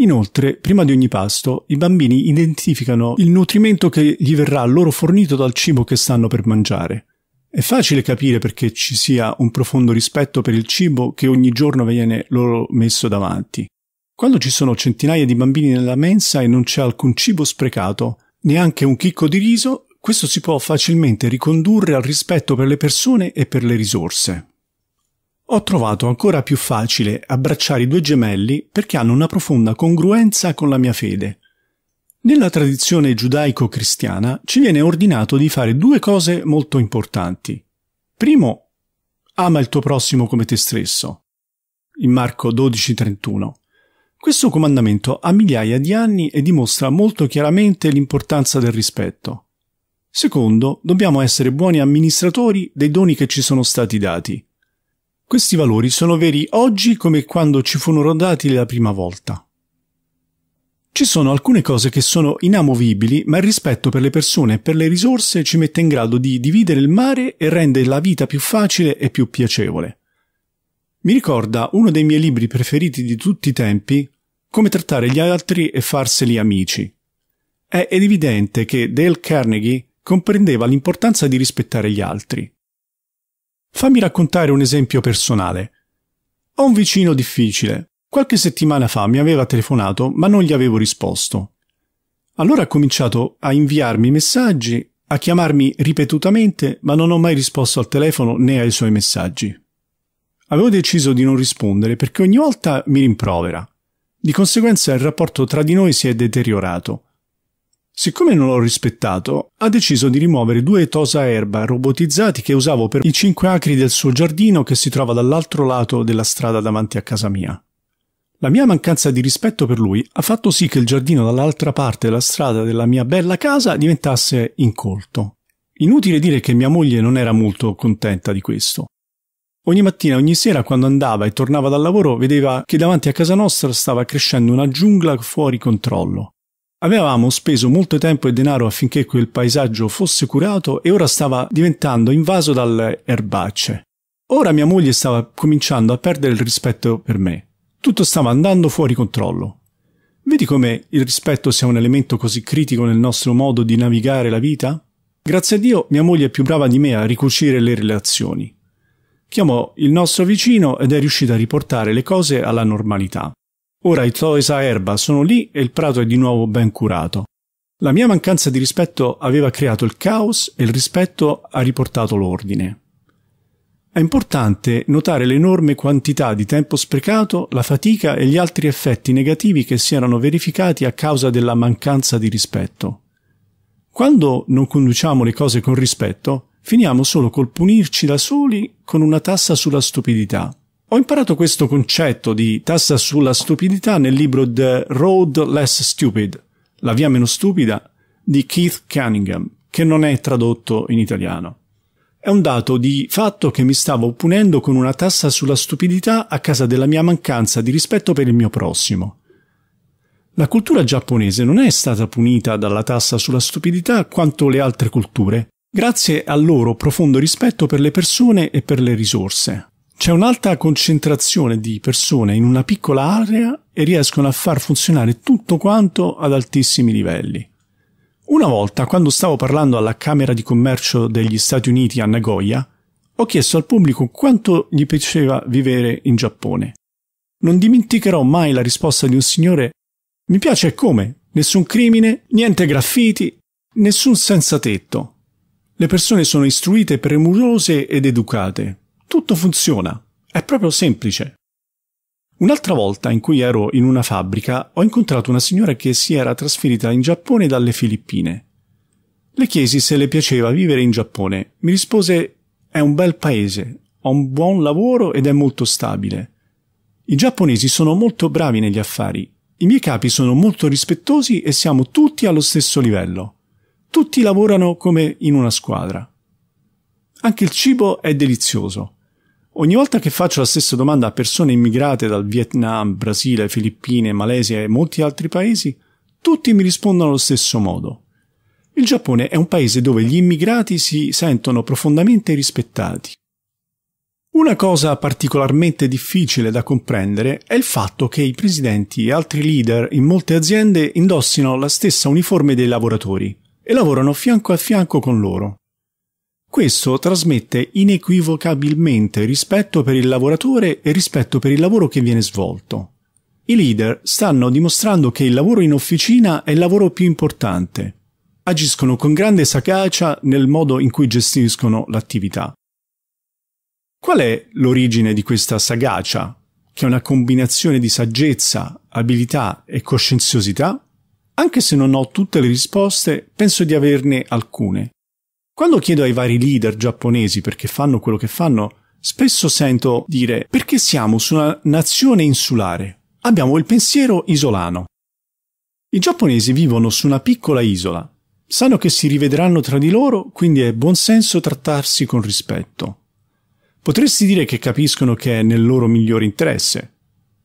Inoltre, prima di ogni pasto, i bambini identificano il nutrimento che gli verrà loro fornito dal cibo che stanno per mangiare. È facile capire perché ci sia un profondo rispetto per il cibo che ogni giorno viene loro messo davanti. Quando ci sono centinaia di bambini nella mensa e non c'è alcun cibo sprecato, neanche un chicco di riso, questo si può facilmente ricondurre al rispetto per le persone e per le risorse. Ho trovato ancora più facile abbracciare i due gemelli perché hanno una profonda congruenza con la mia fede. Nella tradizione giudaico-cristiana ci viene ordinato di fare due cose molto importanti. Primo, ama il tuo prossimo come te stesso. In Marco 12:31 questo comandamento ha migliaia di anni e dimostra molto chiaramente l'importanza del rispetto. Secondo, dobbiamo essere buoni amministratori dei doni che ci sono stati dati. Questi valori sono veri oggi come quando ci furono dati la prima volta. Ci sono alcune cose che sono inamovibili, ma il rispetto per le persone e per le risorse ci mette in grado di dividere il mare e rende la vita più facile e più piacevole. Mi ricorda uno dei miei libri preferiti di tutti i tempi, Come trattare gli altri e farseli amici. È evidente che Dale Carnegie comprendeva l'importanza di rispettare gli altri. Fammi raccontare un esempio personale. Ho un vicino difficile. Qualche settimana fa mi aveva telefonato, ma non gli avevo risposto. Allora ha cominciato a inviarmi messaggi, a chiamarmi ripetutamente, ma non ho mai risposto al telefono né ai suoi messaggi. Avevo deciso di non rispondere perché ogni volta mi rimprovera. Di conseguenza il rapporto tra di noi si è deteriorato. Siccome non l'ho rispettato, ha deciso di rimuovere due tosa erba robotizzati che usavo per i cinque acri del suo giardino che si trova dall'altro lato della strada davanti a casa mia. La mia mancanza di rispetto per lui ha fatto sì che il giardino dall'altra parte della strada della mia bella casa diventasse incolto. Inutile dire che mia moglie non era molto contenta di questo. Ogni mattina, ogni sera, quando andava e tornava dal lavoro, vedeva che davanti a casa nostra stava crescendo una giungla fuori controllo. Avevamo speso molto tempo e denaro affinché quel paesaggio fosse curato e ora stava diventando invaso dalle erbacce. Ora mia moglie stava cominciando a perdere il rispetto per me. Tutto stava andando fuori controllo. Vedi come il rispetto sia un elemento così critico nel nostro modo di navigare la vita? Grazie a Dio mia moglie è più brava di me a ricucire le relazioni. Chiamò il nostro vicino ed è riuscito a riportare le cose alla normalità. Ora i Toes a erba sono lì e il prato è di nuovo ben curato. La mia mancanza di rispetto aveva creato il caos e il rispetto ha riportato l'ordine. È importante notare l'enorme quantità di tempo sprecato, la fatica e gli altri effetti negativi che si erano verificati a causa della mancanza di rispetto. Quando non conduciamo le cose con rispetto, finiamo solo col punirci da soli con una tassa sulla stupidità. Ho imparato questo concetto di tassa sulla stupidità nel libro The Road Less Stupid, la via meno stupida, di Keith Cunningham, che non è tradotto in italiano. È un dato di fatto che mi stavo punendo con una tassa sulla stupidità a causa della mia mancanza di rispetto per il mio prossimo. La cultura giapponese non è stata punita dalla tassa sulla stupidità quanto le altre culture, grazie al loro profondo rispetto per le persone e per le risorse. C'è un'alta concentrazione di persone in una piccola area e riescono a far funzionare tutto quanto ad altissimi livelli. Una volta, quando stavo parlando alla Camera di Commercio degli Stati Uniti a Nagoya, ho chiesto al pubblico quanto gli piaceva vivere in Giappone. Non dimenticherò mai la risposta di un signore Mi piace come? Nessun crimine, niente graffiti, nessun senza tetto. Le persone sono istruite, premurose ed educate. Tutto funziona. È proprio semplice. Un'altra volta in cui ero in una fabbrica ho incontrato una signora che si era trasferita in Giappone dalle Filippine. Le chiesi se le piaceva vivere in Giappone. Mi rispose è un bel paese, ha un buon lavoro ed è molto stabile. I giapponesi sono molto bravi negli affari. I miei capi sono molto rispettosi e siamo tutti allo stesso livello. Tutti lavorano come in una squadra. Anche il cibo è delizioso. Ogni volta che faccio la stessa domanda a persone immigrate dal Vietnam, Brasile, Filippine, Malesia e molti altri paesi, tutti mi rispondono allo stesso modo. Il Giappone è un paese dove gli immigrati si sentono profondamente rispettati. Una cosa particolarmente difficile da comprendere è il fatto che i presidenti e altri leader in molte aziende indossino la stessa uniforme dei lavoratori, e lavorano fianco a fianco con loro. Questo trasmette inequivocabilmente rispetto per il lavoratore e rispetto per il lavoro che viene svolto. I leader stanno dimostrando che il lavoro in officina è il lavoro più importante. Agiscono con grande sagacia nel modo in cui gestiscono l'attività. Qual è l'origine di questa sagacia, che è una combinazione di saggezza, abilità e coscienziosità? Anche se non ho tutte le risposte, penso di averne alcune. Quando chiedo ai vari leader giapponesi perché fanno quello che fanno, spesso sento dire perché siamo su una nazione insulare. Abbiamo il pensiero isolano. I giapponesi vivono su una piccola isola. Sanno che si rivedranno tra di loro, quindi è buon senso trattarsi con rispetto. Potresti dire che capiscono che è nel loro migliore interesse.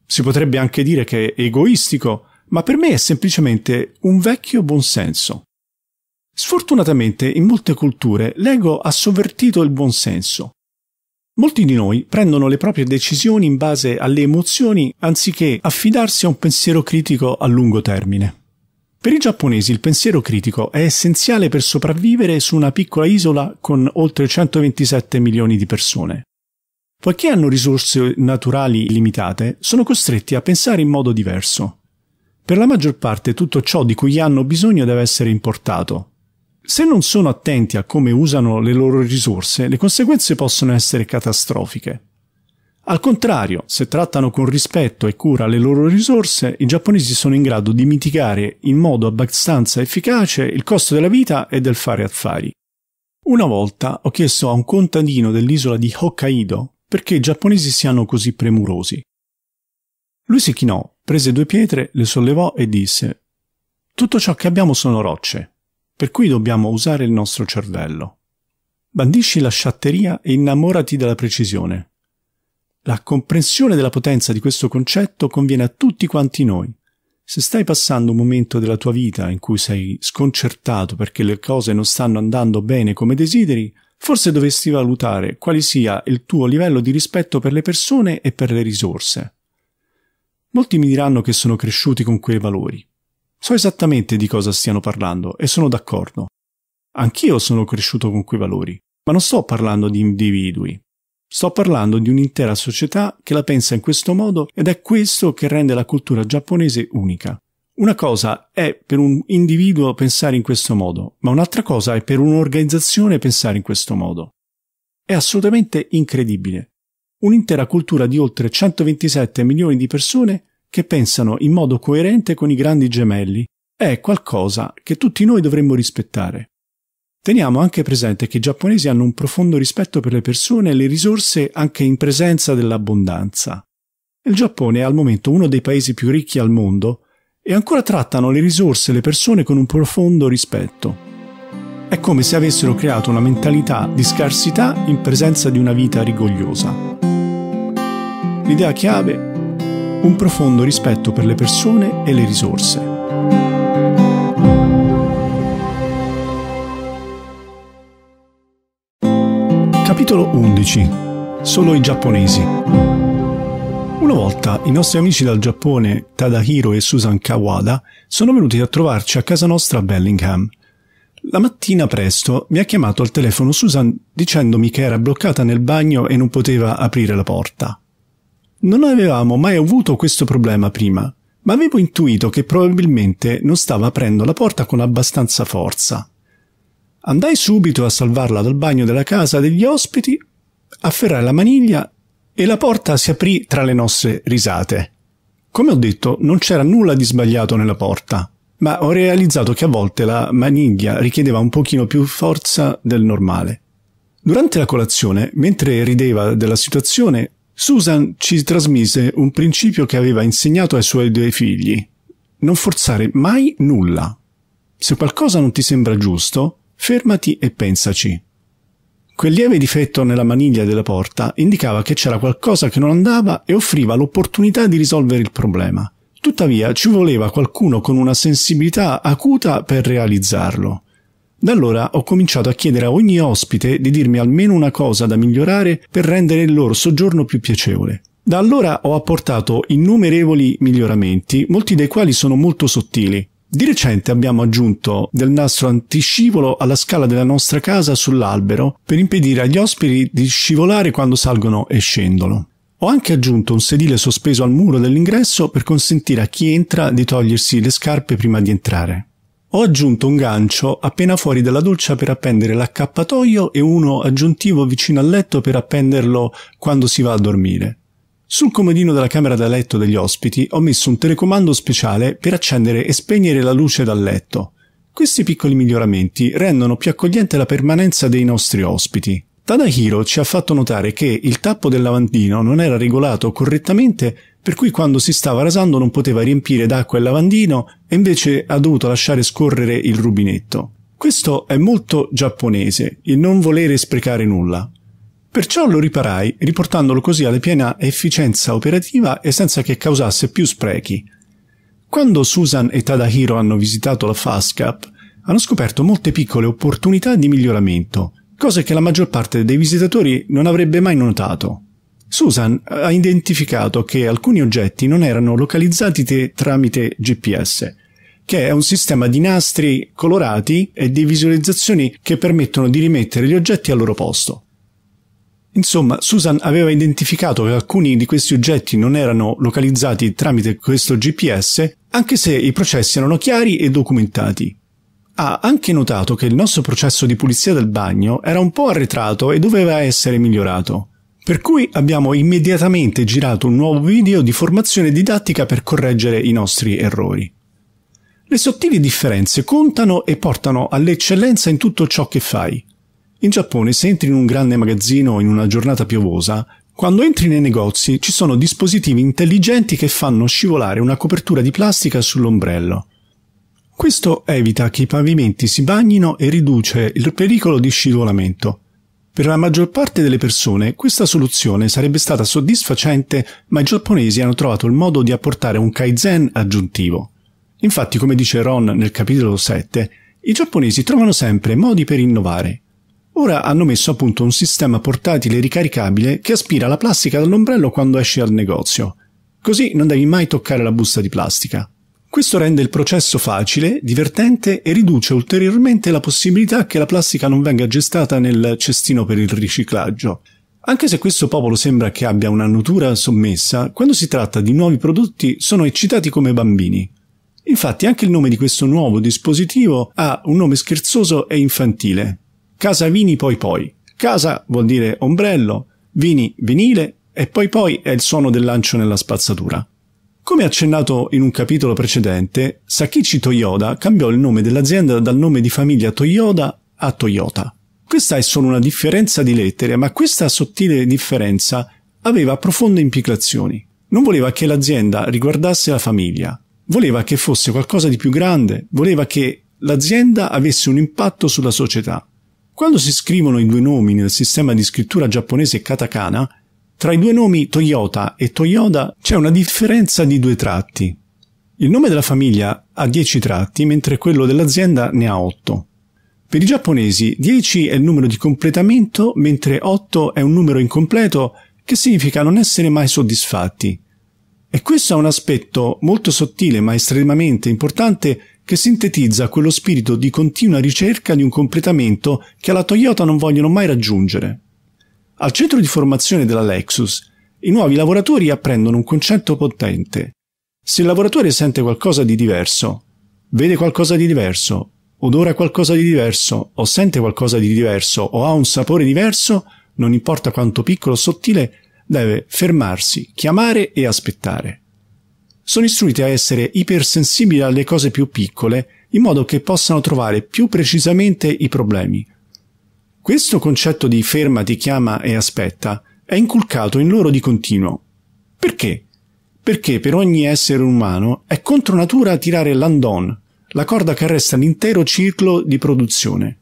Si potrebbe anche dire che è egoistico, ma per me è semplicemente un vecchio buonsenso. Sfortunatamente in molte culture l'ego ha sovvertito il buonsenso. Molti di noi prendono le proprie decisioni in base alle emozioni anziché affidarsi a un pensiero critico a lungo termine. Per i giapponesi il pensiero critico è essenziale per sopravvivere su una piccola isola con oltre 127 milioni di persone. Poiché hanno risorse naturali limitate, sono costretti a pensare in modo diverso. Per la maggior parte tutto ciò di cui hanno bisogno deve essere importato. Se non sono attenti a come usano le loro risorse, le conseguenze possono essere catastrofiche. Al contrario, se trattano con rispetto e cura le loro risorse, i giapponesi sono in grado di mitigare in modo abbastanza efficace il costo della vita e del fare affari. Una volta ho chiesto a un contadino dell'isola di Hokkaido perché i giapponesi siano così premurosi. Lui si chinò Prese due pietre, le sollevò e disse Tutto ciò che abbiamo sono rocce, per cui dobbiamo usare il nostro cervello. Bandisci la sciatteria e innamorati della precisione. La comprensione della potenza di questo concetto conviene a tutti quanti noi. Se stai passando un momento della tua vita in cui sei sconcertato perché le cose non stanno andando bene come desideri, forse dovresti valutare quale sia il tuo livello di rispetto per le persone e per le risorse. Molti mi diranno che sono cresciuti con quei valori. So esattamente di cosa stiano parlando e sono d'accordo. Anch'io sono cresciuto con quei valori, ma non sto parlando di individui. Sto parlando di un'intera società che la pensa in questo modo ed è questo che rende la cultura giapponese unica. Una cosa è per un individuo pensare in questo modo, ma un'altra cosa è per un'organizzazione pensare in questo modo. È assolutamente incredibile un'intera cultura di oltre 127 milioni di persone che pensano in modo coerente con i grandi gemelli è qualcosa che tutti noi dovremmo rispettare. Teniamo anche presente che i giapponesi hanno un profondo rispetto per le persone e le risorse anche in presenza dell'abbondanza. Il Giappone è al momento uno dei paesi più ricchi al mondo e ancora trattano le risorse e le persone con un profondo rispetto. È come se avessero creato una mentalità di scarsità in presenza di una vita rigogliosa. L'idea chiave? Un profondo rispetto per le persone e le risorse. Capitolo 11. Solo i giapponesi. Una volta i nostri amici dal Giappone, Tadahiro e Susan Kawada, sono venuti a trovarci a casa nostra a Bellingham. La mattina presto mi ha chiamato al telefono Susan dicendomi che era bloccata nel bagno e non poteva aprire la porta. Non avevamo mai avuto questo problema prima, ma avevo intuito che probabilmente non stava aprendo la porta con abbastanza forza. Andai subito a salvarla dal bagno della casa degli ospiti, afferrai la maniglia e la porta si aprì tra le nostre risate. Come ho detto, non c'era nulla di sbagliato nella porta, ma ho realizzato che a volte la maniglia richiedeva un pochino più forza del normale. Durante la colazione, mentre rideva della situazione, Susan ci trasmise un principio che aveva insegnato ai suoi due figli. Non forzare mai nulla. Se qualcosa non ti sembra giusto, fermati e pensaci. Quel lieve difetto nella maniglia della porta indicava che c'era qualcosa che non andava e offriva l'opportunità di risolvere il problema. Tuttavia ci voleva qualcuno con una sensibilità acuta per realizzarlo. Da allora ho cominciato a chiedere a ogni ospite di dirmi almeno una cosa da migliorare per rendere il loro soggiorno più piacevole. Da allora ho apportato innumerevoli miglioramenti, molti dei quali sono molto sottili. Di recente abbiamo aggiunto del nastro antiscivolo alla scala della nostra casa sull'albero per impedire agli ospiti di scivolare quando salgono e scendono. Ho anche aggiunto un sedile sospeso al muro dell'ingresso per consentire a chi entra di togliersi le scarpe prima di entrare. Ho aggiunto un gancio appena fuori dalla doccia per appendere l'accappatoio e uno aggiuntivo vicino al letto per appenderlo quando si va a dormire. Sul comodino della camera da letto degli ospiti ho messo un telecomando speciale per accendere e spegnere la luce dal letto. Questi piccoli miglioramenti rendono più accogliente la permanenza dei nostri ospiti. Tadahiro ci ha fatto notare che il tappo del lavandino non era regolato correttamente, per cui quando si stava rasando non poteva riempire d'acqua il lavandino e invece ha dovuto lasciare scorrere il rubinetto. Questo è molto giapponese, il non volere sprecare nulla. Perciò lo riparai, riportandolo così alla piena efficienza operativa e senza che causasse più sprechi. Quando Susan e Tadahiro hanno visitato la FASCAP, hanno scoperto molte piccole opportunità di miglioramento – cose che la maggior parte dei visitatori non avrebbe mai notato. Susan ha identificato che alcuni oggetti non erano localizzati tramite GPS, che è un sistema di nastri colorati e di visualizzazioni che permettono di rimettere gli oggetti al loro posto. Insomma, Susan aveva identificato che alcuni di questi oggetti non erano localizzati tramite questo GPS, anche se i processi erano chiari e documentati ha anche notato che il nostro processo di pulizia del bagno era un po' arretrato e doveva essere migliorato. Per cui abbiamo immediatamente girato un nuovo video di formazione didattica per correggere i nostri errori. Le sottili differenze contano e portano all'eccellenza in tutto ciò che fai. In Giappone, se entri in un grande magazzino in una giornata piovosa, quando entri nei negozi ci sono dispositivi intelligenti che fanno scivolare una copertura di plastica sull'ombrello. Questo evita che i pavimenti si bagnino e riduce il pericolo di scivolamento. Per la maggior parte delle persone questa soluzione sarebbe stata soddisfacente, ma i giapponesi hanno trovato il modo di apportare un kaizen aggiuntivo. Infatti, come dice Ron nel capitolo 7, i giapponesi trovano sempre modi per innovare. Ora hanno messo a punto un sistema portatile ricaricabile che aspira la plastica dall'ombrello quando esci al negozio. Così non devi mai toccare la busta di plastica. Questo rende il processo facile, divertente e riduce ulteriormente la possibilità che la plastica non venga gestata nel cestino per il riciclaggio. Anche se questo popolo sembra che abbia una natura sommessa, quando si tratta di nuovi prodotti sono eccitati come bambini. Infatti anche il nome di questo nuovo dispositivo ha un nome scherzoso e infantile. Casa Vini Poi Poi. Casa vuol dire ombrello, vini vinile e poi poi è il suono del lancio nella spazzatura. Come accennato in un capitolo precedente, Sakichi Toyoda cambiò il nome dell'azienda dal nome di famiglia Toyoda a Toyota. Questa è solo una differenza di lettere, ma questa sottile differenza aveva profonde implicazioni. Non voleva che l'azienda riguardasse la famiglia, voleva che fosse qualcosa di più grande, voleva che l'azienda avesse un impatto sulla società. Quando si scrivono i due nomi nel sistema di scrittura giapponese katakana, tra i due nomi Toyota e Toyoda c'è una differenza di due tratti. Il nome della famiglia ha 10 tratti, mentre quello dell'azienda ne ha 8. Per i giapponesi 10 è il numero di completamento, mentre 8 è un numero incompleto che significa non essere mai soddisfatti. E questo è un aspetto molto sottile ma estremamente importante che sintetizza quello spirito di continua ricerca di un completamento che alla Toyota non vogliono mai raggiungere. Al centro di formazione della Lexus, i nuovi lavoratori apprendono un concetto potente. Se il lavoratore sente qualcosa di diverso, vede qualcosa di diverso, odora qualcosa di diverso, o sente qualcosa di diverso, o ha un sapore diverso, non importa quanto piccolo o sottile, deve fermarsi, chiamare e aspettare. Sono istruiti a essere ipersensibili alle cose più piccole, in modo che possano trovare più precisamente i problemi, questo concetto di fermati, chiama e aspetta è inculcato in loro di continuo. Perché? Perché per ogni essere umano è contro natura tirare l'andon, la corda che arresta l'intero ciclo di produzione.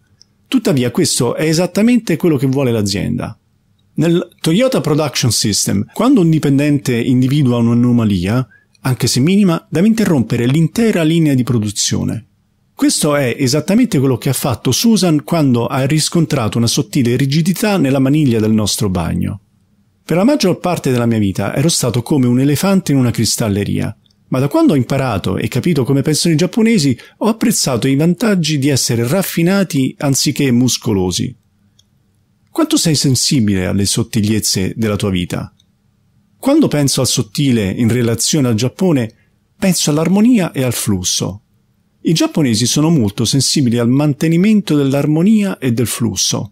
Tuttavia questo è esattamente quello che vuole l'azienda. Nel Toyota Production System, quando un dipendente individua un'anomalia, anche se minima, deve interrompere l'intera linea di produzione. Questo è esattamente quello che ha fatto Susan quando ha riscontrato una sottile rigidità nella maniglia del nostro bagno. Per la maggior parte della mia vita ero stato come un elefante in una cristalleria, ma da quando ho imparato e capito come pensano i giapponesi ho apprezzato i vantaggi di essere raffinati anziché muscolosi. Quanto sei sensibile alle sottigliezze della tua vita? Quando penso al sottile in relazione al Giappone, penso all'armonia e al flusso. I giapponesi sono molto sensibili al mantenimento dell'armonia e del flusso.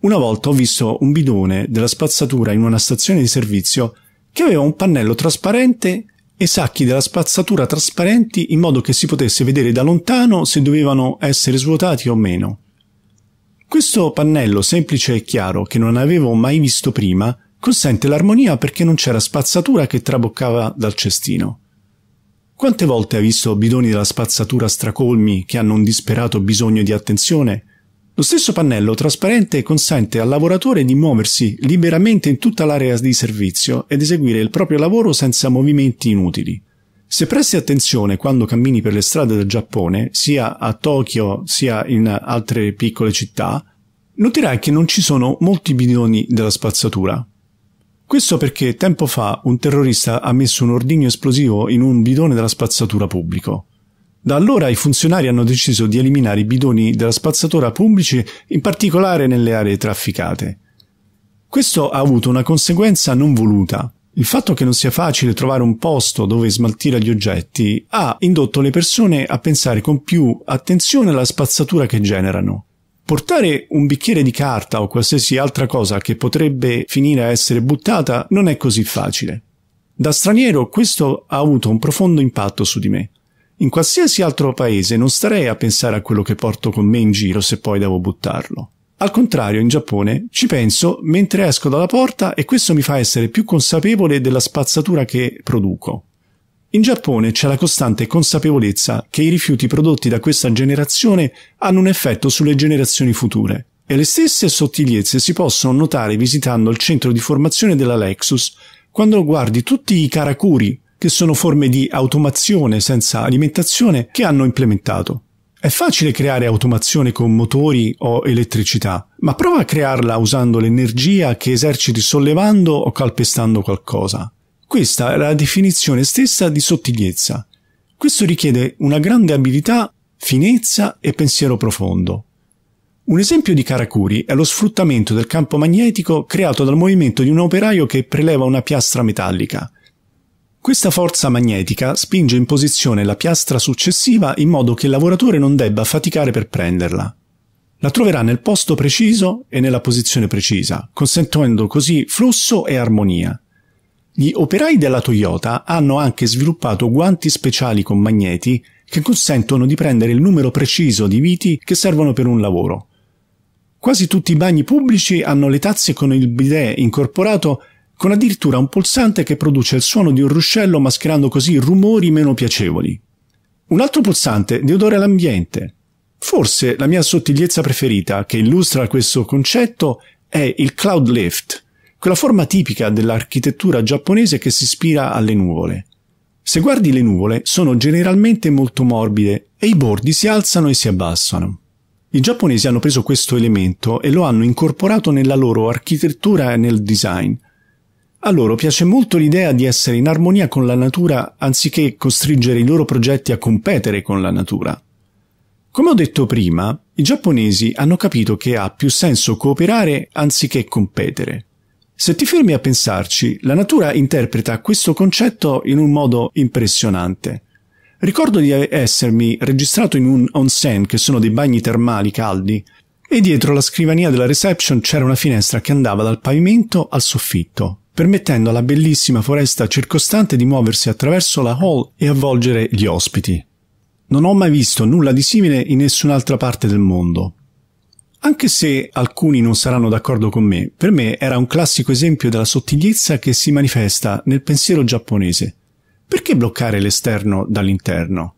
Una volta ho visto un bidone della spazzatura in una stazione di servizio che aveva un pannello trasparente e sacchi della spazzatura trasparenti in modo che si potesse vedere da lontano se dovevano essere svuotati o meno. Questo pannello semplice e chiaro, che non avevo mai visto prima, consente l'armonia perché non c'era spazzatura che traboccava dal cestino. Quante volte hai visto bidoni della spazzatura stracolmi che hanno un disperato bisogno di attenzione? Lo stesso pannello trasparente consente al lavoratore di muoversi liberamente in tutta l'area di servizio ed eseguire il proprio lavoro senza movimenti inutili. Se presti attenzione quando cammini per le strade del Giappone, sia a Tokyo sia in altre piccole città, noterai che non ci sono molti bidoni della spazzatura. Questo perché tempo fa un terrorista ha messo un ordigno esplosivo in un bidone della spazzatura pubblico. Da allora i funzionari hanno deciso di eliminare i bidoni della spazzatura pubblici, in particolare nelle aree trafficate. Questo ha avuto una conseguenza non voluta. Il fatto che non sia facile trovare un posto dove smaltire gli oggetti ha indotto le persone a pensare con più attenzione alla spazzatura che generano. Portare un bicchiere di carta o qualsiasi altra cosa che potrebbe finire a essere buttata non è così facile. Da straniero questo ha avuto un profondo impatto su di me. In qualsiasi altro paese non starei a pensare a quello che porto con me in giro se poi devo buttarlo. Al contrario, in Giappone ci penso mentre esco dalla porta e questo mi fa essere più consapevole della spazzatura che produco. In Giappone c'è la costante consapevolezza che i rifiuti prodotti da questa generazione hanno un effetto sulle generazioni future. E le stesse sottigliezze si possono notare visitando il centro di formazione della Lexus quando guardi tutti i karakuri, che sono forme di automazione senza alimentazione, che hanno implementato. È facile creare automazione con motori o elettricità, ma prova a crearla usando l'energia che eserciti sollevando o calpestando qualcosa. Questa è la definizione stessa di sottigliezza. Questo richiede una grande abilità, finezza e pensiero profondo. Un esempio di Karakuri è lo sfruttamento del campo magnetico creato dal movimento di un operaio che preleva una piastra metallica. Questa forza magnetica spinge in posizione la piastra successiva in modo che il lavoratore non debba faticare per prenderla. La troverà nel posto preciso e nella posizione precisa, consentendo così flusso e armonia. Gli operai della Toyota hanno anche sviluppato guanti speciali con magneti che consentono di prendere il numero preciso di viti che servono per un lavoro. Quasi tutti i bagni pubblici hanno le tazze con il bidet incorporato con addirittura un pulsante che produce il suono di un ruscello mascherando così rumori meno piacevoli. Un altro pulsante di odore all'ambiente. Forse la mia sottigliezza preferita che illustra questo concetto è il Cloud Lift, quella forma tipica dell'architettura giapponese che si ispira alle nuvole. Se guardi le nuvole, sono generalmente molto morbide e i bordi si alzano e si abbassano. I giapponesi hanno preso questo elemento e lo hanno incorporato nella loro architettura e nel design. A loro piace molto l'idea di essere in armonia con la natura anziché costringere i loro progetti a competere con la natura. Come ho detto prima, i giapponesi hanno capito che ha più senso cooperare anziché competere. Se ti fermi a pensarci, la natura interpreta questo concetto in un modo impressionante. Ricordo di essermi registrato in un onsen, che sono dei bagni termali caldi, e dietro la scrivania della reception c'era una finestra che andava dal pavimento al soffitto, permettendo alla bellissima foresta circostante di muoversi attraverso la hall e avvolgere gli ospiti. Non ho mai visto nulla di simile in nessun'altra parte del mondo. Anche se alcuni non saranno d'accordo con me, per me era un classico esempio della sottigliezza che si manifesta nel pensiero giapponese. Perché bloccare l'esterno dall'interno?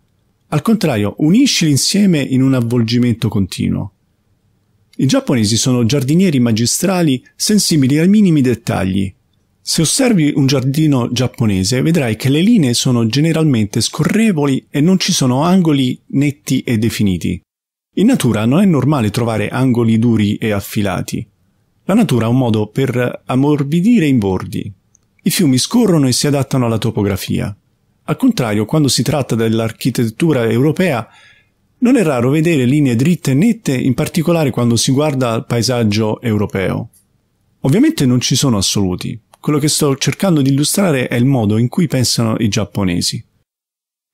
Al contrario, unisci l'insieme in un avvolgimento continuo. I giapponesi sono giardinieri magistrali sensibili ai minimi dettagli. Se osservi un giardino giapponese vedrai che le linee sono generalmente scorrevoli e non ci sono angoli netti e definiti. In natura non è normale trovare angoli duri e affilati. La natura ha un modo per ammorbidire i bordi. I fiumi scorrono e si adattano alla topografia. Al contrario, quando si tratta dell'architettura europea, non è raro vedere linee dritte e nette, in particolare quando si guarda al paesaggio europeo. Ovviamente non ci sono assoluti. Quello che sto cercando di illustrare è il modo in cui pensano i giapponesi.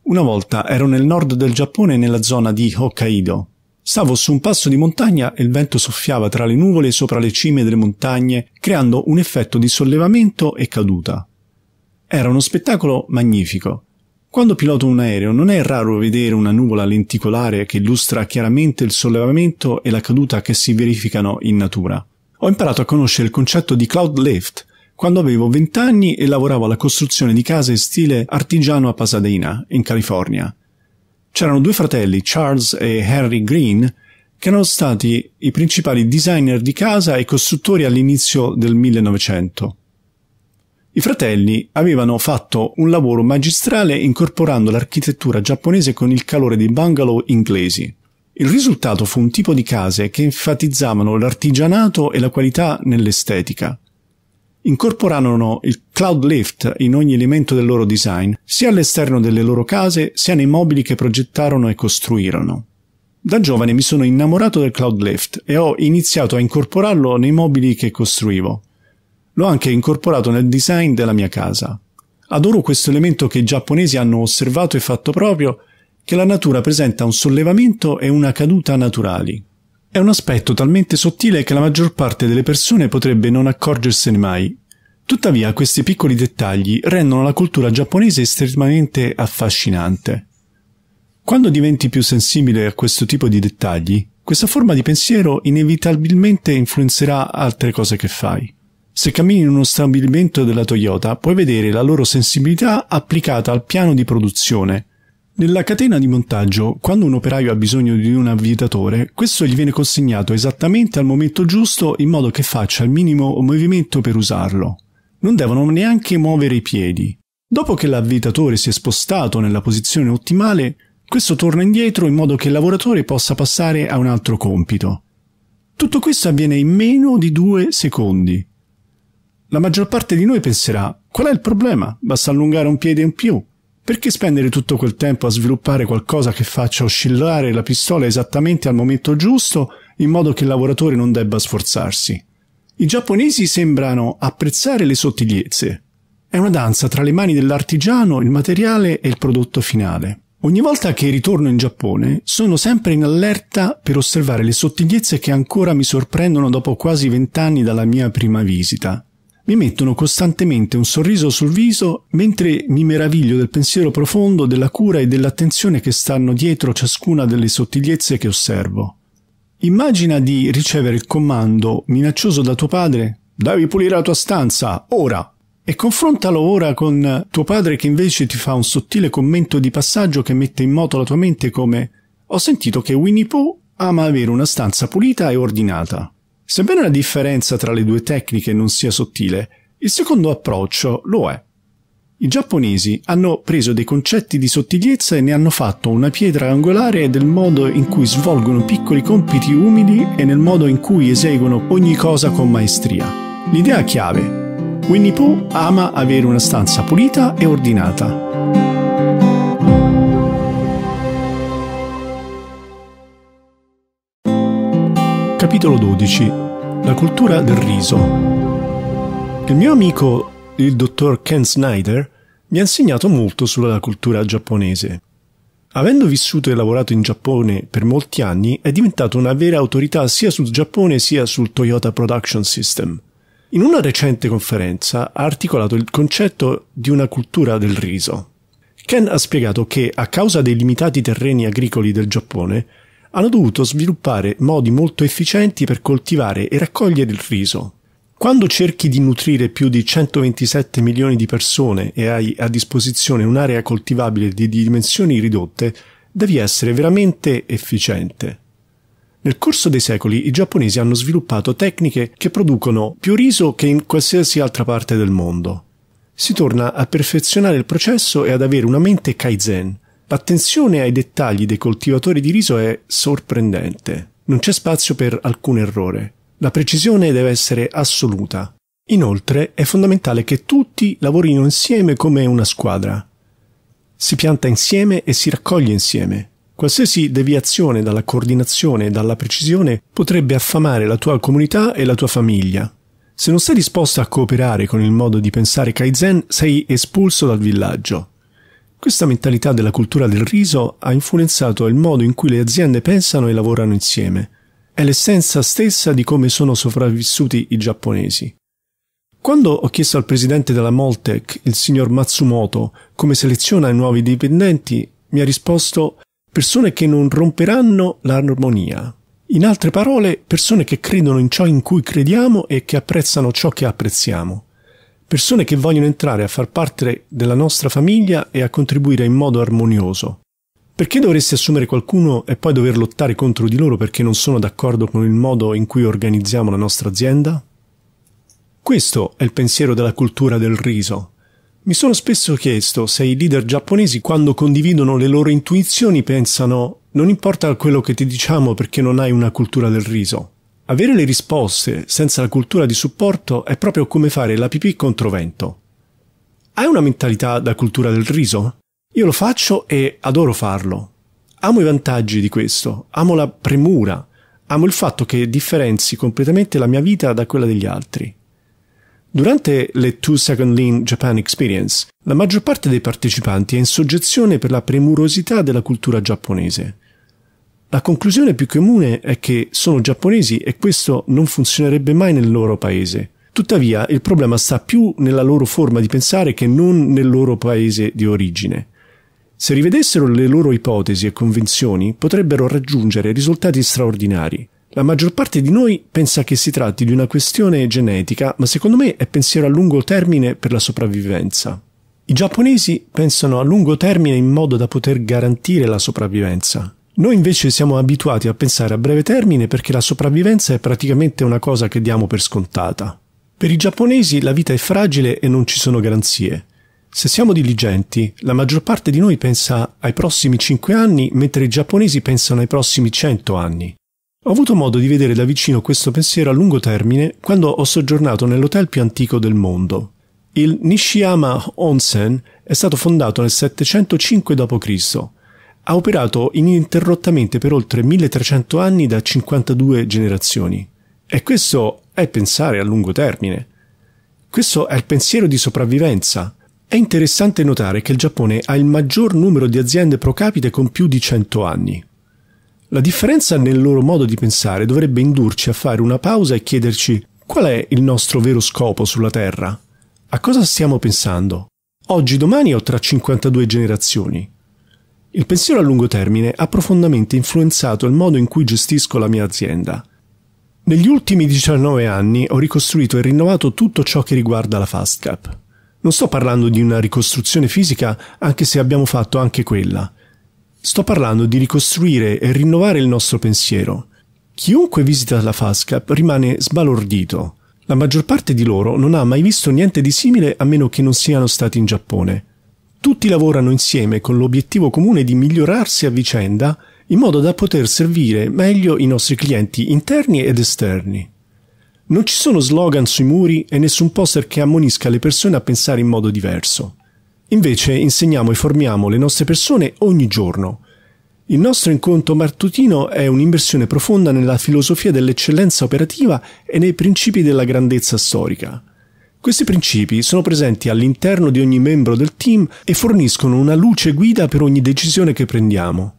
Una volta ero nel nord del Giappone nella zona di Hokkaido, Stavo su un passo di montagna e il vento soffiava tra le nuvole sopra le cime delle montagne, creando un effetto di sollevamento e caduta. Era uno spettacolo magnifico. Quando piloto un aereo non è raro vedere una nuvola lenticolare che illustra chiaramente il sollevamento e la caduta che si verificano in natura. Ho imparato a conoscere il concetto di cloud lift quando avevo 20 anni e lavoravo alla costruzione di case in stile artigiano a Pasadena, in California. C'erano due fratelli, Charles e Henry Green, che erano stati i principali designer di casa e costruttori all'inizio del 1900. I fratelli avevano fatto un lavoro magistrale incorporando l'architettura giapponese con il calore dei bungalow inglesi. Il risultato fu un tipo di case che enfatizzavano l'artigianato e la qualità nell'estetica incorporarono il cloud lift in ogni elemento del loro design, sia all'esterno delle loro case, sia nei mobili che progettarono e costruirono. Da giovane mi sono innamorato del cloud lift e ho iniziato a incorporarlo nei mobili che costruivo. L'ho anche incorporato nel design della mia casa. Adoro questo elemento che i giapponesi hanno osservato e fatto proprio, che la natura presenta un sollevamento e una caduta naturali. È un aspetto talmente sottile che la maggior parte delle persone potrebbe non accorgersene mai. Tuttavia questi piccoli dettagli rendono la cultura giapponese estremamente affascinante. Quando diventi più sensibile a questo tipo di dettagli, questa forma di pensiero inevitabilmente influenzerà altre cose che fai. Se cammini in uno stabilimento della Toyota, puoi vedere la loro sensibilità applicata al piano di produzione, nella catena di montaggio, quando un operaio ha bisogno di un avvitatore, questo gli viene consegnato esattamente al momento giusto in modo che faccia il minimo movimento per usarlo. Non devono neanche muovere i piedi. Dopo che l'avvitatore si è spostato nella posizione ottimale, questo torna indietro in modo che il lavoratore possa passare a un altro compito. Tutto questo avviene in meno di due secondi. La maggior parte di noi penserà, qual è il problema? Basta allungare un piede in più. Perché spendere tutto quel tempo a sviluppare qualcosa che faccia oscillare la pistola esattamente al momento giusto in modo che il lavoratore non debba sforzarsi? I giapponesi sembrano apprezzare le sottigliezze. È una danza tra le mani dell'artigiano, il materiale e il prodotto finale. Ogni volta che ritorno in Giappone sono sempre in allerta per osservare le sottigliezze che ancora mi sorprendono dopo quasi vent'anni dalla mia prima visita mi mettono costantemente un sorriso sul viso mentre mi meraviglio del pensiero profondo, della cura e dell'attenzione che stanno dietro ciascuna delle sottigliezze che osservo. Immagina di ricevere il comando minaccioso da tuo padre Devi pulire la tua stanza, ora! E confrontalo ora con tuo padre che invece ti fa un sottile commento di passaggio che mette in moto la tua mente come Ho sentito che Winnie Pooh ama avere una stanza pulita e ordinata. Sebbene la differenza tra le due tecniche non sia sottile, il secondo approccio lo è. I giapponesi hanno preso dei concetti di sottigliezza e ne hanno fatto una pietra angolare del modo in cui svolgono piccoli compiti umili e nel modo in cui eseguono ogni cosa con maestria. L'idea chiave. Winnie Pooh ama avere una stanza pulita e ordinata, Capitolo 12 La cultura del riso Il mio amico, il dottor Ken Snyder, mi ha insegnato molto sulla cultura giapponese. Avendo vissuto e lavorato in Giappone per molti anni, è diventato una vera autorità sia sul Giappone sia sul Toyota Production System. In una recente conferenza ha articolato il concetto di una cultura del riso. Ken ha spiegato che, a causa dei limitati terreni agricoli del Giappone, hanno dovuto sviluppare modi molto efficienti per coltivare e raccogliere il riso. Quando cerchi di nutrire più di 127 milioni di persone e hai a disposizione un'area coltivabile di dimensioni ridotte, devi essere veramente efficiente. Nel corso dei secoli i giapponesi hanno sviluppato tecniche che producono più riso che in qualsiasi altra parte del mondo. Si torna a perfezionare il processo e ad avere una mente kaizen, L'attenzione ai dettagli dei coltivatori di riso è sorprendente. Non c'è spazio per alcun errore. La precisione deve essere assoluta. Inoltre è fondamentale che tutti lavorino insieme come una squadra. Si pianta insieme e si raccoglie insieme. Qualsiasi deviazione dalla coordinazione e dalla precisione potrebbe affamare la tua comunità e la tua famiglia. Se non sei disposto a cooperare con il modo di pensare Kaizen, sei espulso dal villaggio. Questa mentalità della cultura del riso ha influenzato il modo in cui le aziende pensano e lavorano insieme. È l'essenza stessa di come sono sopravvissuti i giapponesi. Quando ho chiesto al presidente della Moltec, il signor Matsumoto, come seleziona i nuovi dipendenti, mi ha risposto persone che non romperanno l'armonia. In altre parole, persone che credono in ciò in cui crediamo e che apprezzano ciò che apprezziamo persone che vogliono entrare a far parte della nostra famiglia e a contribuire in modo armonioso. Perché dovresti assumere qualcuno e poi dover lottare contro di loro perché non sono d'accordo con il modo in cui organizziamo la nostra azienda? Questo è il pensiero della cultura del riso. Mi sono spesso chiesto se i leader giapponesi quando condividono le loro intuizioni pensano non importa quello che ti diciamo perché non hai una cultura del riso. Avere le risposte senza la cultura di supporto è proprio come fare la pipì contro vento. Hai una mentalità da cultura del riso? Io lo faccio e adoro farlo. Amo i vantaggi di questo, amo la premura, amo il fatto che differenzi completamente la mia vita da quella degli altri. Durante le Two Second Lean Japan Experience, la maggior parte dei partecipanti è in soggezione per la premurosità della cultura giapponese la conclusione più comune è che sono giapponesi e questo non funzionerebbe mai nel loro paese. Tuttavia, il problema sta più nella loro forma di pensare che non nel loro paese di origine. Se rivedessero le loro ipotesi e convinzioni, potrebbero raggiungere risultati straordinari. La maggior parte di noi pensa che si tratti di una questione genetica, ma secondo me è pensiero a lungo termine per la sopravvivenza. I giapponesi pensano a lungo termine in modo da poter garantire la sopravvivenza. Noi invece siamo abituati a pensare a breve termine perché la sopravvivenza è praticamente una cosa che diamo per scontata. Per i giapponesi la vita è fragile e non ci sono garanzie. Se siamo diligenti, la maggior parte di noi pensa ai prossimi 5 anni, mentre i giapponesi pensano ai prossimi 100 anni. Ho avuto modo di vedere da vicino questo pensiero a lungo termine quando ho soggiornato nell'hotel più antico del mondo. Il Nishiyama Onsen è stato fondato nel 705 d.C ha operato ininterrottamente per oltre 1300 anni da 52 generazioni. E questo è pensare a lungo termine. Questo è il pensiero di sopravvivenza. È interessante notare che il Giappone ha il maggior numero di aziende pro capite con più di 100 anni. La differenza nel loro modo di pensare dovrebbe indurci a fare una pausa e chiederci qual è il nostro vero scopo sulla Terra? A cosa stiamo pensando? Oggi, domani o tra 52 generazioni? Il pensiero a lungo termine ha profondamente influenzato il modo in cui gestisco la mia azienda. Negli ultimi 19 anni ho ricostruito e rinnovato tutto ciò che riguarda la FastCap. Non sto parlando di una ricostruzione fisica, anche se abbiamo fatto anche quella. Sto parlando di ricostruire e rinnovare il nostro pensiero. Chiunque visita la FastCap rimane sbalordito. La maggior parte di loro non ha mai visto niente di simile a meno che non siano stati in Giappone. Tutti lavorano insieme con l'obiettivo comune di migliorarsi a vicenda in modo da poter servire meglio i nostri clienti interni ed esterni. Non ci sono slogan sui muri e nessun poster che ammonisca le persone a pensare in modo diverso. Invece insegniamo e formiamo le nostre persone ogni giorno. Il nostro incontro martutino è un'inversione profonda nella filosofia dell'eccellenza operativa e nei principi della grandezza storica. Questi principi sono presenti all'interno di ogni membro del team e forniscono una luce guida per ogni decisione che prendiamo.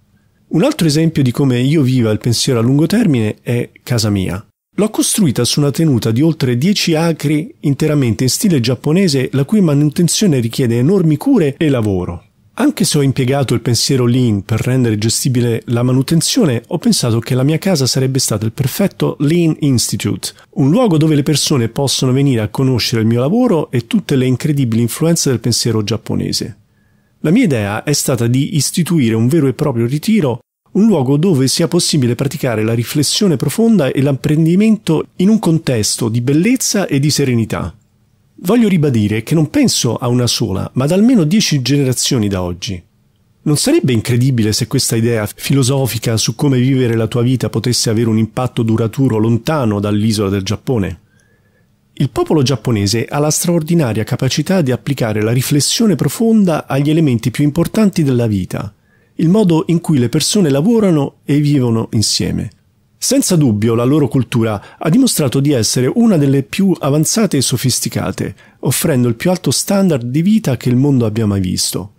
Un altro esempio di come io viva il pensiero a lungo termine è casa mia. L'ho costruita su una tenuta di oltre 10 acri interamente in stile giapponese la cui manutenzione richiede enormi cure e lavoro. Anche se ho impiegato il pensiero lean per rendere gestibile la manutenzione, ho pensato che la mia casa sarebbe stata il perfetto Lean Institute, un luogo dove le persone possono venire a conoscere il mio lavoro e tutte le incredibili influenze del pensiero giapponese. La mia idea è stata di istituire un vero e proprio ritiro, un luogo dove sia possibile praticare la riflessione profonda e l'apprendimento in un contesto di bellezza e di serenità. Voglio ribadire che non penso a una sola, ma ad almeno dieci generazioni da oggi. Non sarebbe incredibile se questa idea filosofica su come vivere la tua vita potesse avere un impatto duraturo lontano dall'isola del Giappone? Il popolo giapponese ha la straordinaria capacità di applicare la riflessione profonda agli elementi più importanti della vita, il modo in cui le persone lavorano e vivono insieme, senza dubbio la loro cultura ha dimostrato di essere una delle più avanzate e sofisticate, offrendo il più alto standard di vita che il mondo abbia mai visto.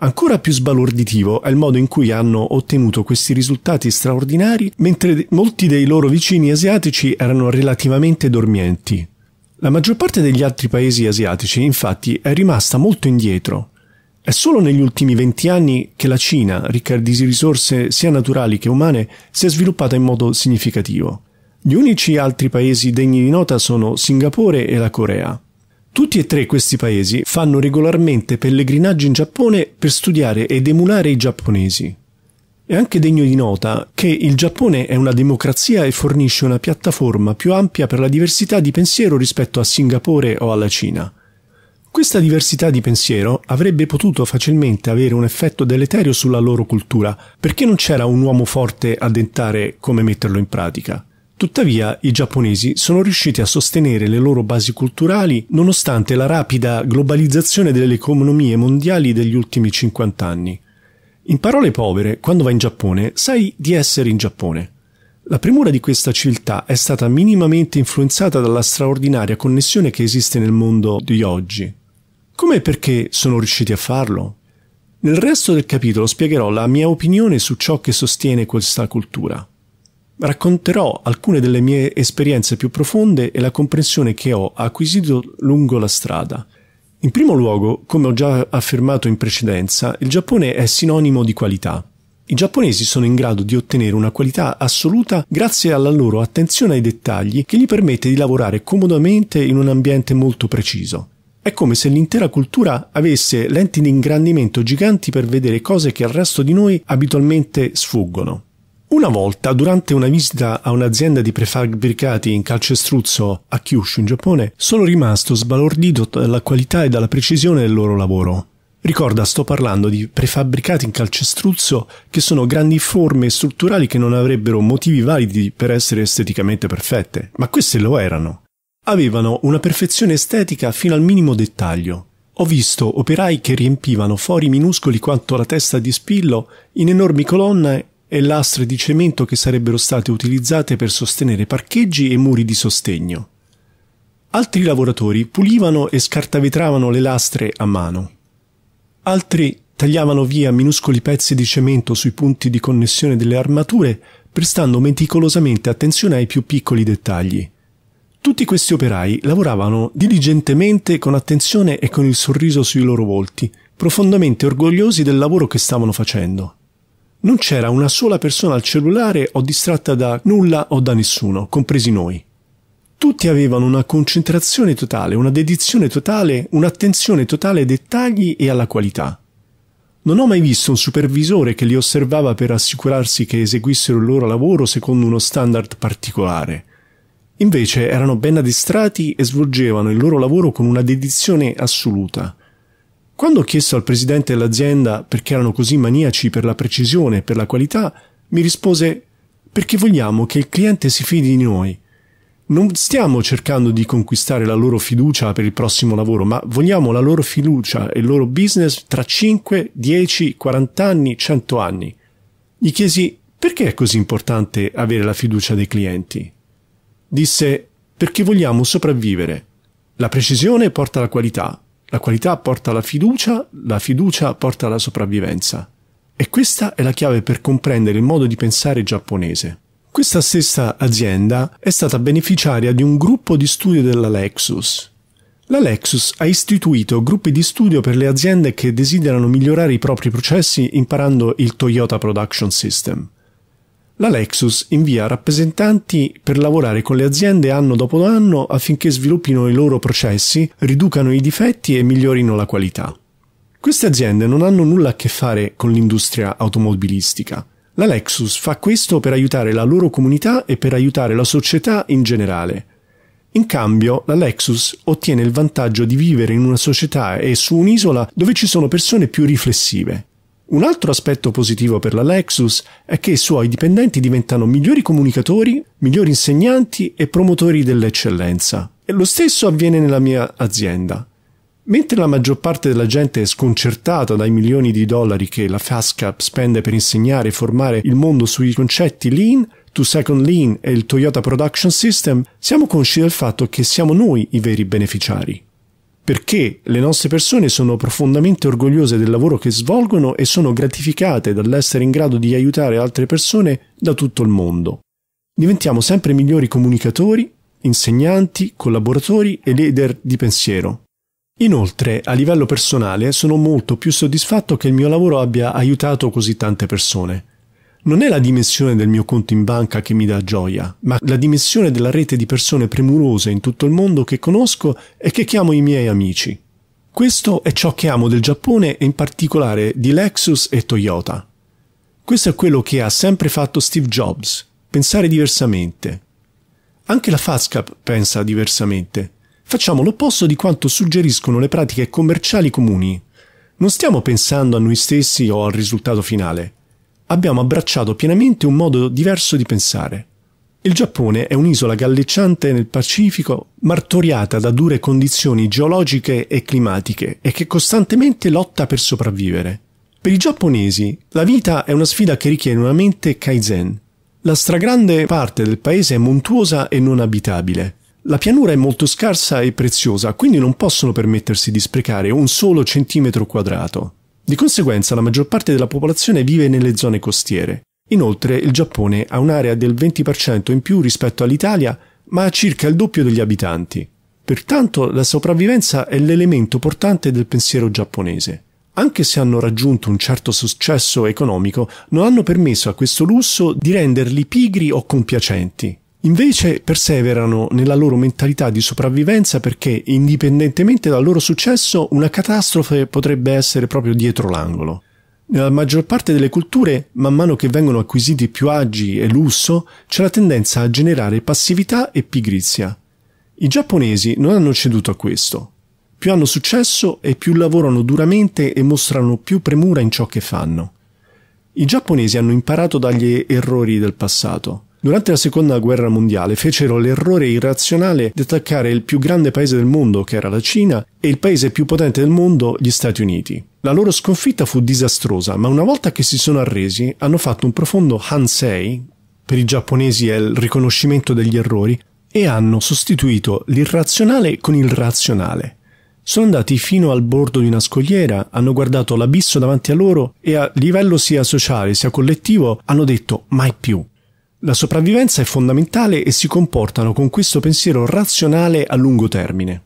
Ancora più sbalorditivo è il modo in cui hanno ottenuto questi risultati straordinari mentre molti dei loro vicini asiatici erano relativamente dormienti. La maggior parte degli altri paesi asiatici infatti è rimasta molto indietro, è solo negli ultimi 20 anni che la Cina, ricca di risorse sia naturali che umane, si è sviluppata in modo significativo. Gli unici altri paesi degni di nota sono Singapore e la Corea. Tutti e tre questi paesi fanno regolarmente pellegrinaggi in Giappone per studiare ed emulare i giapponesi. È anche degno di nota che il Giappone è una democrazia e fornisce una piattaforma più ampia per la diversità di pensiero rispetto a Singapore o alla Cina. Questa diversità di pensiero avrebbe potuto facilmente avere un effetto deleterio sulla loro cultura, perché non c'era un uomo forte a dentare come metterlo in pratica. Tuttavia, i giapponesi sono riusciti a sostenere le loro basi culturali nonostante la rapida globalizzazione delle economie mondiali degli ultimi 50 anni. In parole povere, quando vai in Giappone, sai di essere in Giappone. La premura di questa civiltà è stata minimamente influenzata dalla straordinaria connessione che esiste nel mondo di oggi, come e perché sono riusciti a farlo? Nel resto del capitolo spiegherò la mia opinione su ciò che sostiene questa cultura. Racconterò alcune delle mie esperienze più profonde e la comprensione che ho acquisito lungo la strada. In primo luogo, come ho già affermato in precedenza, il Giappone è sinonimo di qualità. I giapponesi sono in grado di ottenere una qualità assoluta grazie alla loro attenzione ai dettagli che gli permette di lavorare comodamente in un ambiente molto preciso. È come se l'intera cultura avesse lenti di ingrandimento giganti per vedere cose che al resto di noi abitualmente sfuggono. Una volta, durante una visita a un'azienda di prefabbricati in calcestruzzo a Kyushu in Giappone, sono rimasto sbalordito dalla qualità e dalla precisione del loro lavoro. Ricorda, sto parlando di prefabbricati in calcestruzzo che sono grandi forme strutturali che non avrebbero motivi validi per essere esteticamente perfette, ma queste lo erano avevano una perfezione estetica fino al minimo dettaglio. Ho visto operai che riempivano fori minuscoli quanto la testa di spillo in enormi colonne e lastre di cemento che sarebbero state utilizzate per sostenere parcheggi e muri di sostegno. Altri lavoratori pulivano e scartavetravano le lastre a mano. Altri tagliavano via minuscoli pezzi di cemento sui punti di connessione delle armature, prestando meticolosamente attenzione ai più piccoli dettagli. Tutti questi operai lavoravano diligentemente, con attenzione e con il sorriso sui loro volti, profondamente orgogliosi del lavoro che stavano facendo. Non c'era una sola persona al cellulare o distratta da nulla o da nessuno, compresi noi. Tutti avevano una concentrazione totale, una dedizione totale, un'attenzione totale ai dettagli e alla qualità. Non ho mai visto un supervisore che li osservava per assicurarsi che eseguissero il loro lavoro secondo uno standard particolare Invece erano ben addestrati e svolgevano il loro lavoro con una dedizione assoluta. Quando ho chiesto al presidente dell'azienda perché erano così maniaci per la precisione e per la qualità, mi rispose perché vogliamo che il cliente si fidi di noi. Non stiamo cercando di conquistare la loro fiducia per il prossimo lavoro, ma vogliamo la loro fiducia e il loro business tra 5, 10, 40 anni, 100 anni. Gli chiesi perché è così importante avere la fiducia dei clienti. Disse perché vogliamo sopravvivere. La precisione porta alla qualità, la qualità porta alla fiducia, la fiducia porta alla sopravvivenza. E questa è la chiave per comprendere il modo di pensare giapponese. Questa stessa azienda è stata beneficiaria di un gruppo di studio della Lexus. La Lexus ha istituito gruppi di studio per le aziende che desiderano migliorare i propri processi imparando il Toyota Production System. La Lexus invia rappresentanti per lavorare con le aziende anno dopo anno affinché sviluppino i loro processi, riducano i difetti e migliorino la qualità. Queste aziende non hanno nulla a che fare con l'industria automobilistica. La Lexus fa questo per aiutare la loro comunità e per aiutare la società in generale. In cambio, la Lexus ottiene il vantaggio di vivere in una società e su un'isola dove ci sono persone più riflessive, un altro aspetto positivo per la Lexus è che i suoi dipendenti diventano migliori comunicatori, migliori insegnanti e promotori dell'eccellenza. E lo stesso avviene nella mia azienda. Mentre la maggior parte della gente è sconcertata dai milioni di dollari che la FASCAP spende per insegnare e formare il mondo sui concetti Lean, Two Second Lean e il Toyota Production System, siamo consci del fatto che siamo noi i veri beneficiari perché le nostre persone sono profondamente orgogliose del lavoro che svolgono e sono gratificate dall'essere in grado di aiutare altre persone da tutto il mondo. Diventiamo sempre migliori comunicatori, insegnanti, collaboratori e leader di pensiero. Inoltre, a livello personale, sono molto più soddisfatto che il mio lavoro abbia aiutato così tante persone non è la dimensione del mio conto in banca che mi dà gioia, ma la dimensione della rete di persone premurose in tutto il mondo che conosco e che chiamo i miei amici. Questo è ciò che amo del Giappone e in particolare di Lexus e Toyota. Questo è quello che ha sempre fatto Steve Jobs, pensare diversamente. Anche la FASCAP pensa diversamente. Facciamo l'opposto di quanto suggeriscono le pratiche commerciali comuni. Non stiamo pensando a noi stessi o al risultato finale, abbiamo abbracciato pienamente un modo diverso di pensare. Il Giappone è un'isola galleggiante nel Pacifico, martoriata da dure condizioni geologiche e climatiche e che costantemente lotta per sopravvivere. Per i giapponesi la vita è una sfida che richiede una mente kaizen. La stragrande parte del paese è montuosa e non abitabile. La pianura è molto scarsa e preziosa, quindi non possono permettersi di sprecare un solo centimetro quadrato. Di conseguenza la maggior parte della popolazione vive nelle zone costiere. Inoltre il Giappone ha un'area del 20% in più rispetto all'Italia, ma ha circa il doppio degli abitanti. Pertanto la sopravvivenza è l'elemento portante del pensiero giapponese. Anche se hanno raggiunto un certo successo economico, non hanno permesso a questo lusso di renderli pigri o compiacenti. Invece perseverano nella loro mentalità di sopravvivenza perché, indipendentemente dal loro successo, una catastrofe potrebbe essere proprio dietro l'angolo. Nella maggior parte delle culture, man mano che vengono acquisiti più agi e lusso, c'è la tendenza a generare passività e pigrizia. I giapponesi non hanno ceduto a questo. Più hanno successo e più lavorano duramente e mostrano più premura in ciò che fanno. I giapponesi hanno imparato dagli errori del passato Durante la seconda guerra mondiale fecero l'errore irrazionale di attaccare il più grande paese del mondo, che era la Cina, e il paese più potente del mondo, gli Stati Uniti. La loro sconfitta fu disastrosa, ma una volta che si sono arresi, hanno fatto un profondo Hansei, per i giapponesi è il riconoscimento degli errori, e hanno sostituito l'irrazionale con il razionale. Sono andati fino al bordo di una scogliera, hanno guardato l'abisso davanti a loro e a livello sia sociale sia collettivo hanno detto mai più. La sopravvivenza è fondamentale e si comportano con questo pensiero razionale a lungo termine.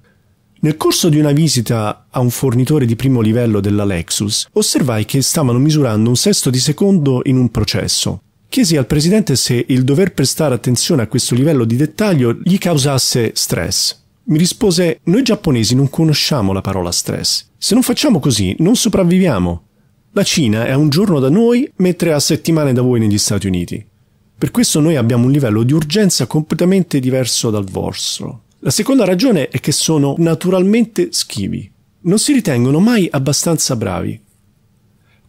Nel corso di una visita a un fornitore di primo livello della Lexus, osservai che stavano misurando un sesto di secondo in un processo. Chiesi al presidente se il dover prestare attenzione a questo livello di dettaglio gli causasse stress. Mi rispose: Noi giapponesi non conosciamo la parola stress. Se non facciamo così, non sopravviviamo. La Cina è a un giorno da noi, mentre a settimane da voi negli Stati Uniti. Per questo noi abbiamo un livello di urgenza completamente diverso dal vostro. La seconda ragione è che sono naturalmente schivi. Non si ritengono mai abbastanza bravi.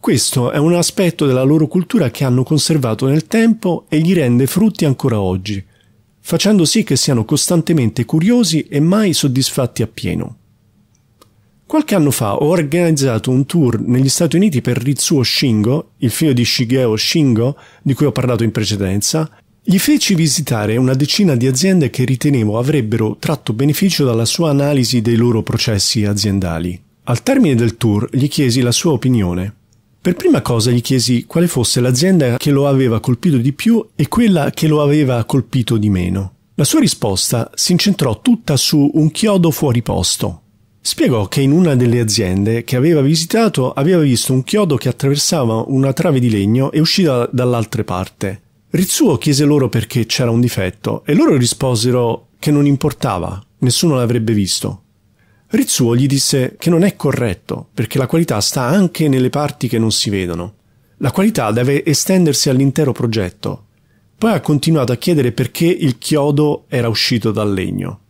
Questo è un aspetto della loro cultura che hanno conservato nel tempo e gli rende frutti ancora oggi, facendo sì che siano costantemente curiosi e mai soddisfatti appieno. Qualche anno fa ho organizzato un tour negli Stati Uniti per Ritsuo Shingo, il figlio di Shigeo Shingo, di cui ho parlato in precedenza. Gli feci visitare una decina di aziende che ritenevo avrebbero tratto beneficio dalla sua analisi dei loro processi aziendali. Al termine del tour gli chiesi la sua opinione. Per prima cosa gli chiesi quale fosse l'azienda che lo aveva colpito di più e quella che lo aveva colpito di meno. La sua risposta si incentrò tutta su un chiodo fuori posto, Spiegò che in una delle aziende che aveva visitato aveva visto un chiodo che attraversava una trave di legno e usciva dall'altra parte. Ritsuo chiese loro perché c'era un difetto e loro risposero che non importava, nessuno l'avrebbe visto. Ritsuo gli disse che non è corretto, perché la qualità sta anche nelle parti che non si vedono. La qualità deve estendersi all'intero progetto. Poi ha continuato a chiedere perché il chiodo era uscito dal legno.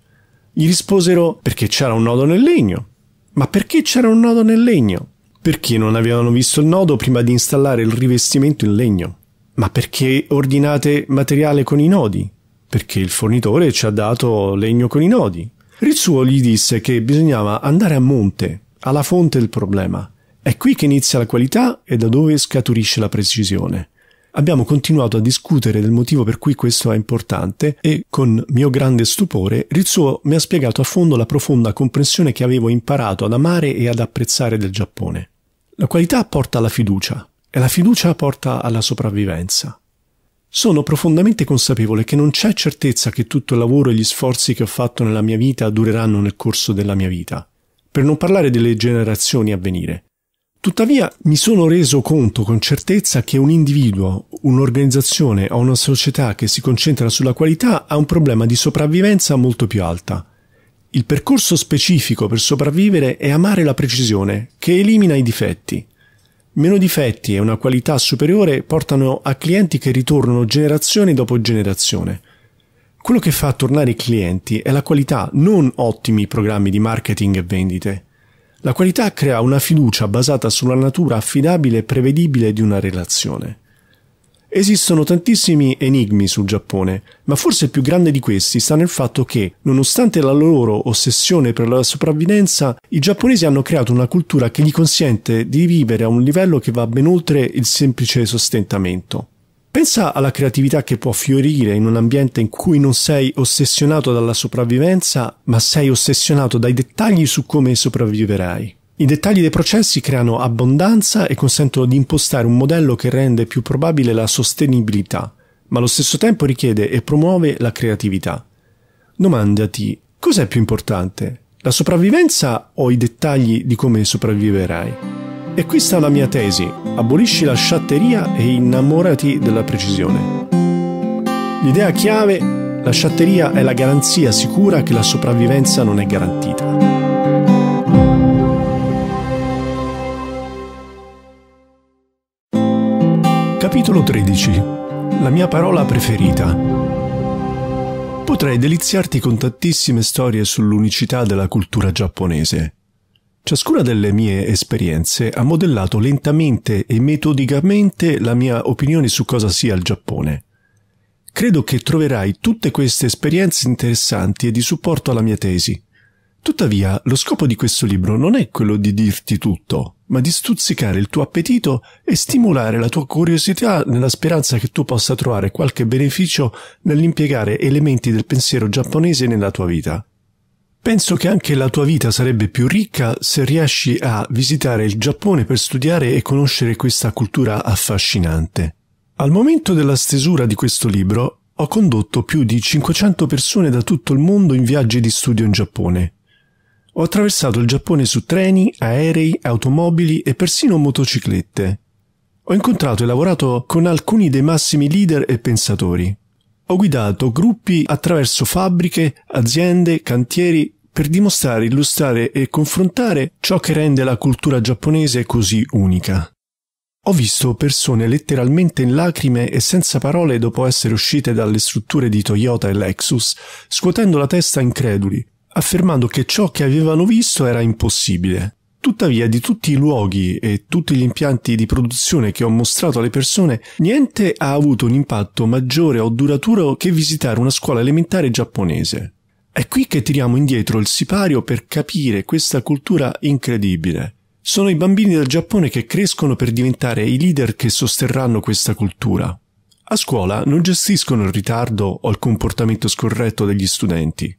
Gli risposero perché c'era un nodo nel legno. Ma perché c'era un nodo nel legno? Perché non avevano visto il nodo prima di installare il rivestimento in legno? Ma perché ordinate materiale con i nodi? Perché il fornitore ci ha dato legno con i nodi. Ritsuo gli disse che bisognava andare a monte, alla fonte del problema. È qui che inizia la qualità e da dove scaturisce la precisione abbiamo continuato a discutere del motivo per cui questo è importante e, con mio grande stupore, Ritsuo mi ha spiegato a fondo la profonda comprensione che avevo imparato ad amare e ad apprezzare del Giappone. La qualità porta alla fiducia e la fiducia porta alla sopravvivenza. Sono profondamente consapevole che non c'è certezza che tutto il lavoro e gli sforzi che ho fatto nella mia vita dureranno nel corso della mia vita, per non parlare delle generazioni a venire. Tuttavia mi sono reso conto con certezza che un individuo, un'organizzazione o una società che si concentra sulla qualità ha un problema di sopravvivenza molto più alta. Il percorso specifico per sopravvivere è amare la precisione, che elimina i difetti. Meno difetti e una qualità superiore portano a clienti che ritornano generazione dopo generazione. Quello che fa tornare i clienti è la qualità, non ottimi programmi di marketing e vendite. La qualità crea una fiducia basata sulla natura affidabile e prevedibile di una relazione. Esistono tantissimi enigmi sul Giappone, ma forse il più grande di questi sta nel fatto che, nonostante la loro ossessione per la sopravvivenza, i giapponesi hanno creato una cultura che gli consente di vivere a un livello che va ben oltre il semplice sostentamento. Pensa alla creatività che può fiorire in un ambiente in cui non sei ossessionato dalla sopravvivenza, ma sei ossessionato dai dettagli su come sopravviverai. I dettagli dei processi creano abbondanza e consentono di impostare un modello che rende più probabile la sostenibilità, ma allo stesso tempo richiede e promuove la creatività. Domandati, cos'è più importante? La sopravvivenza o i dettagli di come sopravviverai? E qui sta la mia tesi, abolisci la sciatteria e innamorati della precisione. L'idea chiave, la sciatteria è la garanzia sicura che la sopravvivenza non è garantita. Capitolo 13. La mia parola preferita. Potrei deliziarti con tantissime storie sull'unicità della cultura giapponese. Ciascuna delle mie esperienze ha modellato lentamente e metodicamente la mia opinione su cosa sia il Giappone. Credo che troverai tutte queste esperienze interessanti e di supporto alla mia tesi. Tuttavia, lo scopo di questo libro non è quello di dirti tutto, ma di stuzzicare il tuo appetito e stimolare la tua curiosità nella speranza che tu possa trovare qualche beneficio nell'impiegare elementi del pensiero giapponese nella tua vita. Penso che anche la tua vita sarebbe più ricca se riesci a visitare il Giappone per studiare e conoscere questa cultura affascinante. Al momento della stesura di questo libro ho condotto più di 500 persone da tutto il mondo in viaggi di studio in Giappone. Ho attraversato il Giappone su treni, aerei, automobili e persino motociclette. Ho incontrato e lavorato con alcuni dei massimi leader e pensatori. Ho guidato gruppi attraverso fabbriche, aziende, cantieri per dimostrare, illustrare e confrontare ciò che rende la cultura giapponese così unica. Ho visto persone letteralmente in lacrime e senza parole dopo essere uscite dalle strutture di Toyota e Lexus, scuotendo la testa increduli, affermando che ciò che avevano visto era impossibile. Tuttavia, di tutti i luoghi e tutti gli impianti di produzione che ho mostrato alle persone, niente ha avuto un impatto maggiore o duraturo che visitare una scuola elementare giapponese. È qui che tiriamo indietro il sipario per capire questa cultura incredibile. Sono i bambini del Giappone che crescono per diventare i leader che sosterranno questa cultura. A scuola non gestiscono il ritardo o il comportamento scorretto degli studenti,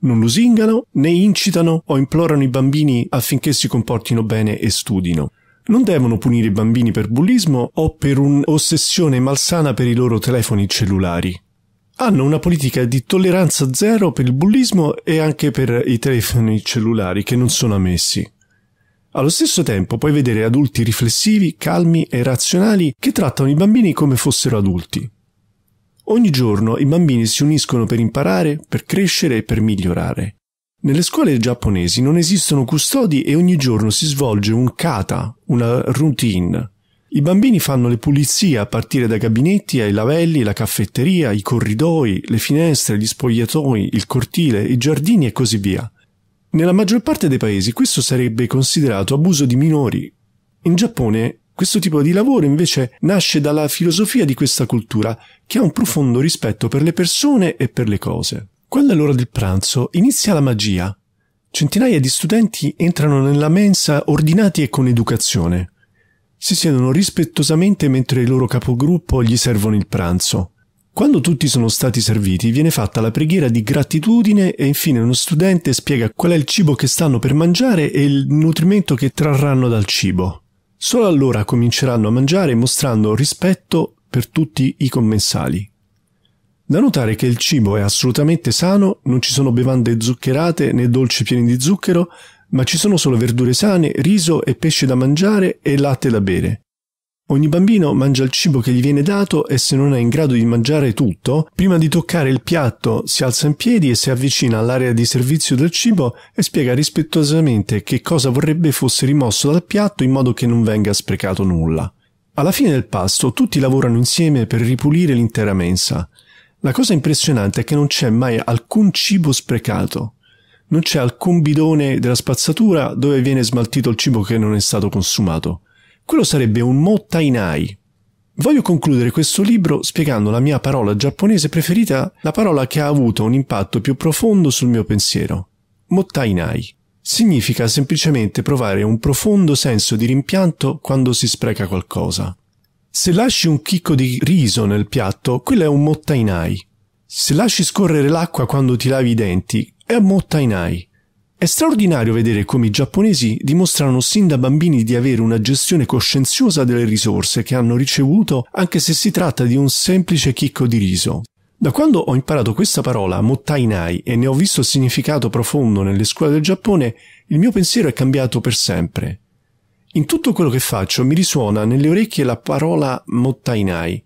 non lusingano né incitano o implorano i bambini affinché si comportino bene e studino. Non devono punire i bambini per bullismo o per un'ossessione malsana per i loro telefoni cellulari. Hanno una politica di tolleranza zero per il bullismo e anche per i telefoni cellulari che non sono ammessi. Allo stesso tempo puoi vedere adulti riflessivi, calmi e razionali che trattano i bambini come fossero adulti. Ogni giorno i bambini si uniscono per imparare, per crescere e per migliorare. Nelle scuole giapponesi non esistono custodi e ogni giorno si svolge un kata, una routine. I bambini fanno le pulizie a partire dai gabinetti ai lavelli, la caffetteria, i corridoi, le finestre, gli spogliatoi, il cortile, i giardini e così via. Nella maggior parte dei paesi questo sarebbe considerato abuso di minori. In Giappone questo tipo di lavoro invece nasce dalla filosofia di questa cultura, che ha un profondo rispetto per le persone e per le cose. Quando è l'ora del pranzo inizia la magia. Centinaia di studenti entrano nella mensa ordinati e con educazione. Si siedono rispettosamente mentre il loro capogruppo gli servono il pranzo. Quando tutti sono stati serviti viene fatta la preghiera di gratitudine e infine uno studente spiega qual è il cibo che stanno per mangiare e il nutrimento che trarranno dal cibo. Solo allora cominceranno a mangiare mostrando rispetto per tutti i commensali. Da notare che il cibo è assolutamente sano, non ci sono bevande zuccherate né dolci pieni di zucchero, ma ci sono solo verdure sane, riso e pesce da mangiare e latte da bere. Ogni bambino mangia il cibo che gli viene dato e se non è in grado di mangiare tutto, prima di toccare il piatto si alza in piedi e si avvicina all'area di servizio del cibo e spiega rispettosamente che cosa vorrebbe fosse rimosso dal piatto in modo che non venga sprecato nulla. Alla fine del pasto tutti lavorano insieme per ripulire l'intera mensa. La cosa impressionante è che non c'è mai alcun cibo sprecato. Non c'è alcun bidone della spazzatura dove viene smaltito il cibo che non è stato consumato. Quello sarebbe un mottainai. Voglio concludere questo libro spiegando la mia parola giapponese preferita, la parola che ha avuto un impatto più profondo sul mio pensiero. Mottainai. Significa semplicemente provare un profondo senso di rimpianto quando si spreca qualcosa. Se lasci un chicco di riso nel piatto, quello è un mottainai. Se lasci scorrere l'acqua quando ti lavi i denti, è un mottainai. È straordinario vedere come i giapponesi dimostrano sin da bambini di avere una gestione coscienziosa delle risorse che hanno ricevuto anche se si tratta di un semplice chicco di riso. Da quando ho imparato questa parola, mottainai, e ne ho visto il significato profondo nelle scuole del Giappone, il mio pensiero è cambiato per sempre. In tutto quello che faccio mi risuona nelle orecchie la parola mottainai.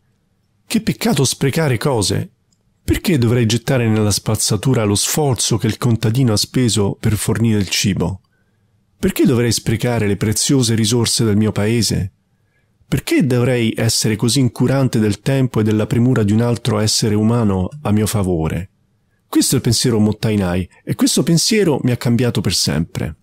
Che peccato sprecare cose, perché dovrei gettare nella spazzatura lo sforzo che il contadino ha speso per fornire il cibo? Perché dovrei sprecare le preziose risorse del mio paese? Perché dovrei essere così incurante del tempo e della premura di un altro essere umano a mio favore? Questo è il pensiero Mottainai e questo pensiero mi ha cambiato per sempre.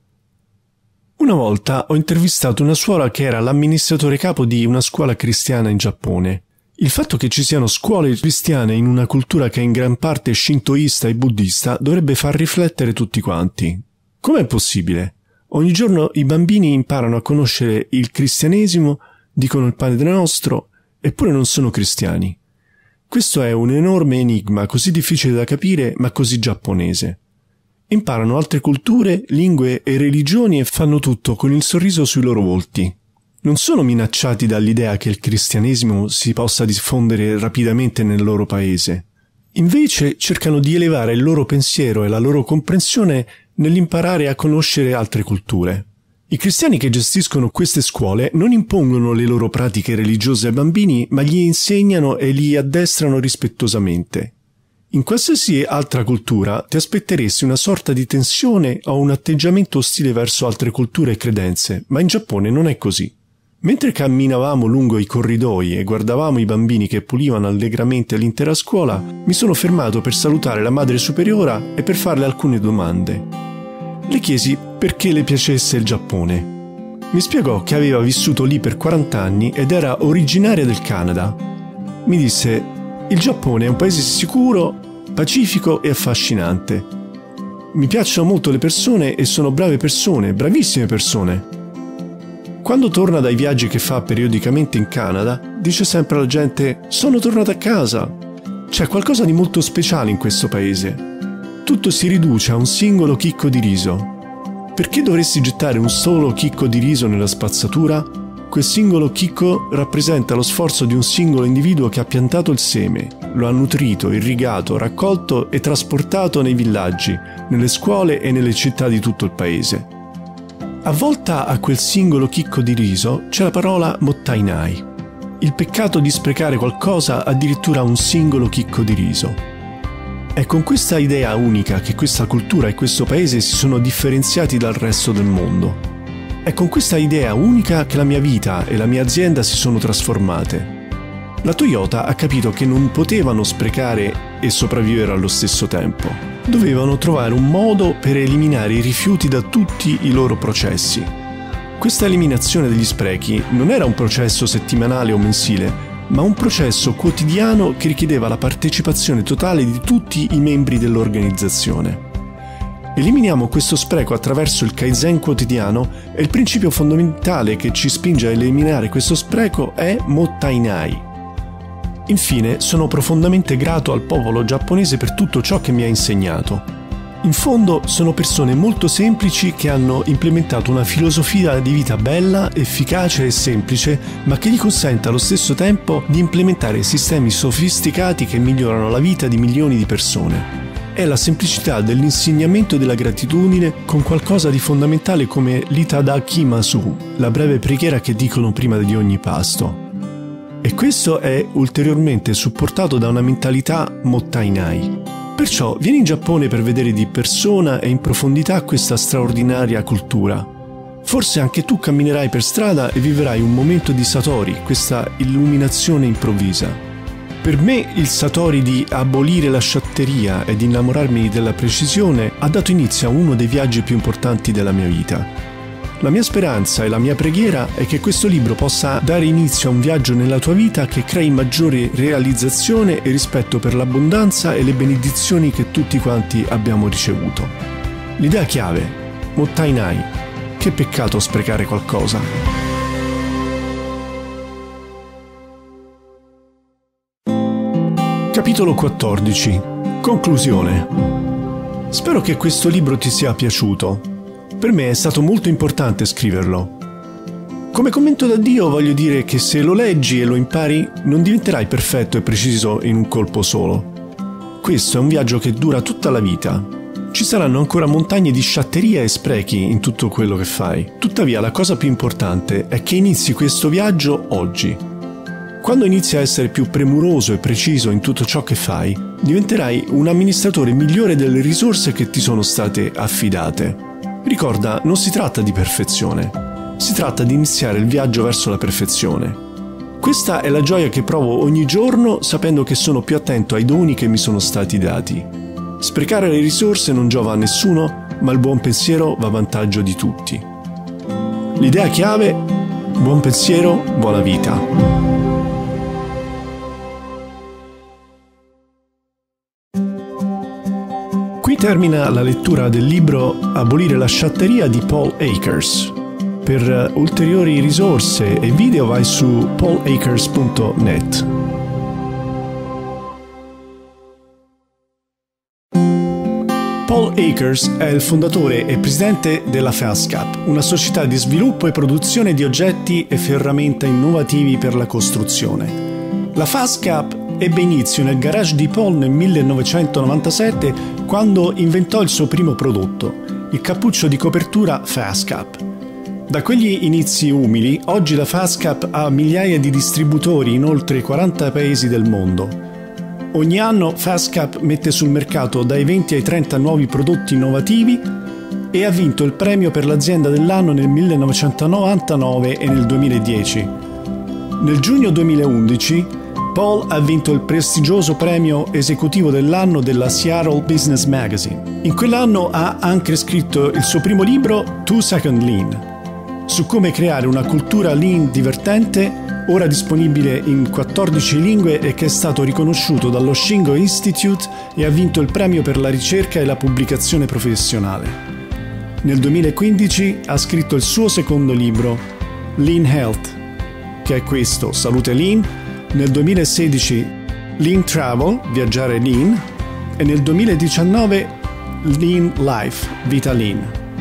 Una volta ho intervistato una suora che era l'amministratore capo di una scuola cristiana in Giappone il fatto che ci siano scuole cristiane in una cultura che è in gran parte shintoista e buddista dovrebbe far riflettere tutti quanti. Com'è possibile? Ogni giorno i bambini imparano a conoscere il cristianesimo, dicono il Padre nostro, eppure non sono cristiani. Questo è un enorme enigma così difficile da capire ma così giapponese. Imparano altre culture, lingue e religioni e fanno tutto con il sorriso sui loro volti non sono minacciati dall'idea che il cristianesimo si possa diffondere rapidamente nel loro paese. Invece cercano di elevare il loro pensiero e la loro comprensione nell'imparare a conoscere altre culture. I cristiani che gestiscono queste scuole non impongono le loro pratiche religiose ai bambini, ma gli insegnano e li addestrano rispettosamente. In qualsiasi altra cultura ti aspetteresti una sorta di tensione o un atteggiamento ostile verso altre culture e credenze, ma in Giappone non è così. Mentre camminavamo lungo i corridoi e guardavamo i bambini che pulivano allegramente l'intera scuola, mi sono fermato per salutare la madre superiora e per farle alcune domande. Le chiesi perché le piacesse il Giappone. Mi spiegò che aveva vissuto lì per 40 anni ed era originaria del Canada. Mi disse, il Giappone è un paese sicuro, pacifico e affascinante. Mi piacciono molto le persone e sono brave persone, bravissime persone. Quando torna dai viaggi che fa periodicamente in Canada, dice sempre alla gente sono tornato a casa. C'è qualcosa di molto speciale in questo paese. Tutto si riduce a un singolo chicco di riso. Perché dovresti gettare un solo chicco di riso nella spazzatura? Quel singolo chicco rappresenta lo sforzo di un singolo individuo che ha piantato il seme, lo ha nutrito, irrigato, raccolto e trasportato nei villaggi, nelle scuole e nelle città di tutto il paese. Avvolta a quel singolo chicco di riso c'è la parola mottainai, il peccato di sprecare qualcosa addirittura un singolo chicco di riso. È con questa idea unica che questa cultura e questo paese si sono differenziati dal resto del mondo. È con questa idea unica che la mia vita e la mia azienda si sono trasformate. La Toyota ha capito che non potevano sprecare e sopravvivere allo stesso tempo dovevano trovare un modo per eliminare i rifiuti da tutti i loro processi. Questa eliminazione degli sprechi non era un processo settimanale o mensile, ma un processo quotidiano che richiedeva la partecipazione totale di tutti i membri dell'organizzazione. Eliminiamo questo spreco attraverso il Kaizen quotidiano e il principio fondamentale che ci spinge a eliminare questo spreco è Mottainai, Infine, sono profondamente grato al popolo giapponese per tutto ciò che mi ha insegnato. In fondo sono persone molto semplici che hanno implementato una filosofia di vita bella, efficace e semplice, ma che gli consente allo stesso tempo di implementare sistemi sofisticati che migliorano la vita di milioni di persone. È la semplicità dell'insegnamento della gratitudine con qualcosa di fondamentale come l'Itadaki Masu, la breve preghiera che dicono prima di ogni pasto. E questo è ulteriormente supportato da una mentalità mottainai. Perciò vieni in Giappone per vedere di persona e in profondità questa straordinaria cultura. Forse anche tu camminerai per strada e vivrai un momento di Satori, questa illuminazione improvvisa. Per me il Satori di abolire la sciatteria ed innamorarmi della precisione ha dato inizio a uno dei viaggi più importanti della mia vita. La mia speranza e la mia preghiera è che questo libro possa dare inizio a un viaggio nella tua vita che crei maggiore realizzazione e rispetto per l'abbondanza e le benedizioni che tutti quanti abbiamo ricevuto. L'idea chiave, Mottainai, che peccato sprecare qualcosa. Capitolo 14. Conclusione. Spero che questo libro ti sia piaciuto per me è stato molto importante scriverlo. Come commento da Dio voglio dire che se lo leggi e lo impari non diventerai perfetto e preciso in un colpo solo. Questo è un viaggio che dura tutta la vita. Ci saranno ancora montagne di sciatteria e sprechi in tutto quello che fai. Tuttavia la cosa più importante è che inizi questo viaggio oggi. Quando inizi a essere più premuroso e preciso in tutto ciò che fai, diventerai un amministratore migliore delle risorse che ti sono state affidate. Ricorda, non si tratta di perfezione, si tratta di iniziare il viaggio verso la perfezione. Questa è la gioia che provo ogni giorno sapendo che sono più attento ai doni che mi sono stati dati. Sprecare le risorse non giova a nessuno, ma il buon pensiero va a vantaggio di tutti. L'idea chiave, buon pensiero, buona vita. termina la lettura del libro Abolire la sciatteria di Paul Akers. Per ulteriori risorse e video vai su paulakers.net. Paul Akers è il fondatore e presidente della FastCap, una società di sviluppo e produzione di oggetti e ferramenta innovativi per la costruzione. La FastCap ebbe inizio nel garage di Paul nel 1997 quando inventò il suo primo prodotto, il cappuccio di copertura Fastcap. Da quegli inizi umili, oggi la Fastcap ha migliaia di distributori in oltre 40 paesi del mondo. Ogni anno Fastcap mette sul mercato dai 20 ai 30 nuovi prodotti innovativi e ha vinto il premio per l'azienda dell'anno nel 1999 e nel 2010. Nel giugno 2011 Paul ha vinto il prestigioso premio esecutivo dell'anno della Seattle Business Magazine. In quell'anno ha anche scritto il suo primo libro, Two Second Lean, su come creare una cultura lean divertente, ora disponibile in 14 lingue e che è stato riconosciuto dallo Shingo Institute e ha vinto il premio per la ricerca e la pubblicazione professionale. Nel 2015 ha scritto il suo secondo libro, Lean Health, che è questo, Salute Lean, nel 2016 Lean Travel, viaggiare lean, e nel 2019 Lean Life, vita lean.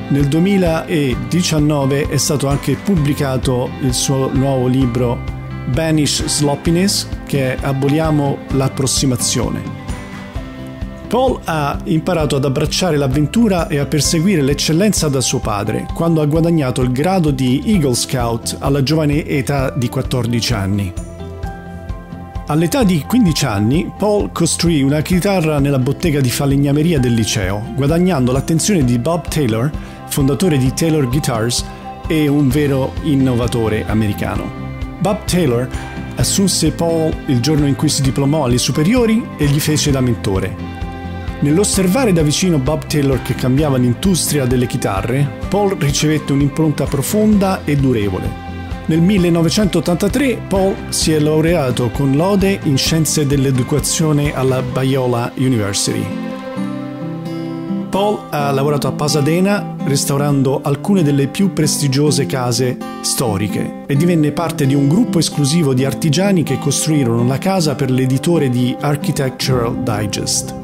Nel 2019 è stato anche pubblicato il suo nuovo libro Banish Sloppiness, che è Aboliamo l'approssimazione. Paul ha imparato ad abbracciare l'avventura e a perseguire l'eccellenza da suo padre, quando ha guadagnato il grado di Eagle Scout alla giovane età di 14 anni. All'età di 15 anni, Paul costruì una chitarra nella bottega di falegnameria del liceo, guadagnando l'attenzione di Bob Taylor, fondatore di Taylor Guitars e un vero innovatore americano. Bob Taylor assunse Paul il giorno in cui si diplomò alle superiori e gli fece da mentore. Nell'osservare da vicino Bob Taylor che cambiava l'industria delle chitarre, Paul ricevette un'impronta profonda e durevole. Nel 1983 Paul si è laureato con lode in scienze dell'educazione alla Biola University. Paul ha lavorato a Pasadena restaurando alcune delle più prestigiose case storiche e divenne parte di un gruppo esclusivo di artigiani che costruirono la casa per l'editore di Architectural Digest.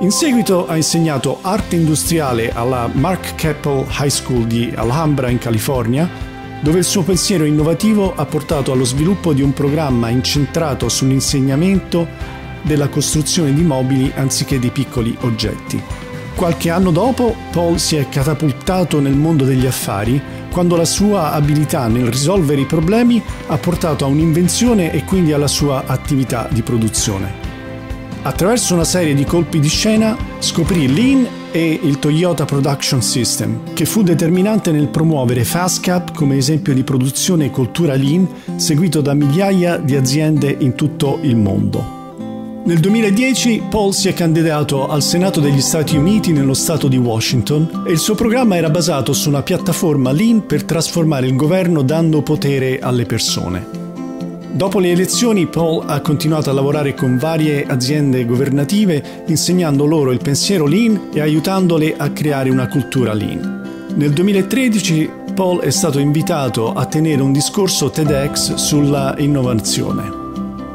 In seguito ha insegnato arte industriale alla Mark Keppel High School di Alhambra in California dove il suo pensiero innovativo ha portato allo sviluppo di un programma incentrato sull'insegnamento della costruzione di mobili anziché di piccoli oggetti. Qualche anno dopo, Paul si è catapultato nel mondo degli affari quando la sua abilità nel risolvere i problemi ha portato a un'invenzione e quindi alla sua attività di produzione. Attraverso una serie di colpi di scena scoprì Lean e il Toyota Production System, che fu determinante nel promuovere FastCap come esempio di produzione e cultura lean, seguito da migliaia di aziende in tutto il mondo. Nel 2010 Paul si è candidato al Senato degli Stati Uniti nello Stato di Washington e il suo programma era basato su una piattaforma lean per trasformare il governo dando potere alle persone. Dopo le elezioni Paul ha continuato a lavorare con varie aziende governative insegnando loro il pensiero lean e aiutandole a creare una cultura lean. Nel 2013 Paul è stato invitato a tenere un discorso TEDx sulla innovazione.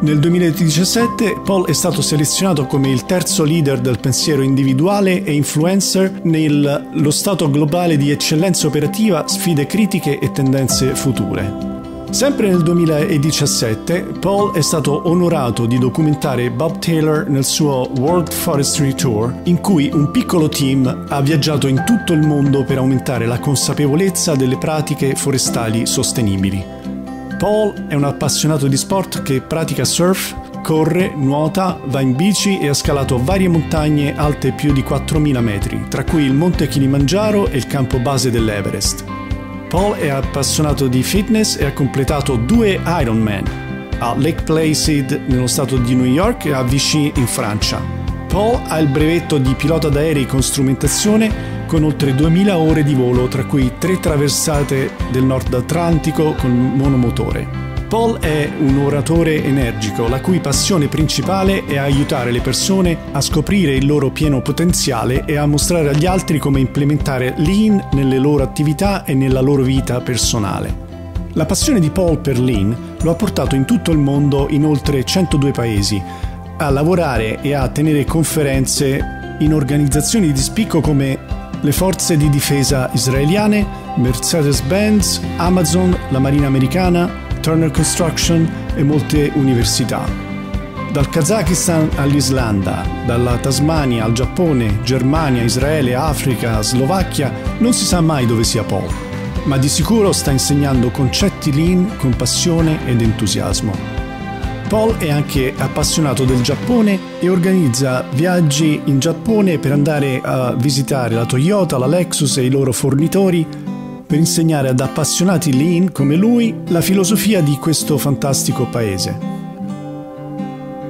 Nel 2017 Paul è stato selezionato come il terzo leader del pensiero individuale e influencer nel Lo Stato globale di eccellenza operativa, sfide critiche e tendenze future. Sempre nel 2017, Paul è stato onorato di documentare Bob Taylor nel suo World Forestry Tour, in cui un piccolo team ha viaggiato in tutto il mondo per aumentare la consapevolezza delle pratiche forestali sostenibili. Paul è un appassionato di sport che pratica surf, corre, nuota, va in bici e ha scalato varie montagne alte più di 4.000 metri, tra cui il monte Kilimanjaro e il campo base dell'Everest. Paul è appassionato di fitness e ha completato due Ironman a Lake Placid nello stato di New York e a Vichy in Francia. Paul ha il brevetto di pilota d'aerei con strumentazione con oltre 2000 ore di volo, tra cui tre traversate del Nord Atlantico con monomotore. Paul è un oratore energico, la cui passione principale è aiutare le persone a scoprire il loro pieno potenziale e a mostrare agli altri come implementare Lean nelle loro attività e nella loro vita personale. La passione di Paul per Lean lo ha portato in tutto il mondo in oltre 102 paesi, a lavorare e a tenere conferenze in organizzazioni di spicco come le forze di difesa israeliane, Mercedes-Benz, Amazon, la Marina americana, Turner Construction e molte università. Dal Kazakistan all'Islanda, dalla Tasmania al Giappone, Germania, Israele, Africa, Slovacchia, non si sa mai dove sia Paul, ma di sicuro sta insegnando concetti lean con passione ed entusiasmo. Paul è anche appassionato del Giappone e organizza viaggi in Giappone per andare a visitare la Toyota, la Lexus e i loro fornitori per insegnare ad appassionati lean come lui la filosofia di questo fantastico paese.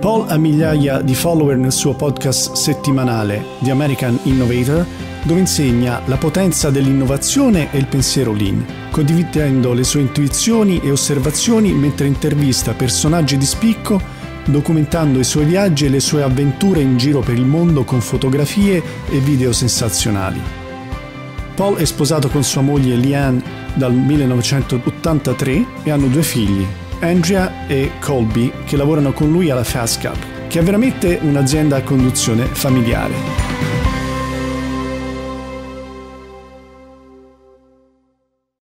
Paul ha migliaia di follower nel suo podcast settimanale The American Innovator, dove insegna la potenza dell'innovazione e il pensiero lean, condividendo le sue intuizioni e osservazioni mentre intervista personaggi di spicco, documentando i suoi viaggi e le sue avventure in giro per il mondo con fotografie e video sensazionali. Paul è sposato con sua moglie Liane dal 1983 e hanno due figli, Andrea e Colby, che lavorano con lui alla Fast Cup, che è veramente un'azienda a conduzione familiare.